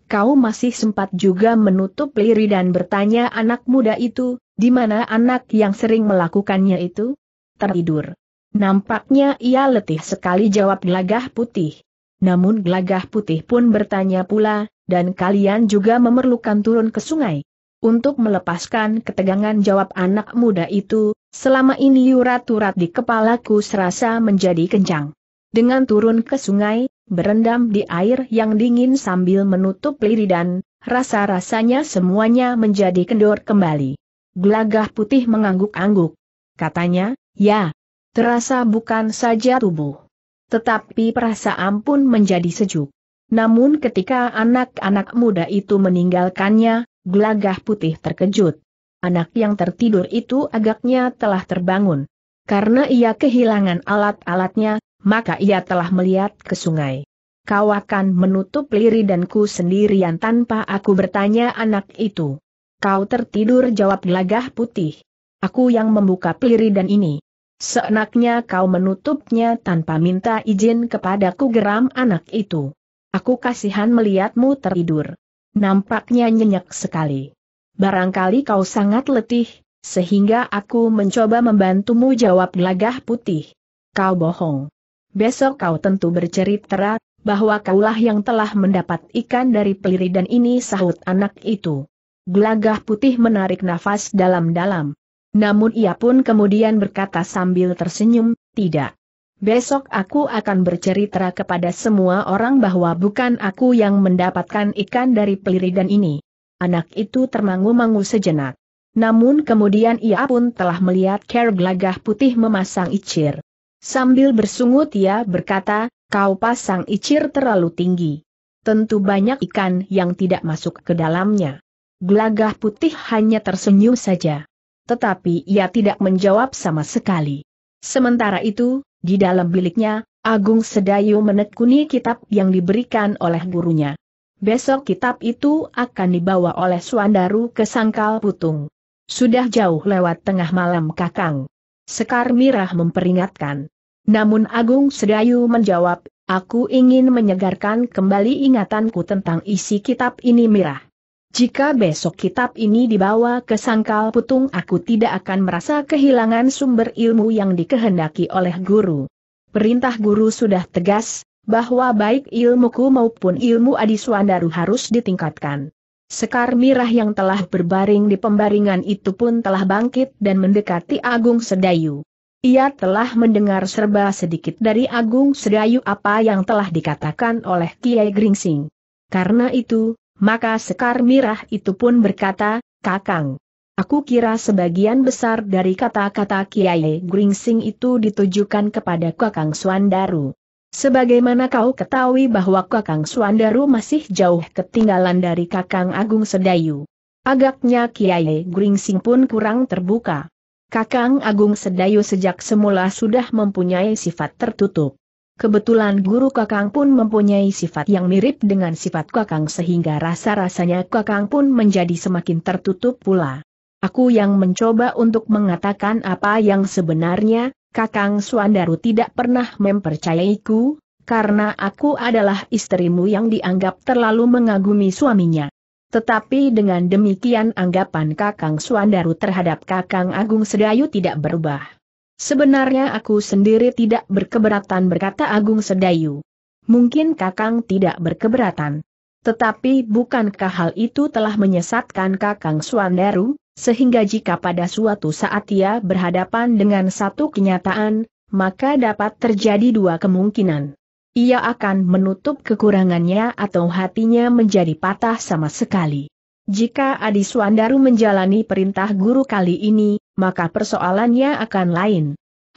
kau masih sempat juga menutup liri dan bertanya anak muda itu, di mana anak yang sering melakukannya itu? Tertidur. Nampaknya ia letih sekali jawab gelagah putih. Namun gelagah putih pun bertanya pula, dan kalian juga memerlukan turun ke sungai. Untuk melepaskan ketegangan jawab anak muda itu, selama ini urat-urat di kepalaku serasa menjadi kencang. Dengan turun ke sungai, berendam di air yang dingin sambil menutup liri dan, rasa-rasanya semuanya menjadi kendor kembali. Gelagah putih mengangguk-angguk. Katanya, ya, terasa bukan saja tubuh. Tetapi perasaan pun menjadi sejuk. Namun ketika anak-anak muda itu meninggalkannya, gelagah putih terkejut. Anak yang tertidur itu agaknya telah terbangun. Karena ia kehilangan alat-alatnya, maka ia telah melihat ke sungai. Kau akan menutup liri dan ku sendirian tanpa aku bertanya anak itu. Kau tertidur jawab gelagah putih. Aku yang membuka peliri dan ini. Seenaknya kau menutupnya tanpa minta izin kepadaku geram anak itu. Aku kasihan melihatmu tertidur. Nampaknya nyenyak sekali. Barangkali kau sangat letih, sehingga aku mencoba membantumu jawab gelagah putih. Kau bohong besok kau tentu bercerita bahwa kaulah yang telah mendapat ikan dari peliri dan ini sahut anak itu. Gelagah putih menarik nafas dalam-dalam. Namun ia pun kemudian berkata sambil tersenyum, tidak. Besok aku akan bercerita kepada semua orang bahwa bukan aku yang mendapatkan ikan dari peliri dan ini. Anak itu termangu-mangu sejenak. Namun kemudian ia pun telah melihat Ker gelagah putih memasang icir. Sambil bersungut ia berkata, kau pasang icir terlalu tinggi. Tentu banyak ikan yang tidak masuk ke dalamnya. Gelagah putih hanya tersenyum saja. Tetapi ia tidak menjawab sama sekali. Sementara itu, di dalam biliknya, Agung Sedayu menekuni kitab yang diberikan oleh gurunya. Besok kitab itu akan dibawa oleh Suandaru ke Sangkal Putung. Sudah jauh lewat tengah malam kakang. Sekar Mirah memperingatkan. Namun Agung Sedayu menjawab, aku ingin menyegarkan kembali ingatanku tentang isi kitab ini mirah. Jika besok kitab ini dibawa ke sangkal putung aku tidak akan merasa kehilangan sumber ilmu yang dikehendaki oleh guru. Perintah guru sudah tegas, bahwa baik ilmuku maupun ilmu Adiswandaru harus ditingkatkan. Sekar Mirah yang telah berbaring di pembaringan itu pun telah bangkit dan mendekati Agung Sedayu. Ia telah mendengar serba sedikit dari Agung Sedayu apa yang telah dikatakan oleh Kiai Gringsing. Karena itu, maka Sekar Mirah itu pun berkata, Kakang, aku kira sebagian besar dari kata-kata Kiai Gringsing itu ditujukan kepada Kakang Suandaru. Sebagaimana kau ketahui bahwa Kakang Suandaru masih jauh ketinggalan dari Kakang Agung Sedayu. Agaknya Kiai Gringsing pun kurang terbuka. Kakang Agung Sedayu sejak semula sudah mempunyai sifat tertutup. Kebetulan guru Kakang pun mempunyai sifat yang mirip dengan sifat Kakang sehingga rasa-rasanya Kakang pun menjadi semakin tertutup pula. Aku yang mencoba untuk mengatakan apa yang sebenarnya, Kakang Suandaru tidak pernah mempercayaiku, karena aku adalah istrimu yang dianggap terlalu mengagumi suaminya. Tetapi dengan demikian anggapan Kakang Suandaru terhadap Kakang Agung Sedayu tidak berubah. Sebenarnya aku sendiri tidak berkeberatan berkata Agung Sedayu. Mungkin Kakang tidak berkeberatan. Tetapi bukankah hal itu telah menyesatkan Kakang Suandaru, sehingga jika pada suatu saat ia berhadapan dengan satu kenyataan, maka dapat terjadi dua kemungkinan ia akan menutup kekurangannya atau hatinya menjadi patah sama sekali. Jika Adi Suandaru menjalani perintah guru kali ini, maka persoalannya akan lain.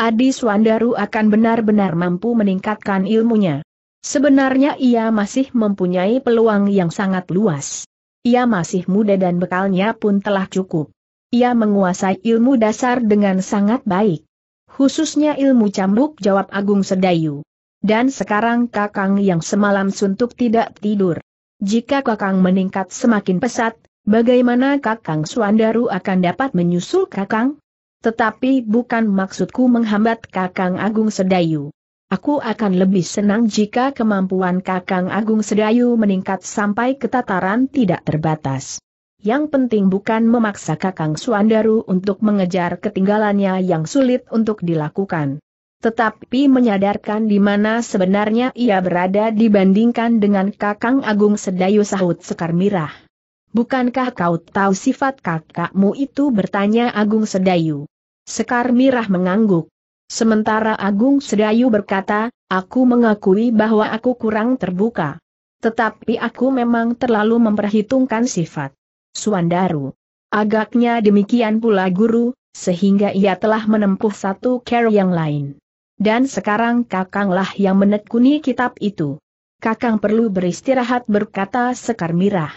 Adi Suandaru akan benar-benar mampu meningkatkan ilmunya. Sebenarnya ia masih mempunyai peluang yang sangat luas. Ia masih muda dan bekalnya pun telah cukup. Ia menguasai ilmu dasar dengan sangat baik. Khususnya ilmu cambuk jawab Agung Sedayu. Dan sekarang Kakang yang semalam suntuk tidak tidur. Jika Kakang meningkat semakin pesat, bagaimana Kakang Suandaru akan dapat menyusul Kakang? Tetapi bukan maksudku menghambat Kakang Agung Sedayu. Aku akan lebih senang jika kemampuan Kakang Agung Sedayu meningkat sampai ke tataran tidak terbatas. Yang penting bukan memaksa Kakang Suandaru untuk mengejar ketinggalannya yang sulit untuk dilakukan tetapi menyadarkan di mana sebenarnya ia berada dibandingkan dengan Kakang Agung Sedayu sahut Sekar Mirah. Bukankah kau tahu sifat kakakmu itu bertanya Agung Sedayu? Sekar Mirah mengangguk. Sementara Agung Sedayu berkata, aku mengakui bahwa aku kurang terbuka. Tetapi aku memang terlalu memperhitungkan sifat. Suandaru. Agaknya demikian pula guru, sehingga ia telah menempuh satu care yang lain. Dan sekarang kakanglah yang menekuni kitab itu. Kakang perlu beristirahat berkata Sekar Mirah.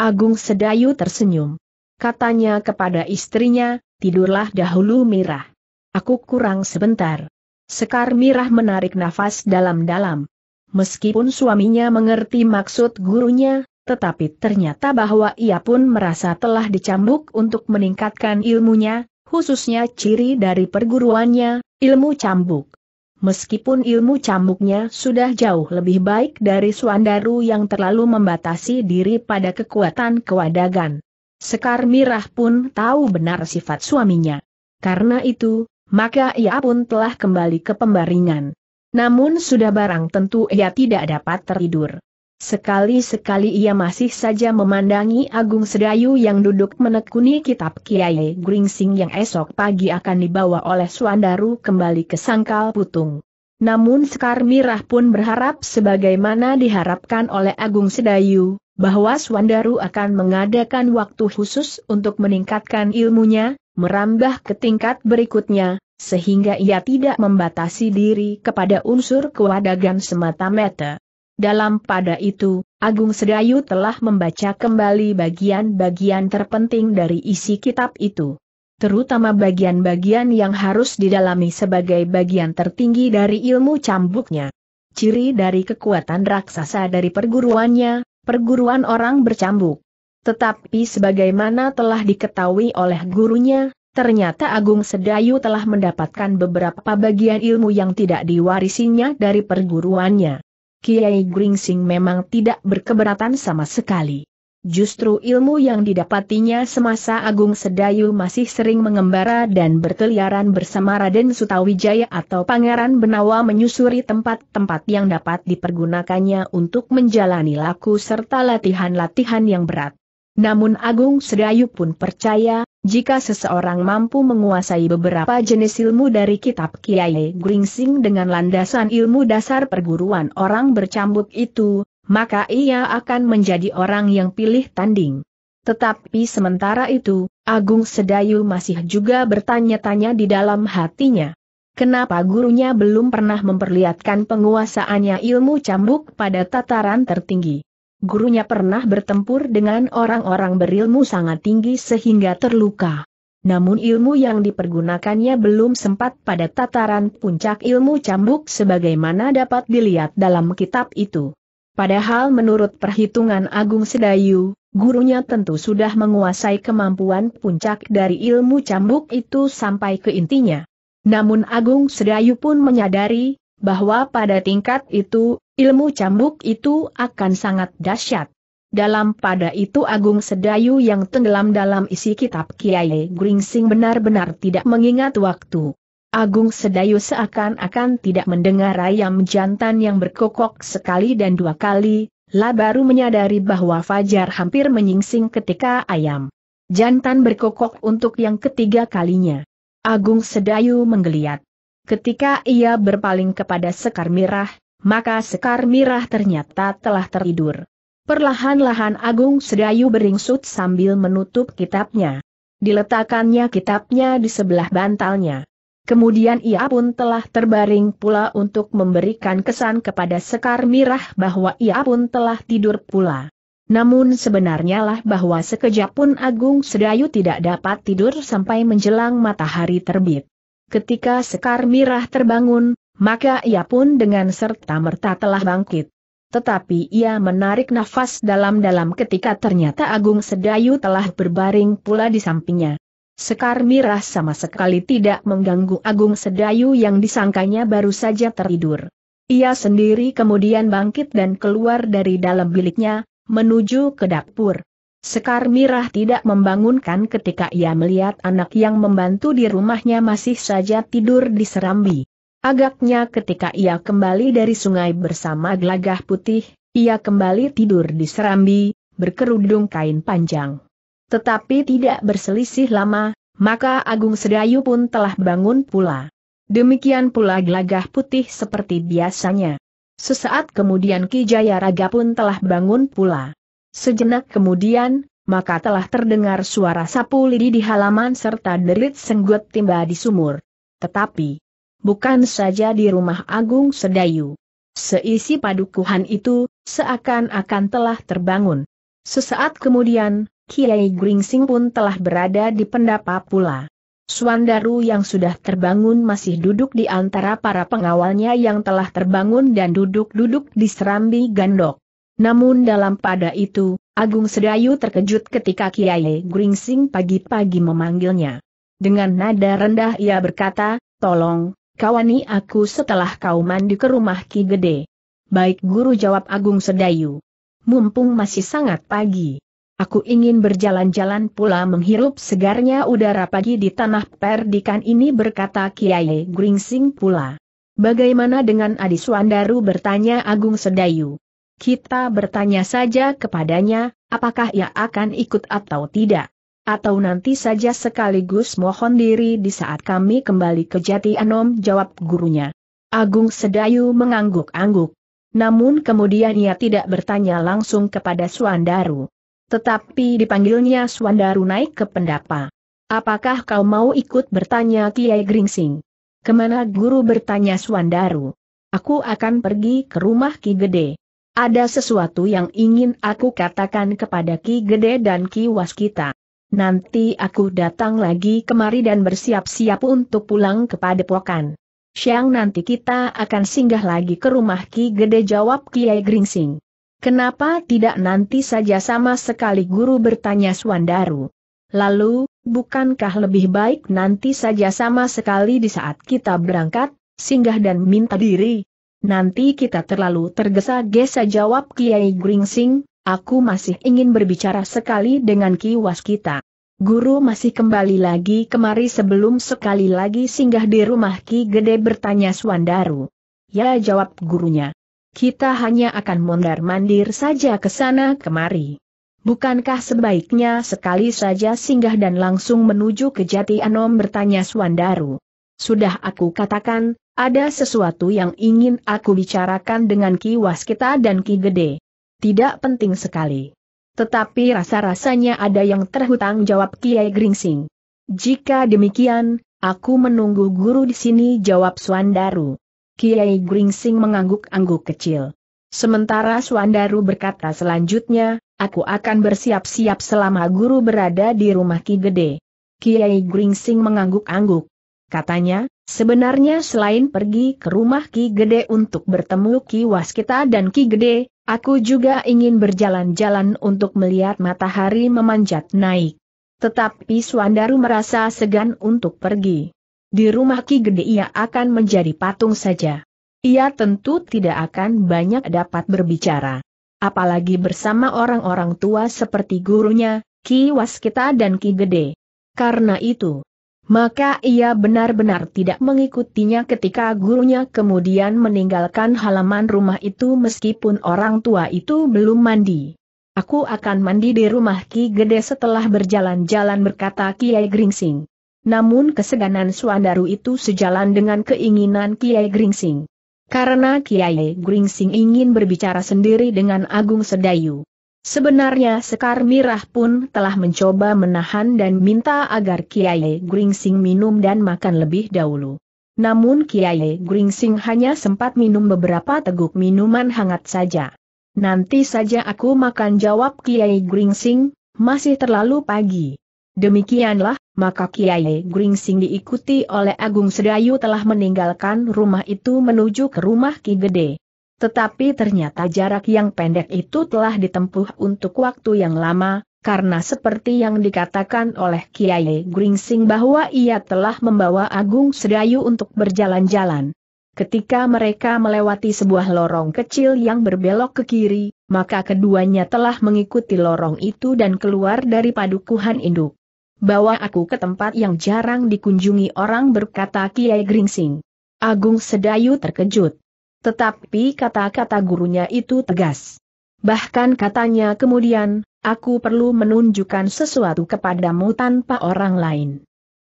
Agung Sedayu tersenyum. Katanya kepada istrinya, tidurlah dahulu Mirah. Aku kurang sebentar. Sekar Mirah menarik nafas dalam-dalam. Meskipun suaminya mengerti maksud gurunya, tetapi ternyata bahwa ia pun merasa telah dicambuk untuk meningkatkan ilmunya, khususnya ciri dari perguruannya, ilmu cambuk. Meskipun ilmu cambuknya sudah jauh lebih baik dari Suandaru yang terlalu membatasi diri pada kekuatan kewadagan. Sekar Mirah pun tahu benar sifat suaminya. Karena itu, maka ia pun telah kembali ke pembaringan. Namun sudah barang tentu ia tidak dapat tertidur. Sekali-sekali ia masih saja memandangi Agung Sedayu yang duduk menekuni kitab Kiai Gringsing yang esok pagi akan dibawa oleh Suandaru kembali ke Sangkal Putung. Namun Sekar Mirah pun berharap sebagaimana diharapkan oleh Agung Sedayu, bahwa Suandaru akan mengadakan waktu khusus untuk meningkatkan ilmunya, merambah ke tingkat berikutnya, sehingga ia tidak membatasi diri kepada unsur kewadagan semata-mata. Dalam pada itu, Agung Sedayu telah membaca kembali bagian-bagian terpenting dari isi kitab itu. Terutama bagian-bagian yang harus didalami sebagai bagian tertinggi dari ilmu cambuknya. Ciri dari kekuatan raksasa dari perguruannya, perguruan orang bercambuk. Tetapi sebagaimana telah diketahui oleh gurunya, Ternyata Agung Sedayu telah mendapatkan beberapa bagian ilmu yang tidak diwarisinya dari perguruannya. Kiai Gringsing memang tidak berkeberatan sama sekali. Justru ilmu yang didapatinya semasa Agung Sedayu masih sering mengembara dan berkeliaran bersama Raden Sutawijaya atau Pangeran Benawa menyusuri tempat-tempat yang dapat dipergunakannya untuk menjalani laku serta latihan-latihan yang berat. Namun Agung Sedayu pun percaya, jika seseorang mampu menguasai beberapa jenis ilmu dari kitab Kiai Gringsing dengan landasan ilmu dasar perguruan orang bercambuk itu, maka ia akan menjadi orang yang pilih tanding. Tetapi sementara itu, Agung Sedayu masih juga bertanya-tanya di dalam hatinya. Kenapa gurunya belum pernah memperlihatkan penguasaannya ilmu cambuk pada tataran tertinggi? gurunya pernah bertempur dengan orang-orang berilmu sangat tinggi sehingga terluka. Namun ilmu yang dipergunakannya belum sempat pada tataran puncak ilmu cambuk sebagaimana dapat dilihat dalam kitab itu. Padahal menurut perhitungan Agung Sedayu, gurunya tentu sudah menguasai kemampuan puncak dari ilmu cambuk itu sampai ke intinya. Namun Agung Sedayu pun menyadari, bahwa pada tingkat itu, Ilmu cambuk itu akan sangat dahsyat. Dalam pada itu Agung Sedayu yang tenggelam dalam isi kitab Kiai Gringsing benar-benar tidak mengingat waktu. Agung Sedayu seakan-akan tidak mendengar ayam jantan yang berkokok sekali dan dua kali, lah baru menyadari bahwa Fajar hampir menyingsing ketika ayam jantan berkokok untuk yang ketiga kalinya. Agung Sedayu menggeliat. Ketika ia berpaling kepada Sekar Mirah, maka Sekar Mirah ternyata telah tertidur. Perlahan-lahan Agung Sedayu beringsut sambil menutup kitabnya. Diletakkannya kitabnya di sebelah bantalnya. Kemudian ia pun telah terbaring pula untuk memberikan kesan kepada Sekar Mirah bahwa ia pun telah tidur pula. Namun sebenarnya lah bahwa sekejap pun Agung Sedayu tidak dapat tidur sampai menjelang matahari terbit. Ketika Sekar Mirah terbangun, maka ia pun dengan serta-merta telah bangkit. Tetapi ia menarik nafas dalam-dalam ketika ternyata Agung Sedayu telah berbaring pula di sampingnya. Sekar Mirah sama sekali tidak mengganggu Agung Sedayu yang disangkanya baru saja tertidur. Ia sendiri kemudian bangkit dan keluar dari dalam biliknya, menuju ke dapur. Sekar Mirah tidak membangunkan ketika ia melihat anak yang membantu di rumahnya masih saja tidur di serambi. Agaknya ketika ia kembali dari sungai bersama gelagah putih, ia kembali tidur di serambi, berkerudung kain panjang. Tetapi tidak berselisih lama, maka Agung Sedayu pun telah bangun pula. Demikian pula gelagah putih seperti biasanya. Sesaat kemudian Ki Raga pun telah bangun pula. Sejenak kemudian, maka telah terdengar suara sapu lidi di halaman serta derit senggut timba di sumur. Tetapi, bukan saja di rumah Agung Sedayu. Seisi padukuhan itu, seakan-akan telah terbangun. Sesaat kemudian, Kiai Gringsing pun telah berada di pendapa pula. Swandaru yang sudah terbangun masih duduk di antara para pengawalnya yang telah terbangun dan duduk-duduk di serambi gandok. Namun dalam pada itu, Agung Sedayu terkejut ketika Kiai Gringsing pagi-pagi memanggilnya. Dengan nada rendah ia berkata, tolong, kawani aku setelah kau mandi ke rumah Ki Gede. Baik guru jawab Agung Sedayu. Mumpung masih sangat pagi. Aku ingin berjalan-jalan pula menghirup segarnya udara pagi di tanah perdikan ini berkata Kiai Gringsing pula. Bagaimana dengan Adi Suandaru bertanya Agung Sedayu. Kita bertanya saja kepadanya, apakah ia akan ikut atau tidak atau nanti saja sekaligus mohon diri di saat kami kembali ke Jati Anom jawab gurunya. Agung Sedayu mengangguk-angguk. Namun kemudian ia tidak bertanya langsung kepada Suandaru. Tetapi dipanggilnya Suandaru naik ke pendapa. Apakah kau mau ikut bertanya Kiai Gringsing? Kemana guru bertanya Suandaru? Aku akan pergi ke rumah Ki Gede. Ada sesuatu yang ingin aku katakan kepada Ki Gede dan Ki Waskita. Nanti aku datang lagi kemari dan bersiap-siap untuk pulang kepada Pokan. Siang nanti kita akan singgah lagi ke rumah Ki Gede jawab Kiai Gringsing. Kenapa tidak nanti saja sama sekali guru bertanya Suandaru. Lalu, bukankah lebih baik nanti saja sama sekali di saat kita berangkat, singgah dan minta diri? Nanti kita terlalu tergesa-gesa jawab Kiai Gringsing, Aku masih ingin berbicara sekali dengan Ki Waskita. Guru masih kembali lagi kemari sebelum sekali lagi singgah di rumah Ki Gede bertanya Swandaru. Ya jawab gurunya. Kita hanya akan mondar-mandir saja ke sana kemari. Bukankah sebaiknya sekali saja singgah dan langsung menuju ke Jati Anom bertanya Swandaru? Sudah aku katakan, ada sesuatu yang ingin aku bicarakan dengan Ki Waskita dan Ki Gede. Tidak penting sekali. Tetapi rasa-rasanya ada yang terhutang jawab Kiai Gringsing. Jika demikian, aku menunggu guru di sini jawab Suandaru. Kiai Gringsing mengangguk-angguk kecil. Sementara Suandaru berkata selanjutnya, aku akan bersiap-siap selama guru berada di rumah Ki Gede. Kiai Gringsing mengangguk-angguk. Katanya, sebenarnya selain pergi ke rumah Ki Gede untuk bertemu Ki Waskita dan Ki Gede, Aku juga ingin berjalan-jalan untuk melihat matahari memanjat naik. Tetapi Suandaru merasa segan untuk pergi. Di rumah Ki Gede ia akan menjadi patung saja. Ia tentu tidak akan banyak dapat berbicara. Apalagi bersama orang-orang tua seperti gurunya, Ki Waskita dan Ki Gede. Karena itu, maka ia benar-benar tidak mengikutinya ketika gurunya kemudian meninggalkan halaman rumah itu meskipun orang tua itu belum mandi. Aku akan mandi di rumah Ki Gede setelah berjalan-jalan berkata Kiai Gringsing. Namun keseganan Suandaru itu sejalan dengan keinginan Kiai Gringsing. Karena Kiai Gringsing ingin berbicara sendiri dengan Agung Sedayu. Sebenarnya Sekar Mirah pun telah mencoba menahan dan minta agar Kiai Gringsing minum dan makan lebih dahulu. Namun Kiai Gringsing hanya sempat minum beberapa teguk minuman hangat saja. Nanti saja aku makan jawab Kiai Gringsing, masih terlalu pagi. Demikianlah, maka Kiai Gringsing diikuti oleh Agung Sedayu telah meninggalkan rumah itu menuju ke rumah Ki Gede. Tetapi ternyata jarak yang pendek itu telah ditempuh untuk waktu yang lama, karena seperti yang dikatakan oleh Kiai Gringsing bahwa ia telah membawa Agung Sedayu untuk berjalan-jalan. Ketika mereka melewati sebuah lorong kecil yang berbelok ke kiri, maka keduanya telah mengikuti lorong itu dan keluar dari padukuhan induk. Bawa aku ke tempat yang jarang dikunjungi orang berkata Kiai Gringsing. Agung Sedayu terkejut. Tetapi kata-kata gurunya itu tegas. Bahkan katanya kemudian, aku perlu menunjukkan sesuatu kepadamu tanpa orang lain.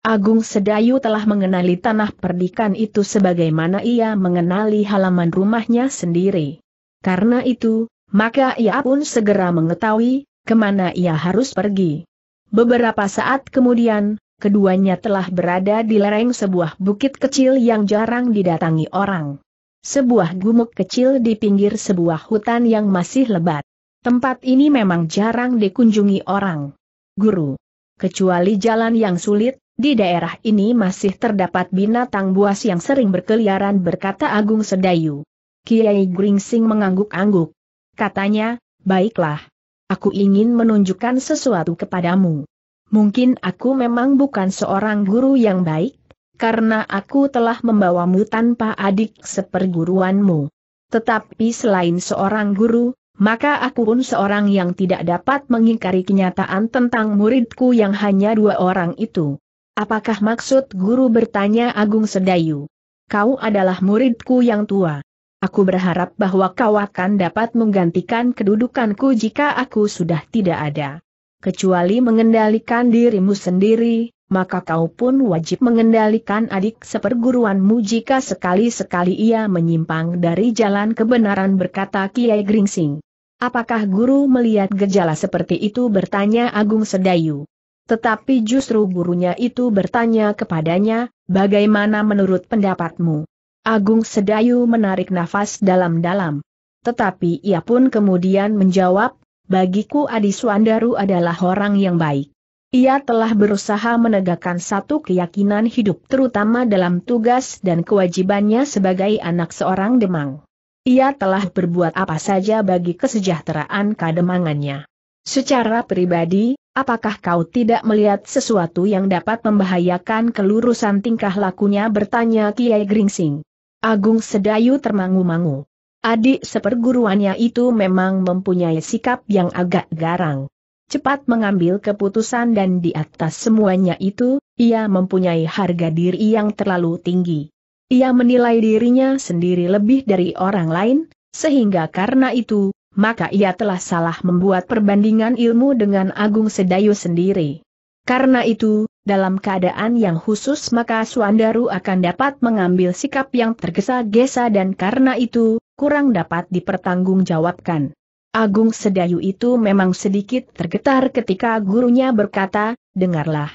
Agung Sedayu telah mengenali tanah perdikan itu sebagaimana ia mengenali halaman rumahnya sendiri. Karena itu, maka ia pun segera mengetahui kemana ia harus pergi. Beberapa saat kemudian, keduanya telah berada di lereng sebuah bukit kecil yang jarang didatangi orang sebuah gumuk kecil di pinggir sebuah hutan yang masih lebat. Tempat ini memang jarang dikunjungi orang. Guru, kecuali jalan yang sulit, di daerah ini masih terdapat binatang buas yang sering berkeliaran berkata Agung Sedayu. Kiai Gringsing mengangguk-angguk. Katanya, baiklah. Aku ingin menunjukkan sesuatu kepadamu. Mungkin aku memang bukan seorang guru yang baik, karena aku telah membawamu tanpa adik seperguruanmu. Tetapi selain seorang guru, maka aku pun seorang yang tidak dapat mengingkari kenyataan tentang muridku yang hanya dua orang itu. Apakah maksud guru bertanya Agung Sedayu? Kau adalah muridku yang tua. Aku berharap bahwa kau akan dapat menggantikan kedudukanku jika aku sudah tidak ada. Kecuali mengendalikan dirimu sendiri, maka kau pun wajib mengendalikan adik seperguruanmu jika sekali-sekali ia menyimpang dari jalan kebenaran berkata Kiai Gringsing. Apakah guru melihat gejala seperti itu bertanya Agung Sedayu. Tetapi justru gurunya itu bertanya kepadanya, bagaimana menurut pendapatmu? Agung Sedayu menarik nafas dalam-dalam. Tetapi ia pun kemudian menjawab, bagiku Adi Suandaru adalah orang yang baik. Ia telah berusaha menegakkan satu keyakinan hidup terutama dalam tugas dan kewajibannya sebagai anak seorang demang. Ia telah berbuat apa saja bagi kesejahteraan kademangannya. Secara pribadi, apakah kau tidak melihat sesuatu yang dapat membahayakan kelurusan tingkah lakunya bertanya Kiai Gringsing. Agung Sedayu termangu-mangu. Adik seperguruannya itu memang mempunyai sikap yang agak garang cepat mengambil keputusan dan di atas semuanya itu, ia mempunyai harga diri yang terlalu tinggi. Ia menilai dirinya sendiri lebih dari orang lain, sehingga karena itu, maka ia telah salah membuat perbandingan ilmu dengan Agung Sedayu sendiri. Karena itu, dalam keadaan yang khusus maka Suandaru akan dapat mengambil sikap yang tergesa-gesa dan karena itu, kurang dapat dipertanggungjawabkan. Agung Sedayu itu memang sedikit tergetar ketika gurunya berkata, dengarlah.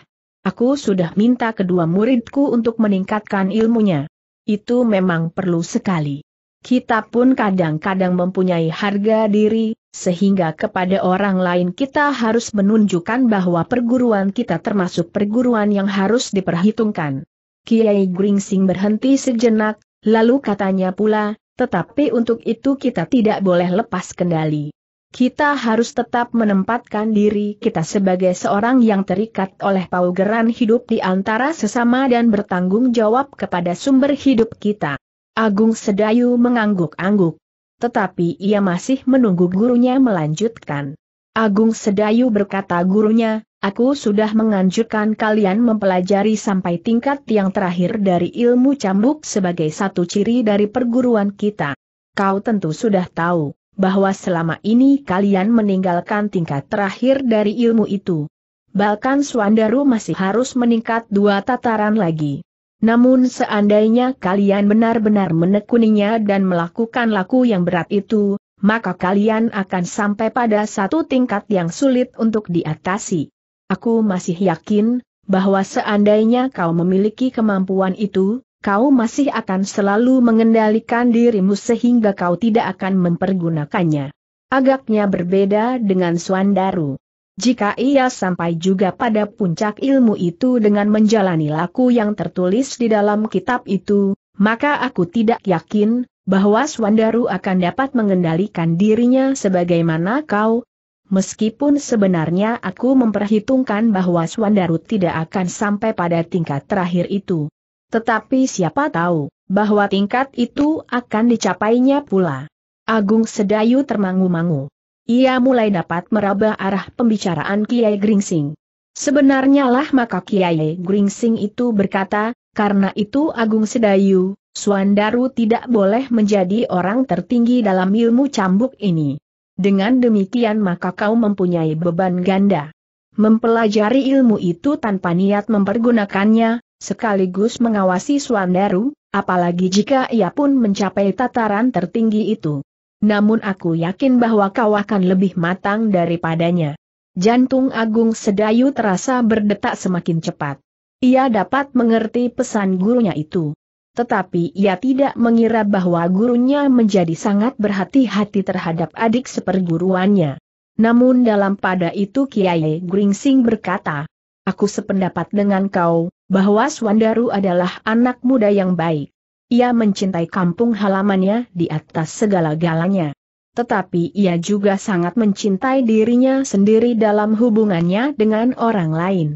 Aku sudah minta kedua muridku untuk meningkatkan ilmunya. Itu memang perlu sekali. Kita pun kadang-kadang mempunyai harga diri, sehingga kepada orang lain kita harus menunjukkan bahwa perguruan kita termasuk perguruan yang harus diperhitungkan. Kiai Gringsing berhenti sejenak, lalu katanya pula, tetapi untuk itu kita tidak boleh lepas kendali. Kita harus tetap menempatkan diri kita sebagai seorang yang terikat oleh paugeran hidup di antara sesama dan bertanggung jawab kepada sumber hidup kita. Agung Sedayu mengangguk-angguk. Tetapi ia masih menunggu gurunya melanjutkan. Agung Sedayu berkata gurunya, Aku sudah menganjurkan kalian mempelajari sampai tingkat yang terakhir dari ilmu cambuk sebagai satu ciri dari perguruan kita. Kau tentu sudah tahu bahwa selama ini kalian meninggalkan tingkat terakhir dari ilmu itu. Bahkan Suandaru masih harus meningkat dua tataran lagi. Namun seandainya kalian benar-benar menekuninya dan melakukan laku yang berat itu, maka kalian akan sampai pada satu tingkat yang sulit untuk diatasi. Aku masih yakin, bahwa seandainya kau memiliki kemampuan itu, kau masih akan selalu mengendalikan dirimu sehingga kau tidak akan mempergunakannya. Agaknya berbeda dengan Suandaru. Jika ia sampai juga pada puncak ilmu itu dengan menjalani laku yang tertulis di dalam kitab itu, maka aku tidak yakin, bahwa Swandaru akan dapat mengendalikan dirinya sebagaimana kau, Meskipun sebenarnya aku memperhitungkan bahwa Swandaru tidak akan sampai pada tingkat terakhir itu. Tetapi siapa tahu, bahwa tingkat itu akan dicapainya pula. Agung Sedayu termangu-mangu. Ia mulai dapat meraba arah pembicaraan Kiai Gringsing. Sebenarnya lah maka Kiai Gringsing itu berkata, karena itu Agung Sedayu, Swandaru tidak boleh menjadi orang tertinggi dalam ilmu cambuk ini. Dengan demikian maka kau mempunyai beban ganda. Mempelajari ilmu itu tanpa niat mempergunakannya, sekaligus mengawasi Swandaru, apalagi jika ia pun mencapai tataran tertinggi itu. Namun aku yakin bahwa kau akan lebih matang daripadanya. Jantung Agung Sedayu terasa berdetak semakin cepat. Ia dapat mengerti pesan gurunya itu tetapi ia tidak mengira bahwa gurunya menjadi sangat berhati-hati terhadap adik seperguruannya. Namun dalam pada itu Kiai Gringsing berkata, Aku sependapat dengan kau, bahwa Swandaru adalah anak muda yang baik. Ia mencintai kampung halamannya di atas segala-galanya tetapi ia juga sangat mencintai dirinya sendiri dalam hubungannya dengan orang lain.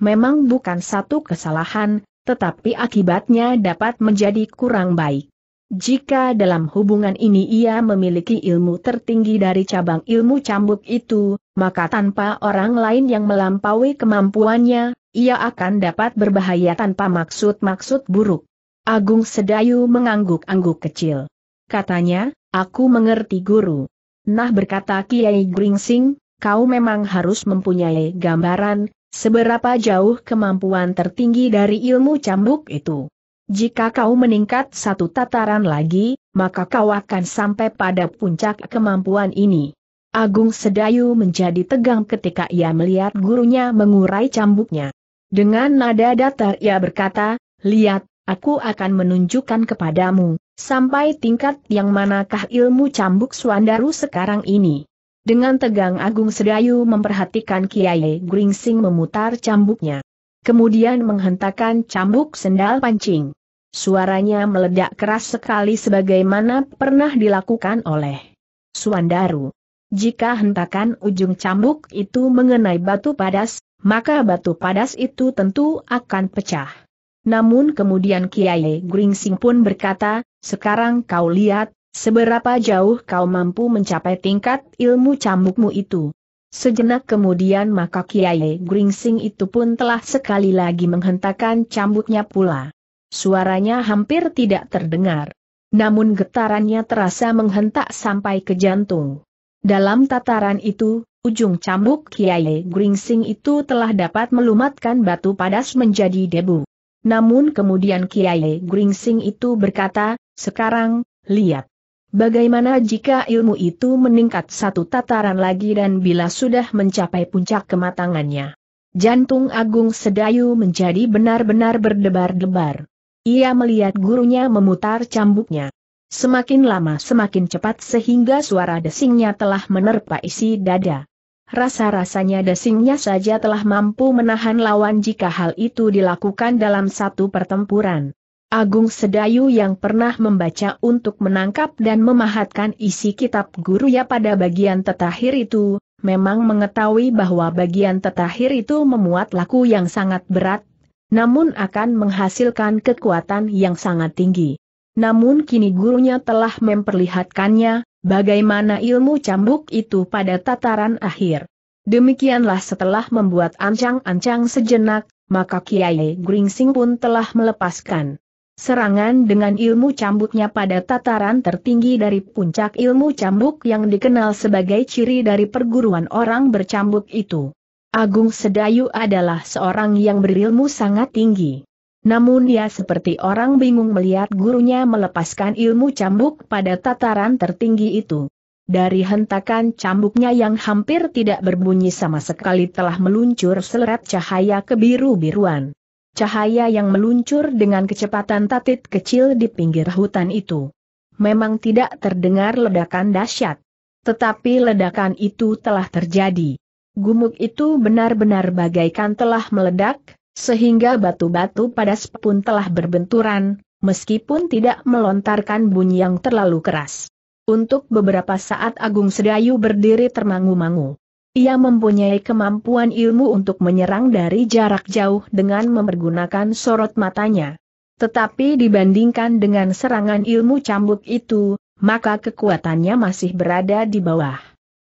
Memang bukan satu kesalahan, tetapi akibatnya dapat menjadi kurang baik. Jika dalam hubungan ini ia memiliki ilmu tertinggi dari cabang ilmu cambuk itu, maka tanpa orang lain yang melampaui kemampuannya, ia akan dapat berbahaya tanpa maksud-maksud buruk. Agung Sedayu mengangguk-angguk kecil. Katanya, aku mengerti guru. Nah berkata Kiai Gringsing, kau memang harus mempunyai gambaran, Seberapa jauh kemampuan tertinggi dari ilmu cambuk itu? Jika kau meningkat satu tataran lagi, maka kau akan sampai pada puncak kemampuan ini. Agung Sedayu menjadi tegang ketika ia melihat gurunya mengurai cambuknya. Dengan nada datar ia berkata, lihat, aku akan menunjukkan kepadamu, sampai tingkat yang manakah ilmu cambuk Suandaru sekarang ini. Dengan tegang Agung Sedayu memperhatikan Kiai Gringsing memutar cambuknya. Kemudian menghentakkan cambuk sendal pancing. Suaranya meledak keras sekali sebagaimana pernah dilakukan oleh Suandaru. Jika hentakan ujung cambuk itu mengenai batu padas, maka batu padas itu tentu akan pecah. Namun kemudian Kiai Gringsing pun berkata, sekarang kau lihat, Seberapa jauh kau mampu mencapai tingkat ilmu cambukmu itu? Sejenak kemudian maka Kiai Gringsing itu pun telah sekali lagi menghentakkan cambuknya pula. Suaranya hampir tidak terdengar. Namun getarannya terasa menghentak sampai ke jantung. Dalam tataran itu, ujung cambuk Kiai Gringsing itu telah dapat melumatkan batu padas menjadi debu. Namun kemudian Kiai Gringsing itu berkata, sekarang, lihat. Bagaimana jika ilmu itu meningkat satu tataran lagi dan bila sudah mencapai puncak kematangannya? Jantung Agung Sedayu menjadi benar-benar berdebar-debar. Ia melihat gurunya memutar cambuknya. Semakin lama semakin cepat sehingga suara desingnya telah menerpa isi dada. Rasa-rasanya desingnya saja telah mampu menahan lawan jika hal itu dilakukan dalam satu pertempuran. Agung Sedayu yang pernah membaca untuk menangkap dan memahatkan isi kitab Guruya pada bagian tetahir itu, memang mengetahui bahwa bagian tetahir itu memuat laku yang sangat berat, namun akan menghasilkan kekuatan yang sangat tinggi. Namun kini gurunya telah memperlihatkannya, bagaimana ilmu cambuk itu pada tataran akhir. Demikianlah setelah membuat ancang-ancang sejenak, maka Kiai Gringsing pun telah melepaskan. Serangan dengan ilmu cambuknya pada tataran tertinggi dari puncak ilmu cambuk yang dikenal sebagai ciri dari perguruan orang bercambuk itu. Agung Sedayu adalah seorang yang berilmu sangat tinggi. Namun dia seperti orang bingung melihat gurunya melepaskan ilmu cambuk pada tataran tertinggi itu. Dari hentakan cambuknya yang hampir tidak berbunyi sama sekali telah meluncur seleret cahaya kebiru-biruan cahaya yang meluncur dengan kecepatan tatit kecil di pinggir hutan itu. Memang tidak terdengar ledakan dahsyat. Tetapi ledakan itu telah terjadi. Gumuk itu benar-benar bagaikan telah meledak, sehingga batu-batu padas pun telah berbenturan, meskipun tidak melontarkan bunyi yang terlalu keras. Untuk beberapa saat Agung Sedayu berdiri termangu-mangu. Ia mempunyai kemampuan ilmu untuk menyerang dari jarak jauh dengan mempergunakan sorot matanya. Tetapi dibandingkan dengan serangan ilmu cambuk itu, maka kekuatannya masih berada di bawah.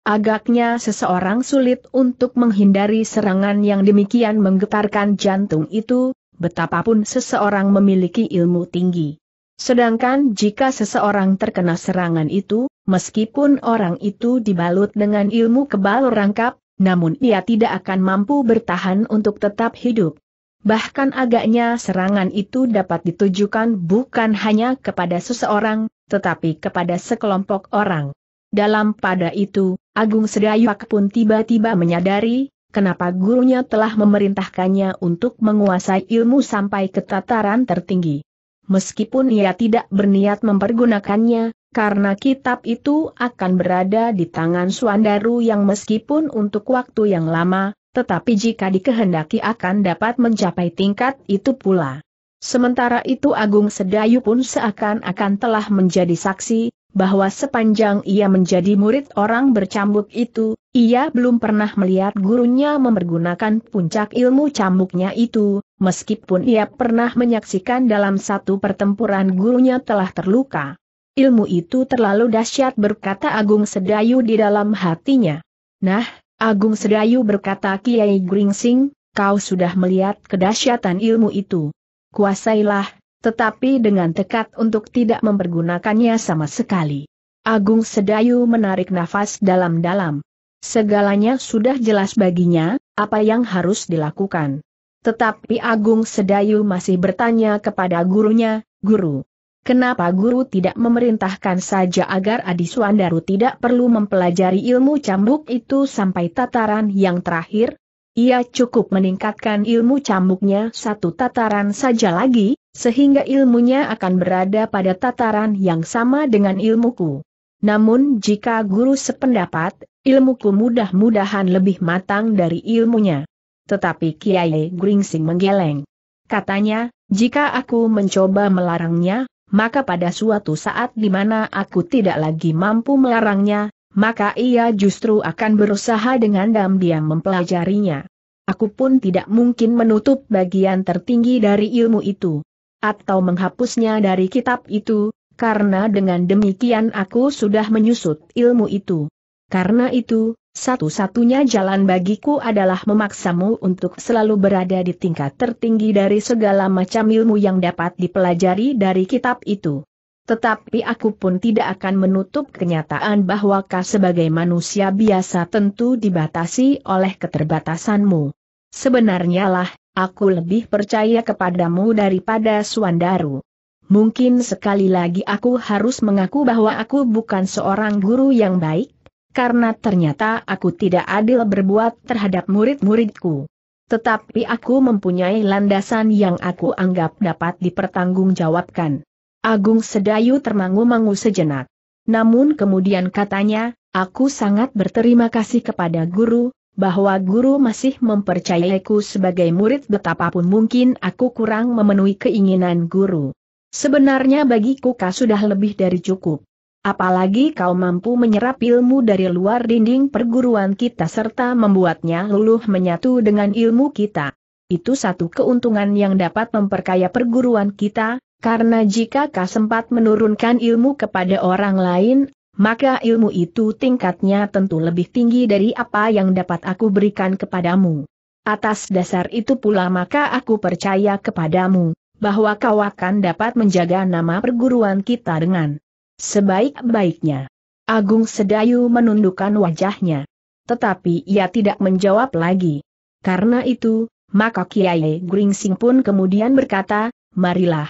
Agaknya seseorang sulit untuk menghindari serangan yang demikian menggetarkan jantung itu, betapapun seseorang memiliki ilmu tinggi. Sedangkan jika seseorang terkena serangan itu, meskipun orang itu dibalut dengan ilmu kebal rangkap, namun ia tidak akan mampu bertahan untuk tetap hidup. Bahkan agaknya serangan itu dapat ditujukan bukan hanya kepada seseorang, tetapi kepada sekelompok orang. Dalam pada itu, Agung Sedayuak pun tiba-tiba menyadari, kenapa gurunya telah memerintahkannya untuk menguasai ilmu sampai ke tataran tertinggi meskipun ia tidak berniat mempergunakannya, karena kitab itu akan berada di tangan Suandaru yang meskipun untuk waktu yang lama, tetapi jika dikehendaki akan dapat mencapai tingkat itu pula. Sementara itu Agung Sedayu pun seakan-akan telah menjadi saksi, bahwa sepanjang ia menjadi murid orang bercambuk itu, ia belum pernah melihat gurunya mempergunakan puncak ilmu cambuknya itu, meskipun ia pernah menyaksikan dalam satu pertempuran gurunya telah terluka. Ilmu itu terlalu dahsyat berkata Agung Sedayu di dalam hatinya. Nah, Agung Sedayu berkata Kiai Gringsing, kau sudah melihat kedahsyatan ilmu itu. Kuasailah, tetapi dengan tekad untuk tidak mempergunakannya sama sekali. Agung Sedayu menarik nafas dalam-dalam. Segalanya sudah jelas baginya, apa yang harus dilakukan. Tetapi Agung Sedayu masih bertanya kepada gurunya, Guru, kenapa guru tidak memerintahkan saja agar Adi Suandaru tidak perlu mempelajari ilmu cambuk itu sampai tataran yang terakhir? Ia cukup meningkatkan ilmu cambuknya satu tataran saja lagi, sehingga ilmunya akan berada pada tataran yang sama dengan ilmuku. Namun jika guru sependapat, ilmuku mudah-mudahan lebih matang dari ilmunya. Tetapi Kiai Gringsing menggeleng. Katanya, jika aku mencoba melarangnya, maka pada suatu saat di mana aku tidak lagi mampu melarangnya, maka ia justru akan berusaha dengan diam-diam mempelajarinya. Aku pun tidak mungkin menutup bagian tertinggi dari ilmu itu. Atau menghapusnya dari kitab itu, karena dengan demikian aku sudah menyusut ilmu itu. Karena itu, satu-satunya jalan bagiku adalah memaksamu untuk selalu berada di tingkat tertinggi dari segala macam ilmu yang dapat dipelajari dari kitab itu. Tetapi aku pun tidak akan menutup kenyataan bahwa kau sebagai manusia biasa tentu dibatasi oleh keterbatasanmu. Sebenarnya lah, aku lebih percaya kepadamu daripada Suandaru. Mungkin sekali lagi aku harus mengaku bahwa aku bukan seorang guru yang baik, karena ternyata aku tidak adil berbuat terhadap murid-muridku. Tetapi aku mempunyai landasan yang aku anggap dapat dipertanggungjawabkan. Agung Sedayu termangu-mangu sejenak. Namun kemudian katanya, aku sangat berterima kasih kepada guru, bahwa guru masih mempercayaiku sebagai murid betapapun mungkin aku kurang memenuhi keinginan guru. Sebenarnya bagiku kau sudah lebih dari cukup apalagi kau mampu menyerap ilmu dari luar dinding perguruan kita serta membuatnya luluh menyatu dengan ilmu kita. Itu satu keuntungan yang dapat memperkaya perguruan kita, karena jika kau sempat menurunkan ilmu kepada orang lain, maka ilmu itu tingkatnya tentu lebih tinggi dari apa yang dapat aku berikan kepadamu. Atas dasar itu pula maka aku percaya kepadamu, bahwa kau akan dapat menjaga nama perguruan kita dengan sebaik-baiknya. Agung Sedayu menundukkan wajahnya. Tetapi ia tidak menjawab lagi. Karena itu, maka Kiai Gringsing pun kemudian berkata, marilah.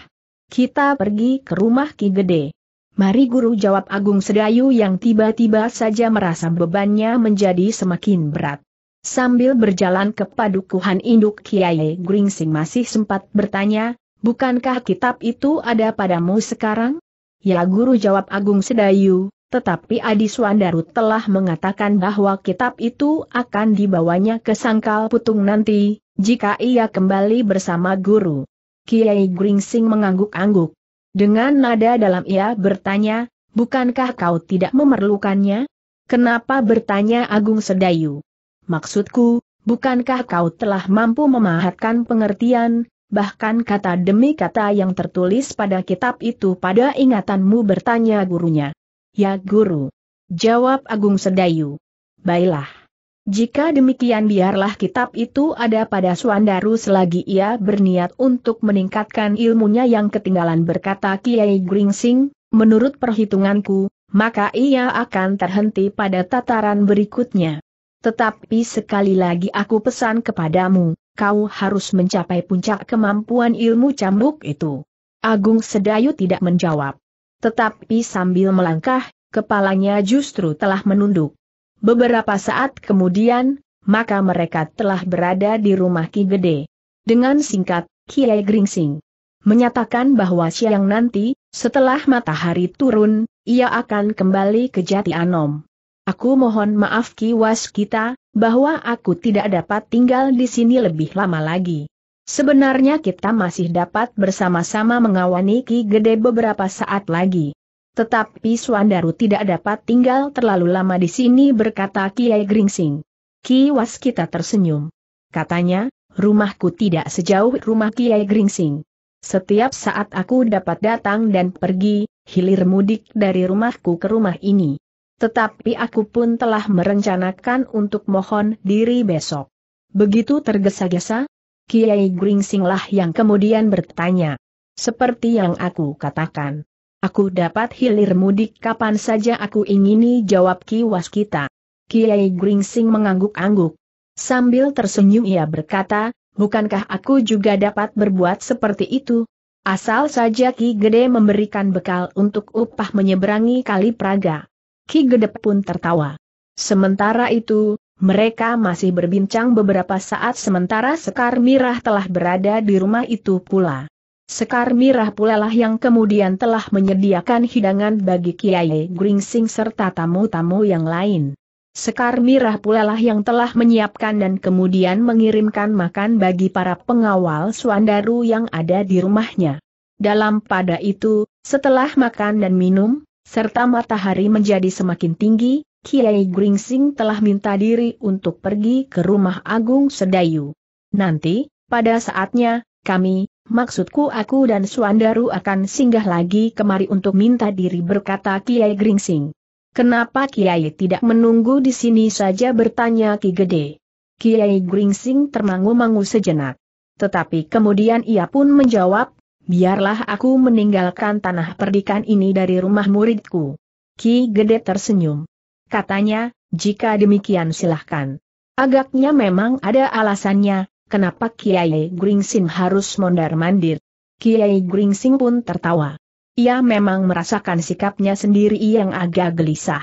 Kita pergi ke rumah Ki Gede. Mari guru jawab Agung Sedayu yang tiba-tiba saja merasa bebannya menjadi semakin berat. Sambil berjalan ke padukuhan induk Kiai Gringsing masih sempat bertanya, bukankah kitab itu ada padamu sekarang? Ya guru jawab Agung Sedayu, tetapi Adi Swandaru telah mengatakan bahwa kitab itu akan dibawanya ke Sangkal Putung nanti, jika ia kembali bersama guru. Kiai Gringsing mengangguk-angguk. Dengan nada dalam ia bertanya, bukankah kau tidak memerlukannya? Kenapa bertanya Agung Sedayu? Maksudku, bukankah kau telah mampu memahatkan pengertian, bahkan kata demi kata yang tertulis pada kitab itu pada ingatanmu bertanya gurunya. Ya guru. Jawab Agung Sedayu. Baiklah. Jika demikian biarlah kitab itu ada pada Suandaru selagi ia berniat untuk meningkatkan ilmunya yang ketinggalan berkata Kiai Gringsing, menurut perhitunganku, maka ia akan terhenti pada tataran berikutnya. Tetapi sekali lagi aku pesan kepadamu, kau harus mencapai puncak kemampuan ilmu cambuk itu. Agung Sedayu tidak menjawab. Tetapi sambil melangkah, kepalanya justru telah menunduk. Beberapa saat kemudian, maka mereka telah berada di rumah Ki Gede. Dengan singkat, Kiai Gringsing menyatakan bahwa siang nanti, setelah matahari turun, ia akan kembali ke Jati Anom. Aku mohon maaf kiwas kita, bahwa aku tidak dapat tinggal di sini lebih lama lagi. Sebenarnya kita masih dapat bersama-sama mengawani Ki Gede beberapa saat lagi. Tetapi Swandaru tidak dapat tinggal terlalu lama di sini berkata Kiai Gringsing. Ki Waskita tersenyum. Katanya, rumahku tidak sejauh rumah Kiai Gringsing. Setiap saat aku dapat datang dan pergi, hilir mudik dari rumahku ke rumah ini. Tetapi aku pun telah merencanakan untuk mohon diri besok. Begitu tergesa-gesa, Kiai Gringsinglah yang kemudian bertanya. Seperti yang aku katakan. Aku dapat hilir mudik kapan saja aku ingini jawab kiwas Waskita. Kiai Gringsing mengangguk-angguk. Sambil tersenyum ia berkata, bukankah aku juga dapat berbuat seperti itu? Asal saja Ki Gede memberikan bekal untuk upah menyeberangi Kali Praga. Ki Gedep pun tertawa. Sementara itu, mereka masih berbincang beberapa saat sementara Sekar Mirah telah berada di rumah itu pula. Sekar Mirah pula lah yang kemudian telah menyediakan hidangan bagi Kiai Gringsing serta tamu-tamu yang lain. Sekar Mirah pula lah yang telah menyiapkan dan kemudian mengirimkan makan bagi para pengawal Suandaru yang ada di rumahnya. Dalam pada itu, setelah makan dan minum, serta matahari menjadi semakin tinggi, Kiai Gringsing telah minta diri untuk pergi ke rumah Agung Sedayu. Nanti, pada saatnya, kami, maksudku aku dan Suandaru akan singgah lagi kemari untuk minta diri berkata Kiai Gringsing. Kenapa Kiai tidak menunggu di sini saja bertanya Ki Gede. Kiai Gringsing termangu-mangu sejenak. Tetapi kemudian ia pun menjawab, biarlah aku meninggalkan tanah perdikan ini dari rumah muridku. Ki Gede tersenyum. Katanya, jika demikian silahkan. Agaknya memang ada alasannya, kenapa Kiai Gringsing harus mondar-mandir. Kiai Gringsing pun tertawa. Ia memang merasakan sikapnya sendiri yang agak gelisah.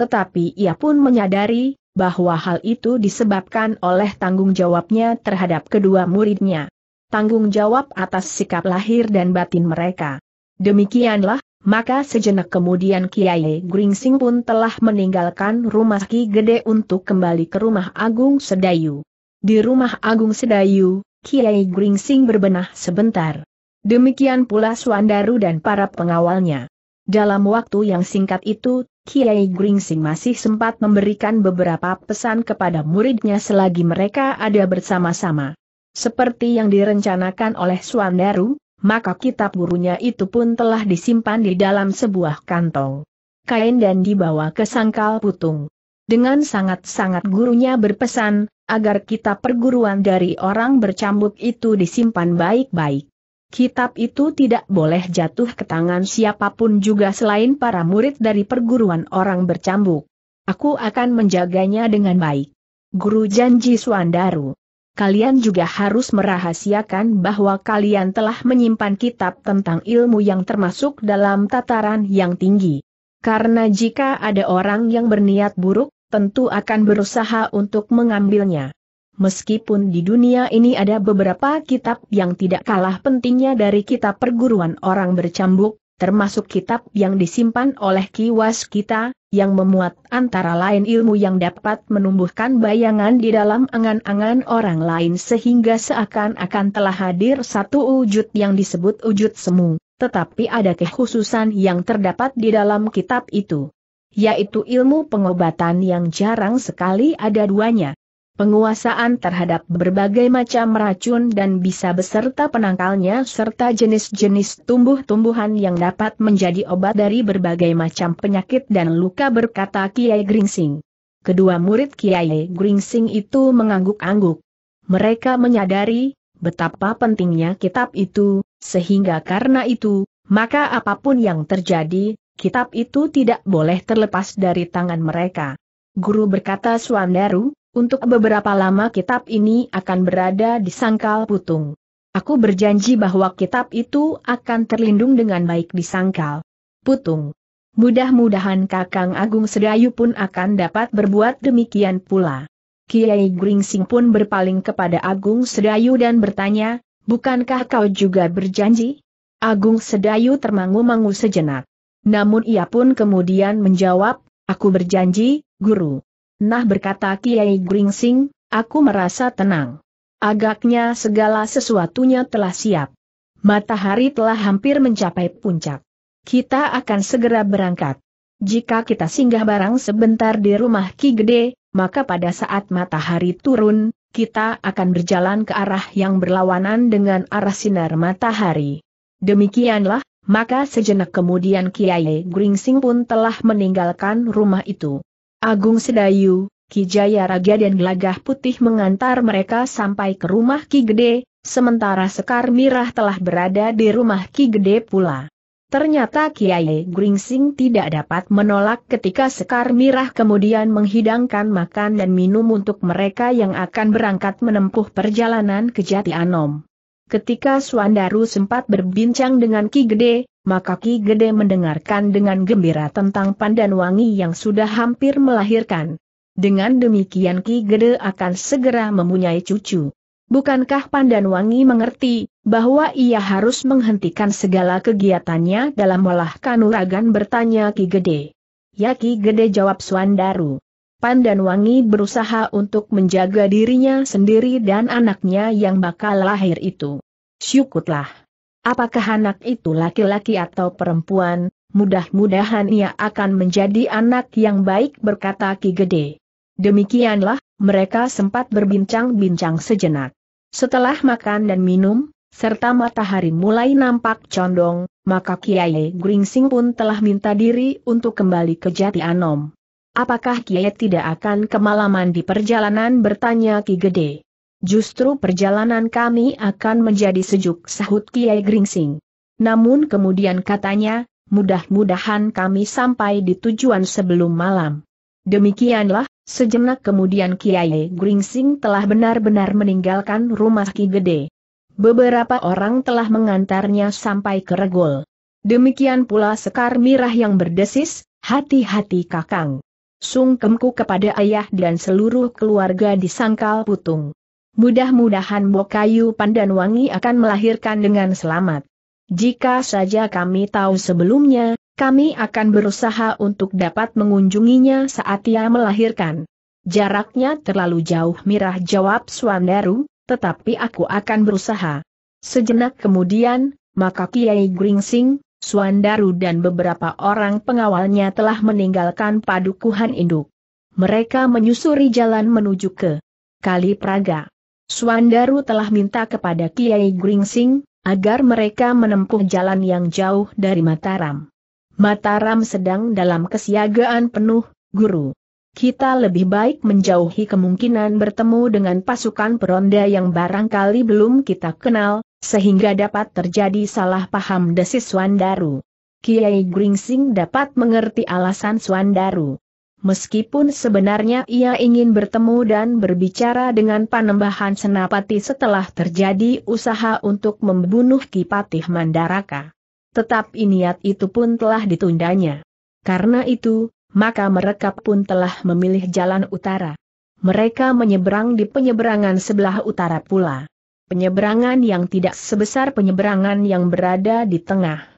Tetapi ia pun menyadari, bahwa hal itu disebabkan oleh tanggung jawabnya terhadap kedua muridnya tanggung jawab atas sikap lahir dan batin mereka. Demikianlah, maka sejenak kemudian Kiai Gringsing pun telah meninggalkan rumah Ki Gede untuk kembali ke rumah Agung Sedayu. Di rumah Agung Sedayu, Kiai Gringsing berbenah sebentar. Demikian pula Suandaru dan para pengawalnya. Dalam waktu yang singkat itu, Kiai Gringsing masih sempat memberikan beberapa pesan kepada muridnya selagi mereka ada bersama-sama. Seperti yang direncanakan oleh Suandaru, maka kitab gurunya itu pun telah disimpan di dalam sebuah kantong. Kain dan dibawa ke sangkal putung. Dengan sangat-sangat gurunya berpesan, agar kitab perguruan dari orang bercambuk itu disimpan baik-baik. Kitab itu tidak boleh jatuh ke tangan siapapun juga selain para murid dari perguruan orang bercambuk. Aku akan menjaganya dengan baik. Guru janji Suandaru kalian juga harus merahasiakan bahwa kalian telah menyimpan kitab tentang ilmu yang termasuk dalam tataran yang tinggi. Karena jika ada orang yang berniat buruk, tentu akan berusaha untuk mengambilnya. Meskipun di dunia ini ada beberapa kitab yang tidak kalah pentingnya dari kitab perguruan orang bercambuk, termasuk kitab yang disimpan oleh kiwas kita, yang memuat antara lain ilmu yang dapat menumbuhkan bayangan di dalam angan-angan orang lain sehingga seakan-akan telah hadir satu wujud yang disebut wujud semu, tetapi ada kekhususan yang terdapat di dalam kitab itu yaitu ilmu pengobatan yang jarang sekali ada duanya penguasaan terhadap berbagai macam racun dan bisa beserta penangkalnya serta jenis-jenis tumbuh-tumbuhan yang dapat menjadi obat dari berbagai macam penyakit dan luka berkata Kiai Gringsing. Kedua murid Kiai Gringsing itu mengangguk-angguk. Mereka menyadari betapa pentingnya kitab itu, sehingga karena itu, maka apapun yang terjadi, kitab itu tidak boleh terlepas dari tangan mereka. Guru berkata Suandaru, untuk beberapa lama kitab ini akan berada di sangkal putung. Aku berjanji bahwa kitab itu akan terlindung dengan baik di sangkal putung. Mudah-mudahan Kakang Agung Sedayu pun akan dapat berbuat demikian pula. Kiai Gringsing pun berpaling kepada Agung Sedayu dan bertanya, bukankah kau juga berjanji? Agung Sedayu termangu-mangu sejenak. Namun ia pun kemudian menjawab, aku berjanji, guru. Nah berkata Kiai Gringsing, aku merasa tenang. Agaknya segala sesuatunya telah siap. Matahari telah hampir mencapai puncak. Kita akan segera berangkat. Jika kita singgah barang sebentar di rumah Ki Gede, maka pada saat matahari turun, kita akan berjalan ke arah yang berlawanan dengan arah sinar matahari. Demikianlah, maka sejenak kemudian Kiai Gringsing pun telah meninggalkan rumah itu. Agung Sedayu, Ki Jaya Raga dan Gelagah Putih mengantar mereka sampai ke rumah Ki Gede, sementara Sekar Mirah telah berada di rumah Ki Gede pula. Ternyata Kiai Gringsing tidak dapat menolak ketika Sekar Mirah kemudian menghidangkan makan dan minum untuk mereka yang akan berangkat menempuh perjalanan ke Jati Anom. Ketika Suandaru sempat berbincang dengan Ki Gede, maka Ki Gede mendengarkan dengan gembira tentang Pandan Wangi yang sudah hampir melahirkan. Dengan demikian Ki Gede akan segera mempunyai cucu. Bukankah Pandan Wangi mengerti bahwa ia harus menghentikan segala kegiatannya dalam olah kanuragan bertanya Ki Gede? Ya Ki Gede jawab Suandaru. Pandan Wangi berusaha untuk menjaga dirinya sendiri dan anaknya yang bakal lahir itu. Syukurlah. Apakah anak itu laki-laki atau perempuan, mudah-mudahan ia akan menjadi anak yang baik berkata Ki Gede. Demikianlah, mereka sempat berbincang-bincang sejenak. Setelah makan dan minum, serta matahari mulai nampak condong, maka Kiai Gringsing pun telah minta diri untuk kembali ke Jati Anom. Apakah Kiai tidak akan kemalaman di perjalanan bertanya Ki Gede? Justru perjalanan kami akan menjadi sejuk sahut Kiai Gringsing. Namun kemudian katanya, mudah-mudahan kami sampai di tujuan sebelum malam. Demikianlah, sejenak kemudian Kiai Gringsing telah benar-benar meninggalkan rumah Ki Gede. Beberapa orang telah mengantarnya sampai ke Regol. Demikian pula Sekar Mirah yang berdesis, hati-hati kakang. Sungkemku kepada ayah dan seluruh keluarga di Sangkal Putung. Mudah-mudahan Bokayu Wangi akan melahirkan dengan selamat. Jika saja kami tahu sebelumnya, kami akan berusaha untuk dapat mengunjunginya saat ia melahirkan. Jaraknya terlalu jauh mirah jawab Swandaru, tetapi aku akan berusaha. Sejenak kemudian, maka Kiai Gringsing, Swandaru dan beberapa orang pengawalnya telah meninggalkan padukuhan induk. Mereka menyusuri jalan menuju ke Kali Praga. Suandaru telah minta kepada Kiai Gringsing, agar mereka menempuh jalan yang jauh dari Mataram. Mataram sedang dalam kesiagaan penuh, Guru. Kita lebih baik menjauhi kemungkinan bertemu dengan pasukan peronda yang barangkali belum kita kenal, sehingga dapat terjadi salah paham desis Suandaru. Kiai Gringsing dapat mengerti alasan Suandaru. Meskipun sebenarnya ia ingin bertemu dan berbicara dengan Panembahan Senapati setelah terjadi usaha untuk membunuh Kipatih Mandaraka. tetap niat itu pun telah ditundanya. Karena itu, maka mereka pun telah memilih jalan utara. Mereka menyeberang di penyeberangan sebelah utara pula. Penyeberangan yang tidak sebesar penyeberangan yang berada di tengah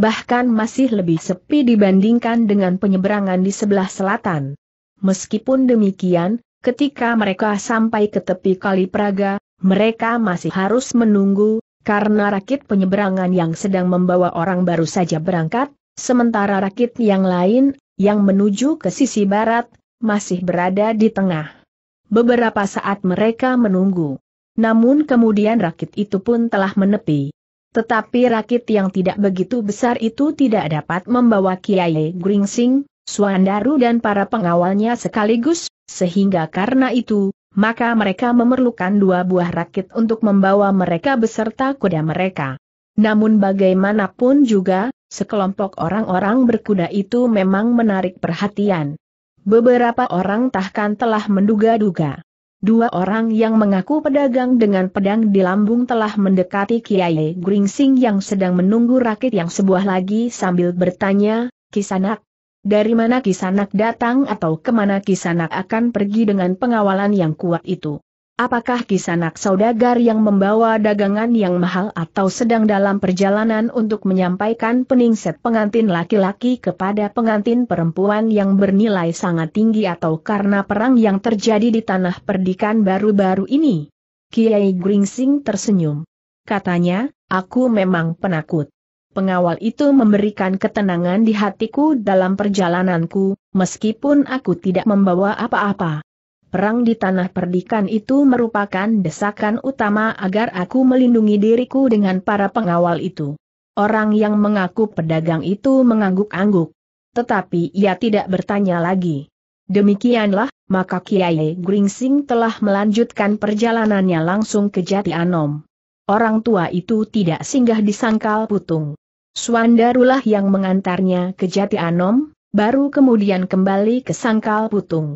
bahkan masih lebih sepi dibandingkan dengan penyeberangan di sebelah selatan. Meskipun demikian, ketika mereka sampai ke tepi Kali Praga, mereka masih harus menunggu, karena rakit penyeberangan yang sedang membawa orang baru saja berangkat, sementara rakit yang lain, yang menuju ke sisi barat, masih berada di tengah. Beberapa saat mereka menunggu. Namun kemudian rakit itu pun telah menepi. Tetapi rakit yang tidak begitu besar itu tidak dapat membawa Kiai Gringsing, Suandaru dan para pengawalnya sekaligus, sehingga karena itu, maka mereka memerlukan dua buah rakit untuk membawa mereka beserta kuda mereka. Namun bagaimanapun juga, sekelompok orang-orang berkuda itu memang menarik perhatian. Beberapa orang tahkan telah menduga-duga Dua orang yang mengaku pedagang dengan pedang di lambung telah mendekati Kiai Gringsing yang sedang menunggu rakit yang sebuah lagi sambil bertanya, Kisanak, dari mana Kisanak datang atau kemana Kisanak akan pergi dengan pengawalan yang kuat itu? Apakah kisanak saudagar yang membawa dagangan yang mahal atau sedang dalam perjalanan untuk menyampaikan peningset pengantin laki-laki kepada pengantin perempuan yang bernilai sangat tinggi atau karena perang yang terjadi di tanah perdikan baru-baru ini? Kiai Gringsing tersenyum. Katanya, aku memang penakut. Pengawal itu memberikan ketenangan di hatiku dalam perjalananku, meskipun aku tidak membawa apa-apa perang di tanah perdikan itu merupakan desakan utama agar aku melindungi diriku dengan para pengawal itu. Orang yang mengaku pedagang itu mengangguk-angguk. Tetapi ia tidak bertanya lagi. Demikianlah, maka Kiai Gringsing telah melanjutkan perjalanannya langsung ke Jati Anom. Orang tua itu tidak singgah di Sangkal Putung. Suandarulah yang mengantarnya ke Jati Anom, baru kemudian kembali ke Sangkal Putung.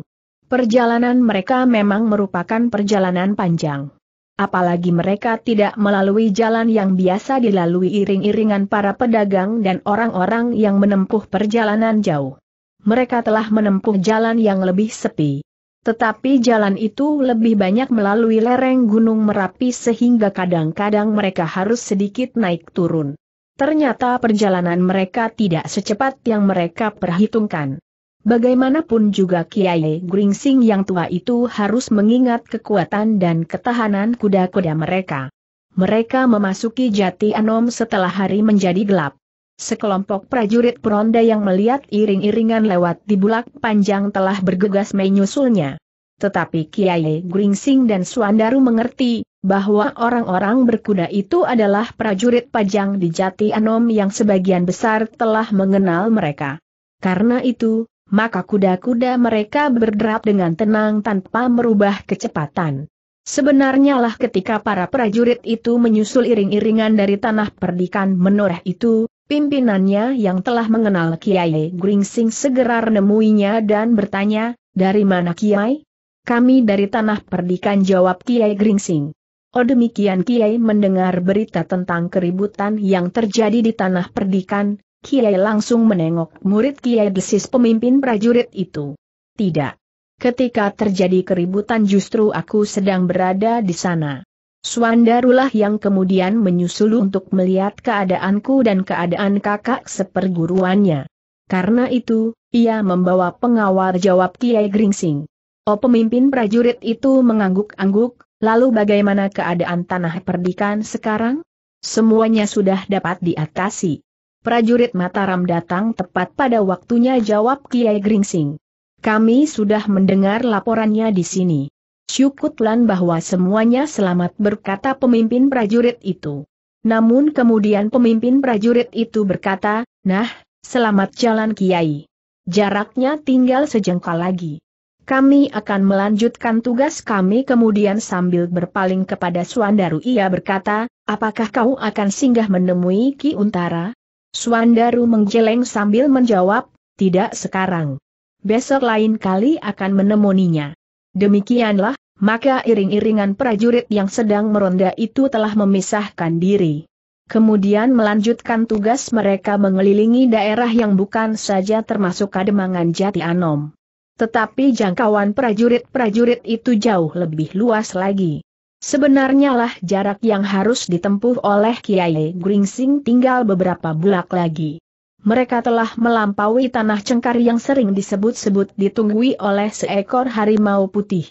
Perjalanan mereka memang merupakan perjalanan panjang. Apalagi mereka tidak melalui jalan yang biasa dilalui iring-iringan para pedagang dan orang-orang yang menempuh perjalanan jauh. Mereka telah menempuh jalan yang lebih sepi. Tetapi jalan itu lebih banyak melalui lereng Gunung Merapi sehingga kadang-kadang mereka harus sedikit naik turun. Ternyata perjalanan mereka tidak secepat yang mereka perhitungkan. Bagaimanapun juga Kiai Gringsing yang tua itu harus mengingat kekuatan dan ketahanan kuda-kuda mereka. Mereka memasuki jati Anom setelah hari menjadi gelap. Sekelompok prajurit peronda yang melihat iring-iringan lewat di bulak panjang telah bergegas menyusulnya. Tetapi Kiai Gringsing dan Suandaru mengerti bahwa orang-orang berkuda itu adalah prajurit pajang di Jati Anom yang sebagian besar telah mengenal mereka. Karena itu, maka kuda-kuda mereka berderap dengan tenang tanpa merubah kecepatan. Sebenarnya lah ketika para prajurit itu menyusul iring-iringan dari tanah perdikan menoreh itu, pimpinannya yang telah mengenal Kiai Gringsing segera menemuinya dan bertanya, dari mana Kiai? Kami dari tanah perdikan jawab Kiai Gringsing. Oh demikian Kiai mendengar berita tentang keributan yang terjadi di tanah perdikan, Kiai langsung menengok murid Kiai Desis pemimpin prajurit itu. Tidak. Ketika terjadi keributan justru aku sedang berada di sana. Suandarulah yang kemudian menyusul untuk melihat keadaanku dan keadaan kakak seperguruannya. Karena itu, ia membawa pengawal jawab Kiai Gringsing. Oh pemimpin prajurit itu mengangguk-angguk, lalu bagaimana keadaan tanah perdikan sekarang? Semuanya sudah dapat diatasi prajurit Mataram datang tepat pada waktunya jawab Kiai Gringsing. Kami sudah mendengar laporannya di sini. Syukurlah bahwa semuanya selamat berkata pemimpin prajurit itu. Namun kemudian pemimpin prajurit itu berkata, nah, selamat jalan Kiai. Jaraknya tinggal sejengkal lagi. Kami akan melanjutkan tugas kami kemudian sambil berpaling kepada Suandaru ia berkata, apakah kau akan singgah menemui Ki Untara? Suandaru menggeleng sambil menjawab, tidak sekarang. Besok lain kali akan menemoninya. Demikianlah, maka iring-iringan prajurit yang sedang meronda itu telah memisahkan diri. Kemudian melanjutkan tugas mereka mengelilingi daerah yang bukan saja termasuk kademangan Jati Anom. Tetapi jangkauan prajurit-prajurit itu jauh lebih luas lagi. Sebenarnya lah jarak yang harus ditempuh oleh Kiai Gringsing tinggal beberapa bulak lagi. Mereka telah melampaui tanah cengkar yang sering disebut-sebut ditunggui oleh seekor harimau putih.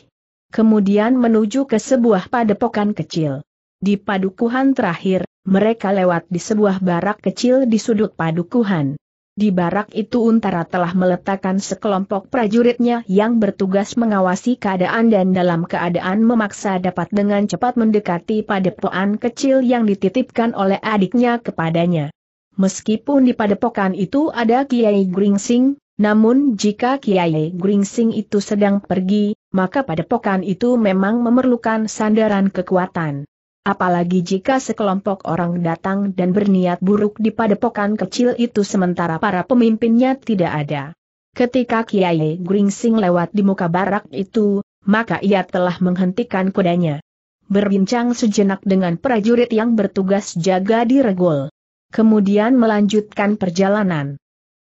Kemudian menuju ke sebuah padepokan kecil. Di padukuhan terakhir, mereka lewat di sebuah barak kecil di sudut padukuhan. Di barak itu Untara telah meletakkan sekelompok prajuritnya yang bertugas mengawasi keadaan dan dalam keadaan memaksa dapat dengan cepat mendekati padepokan kecil yang dititipkan oleh adiknya kepadanya. Meskipun di padepokan itu ada Kiai Gringsing, namun jika Kiai Gringsing itu sedang pergi, maka padepokan itu memang memerlukan sandaran kekuatan. Apalagi jika sekelompok orang datang dan berniat buruk di padepokan kecil itu sementara para pemimpinnya tidak ada. Ketika Kiai Gringsing lewat di muka barak itu, maka ia telah menghentikan kudanya. Berbincang sejenak dengan prajurit yang bertugas jaga di regol. Kemudian melanjutkan perjalanan.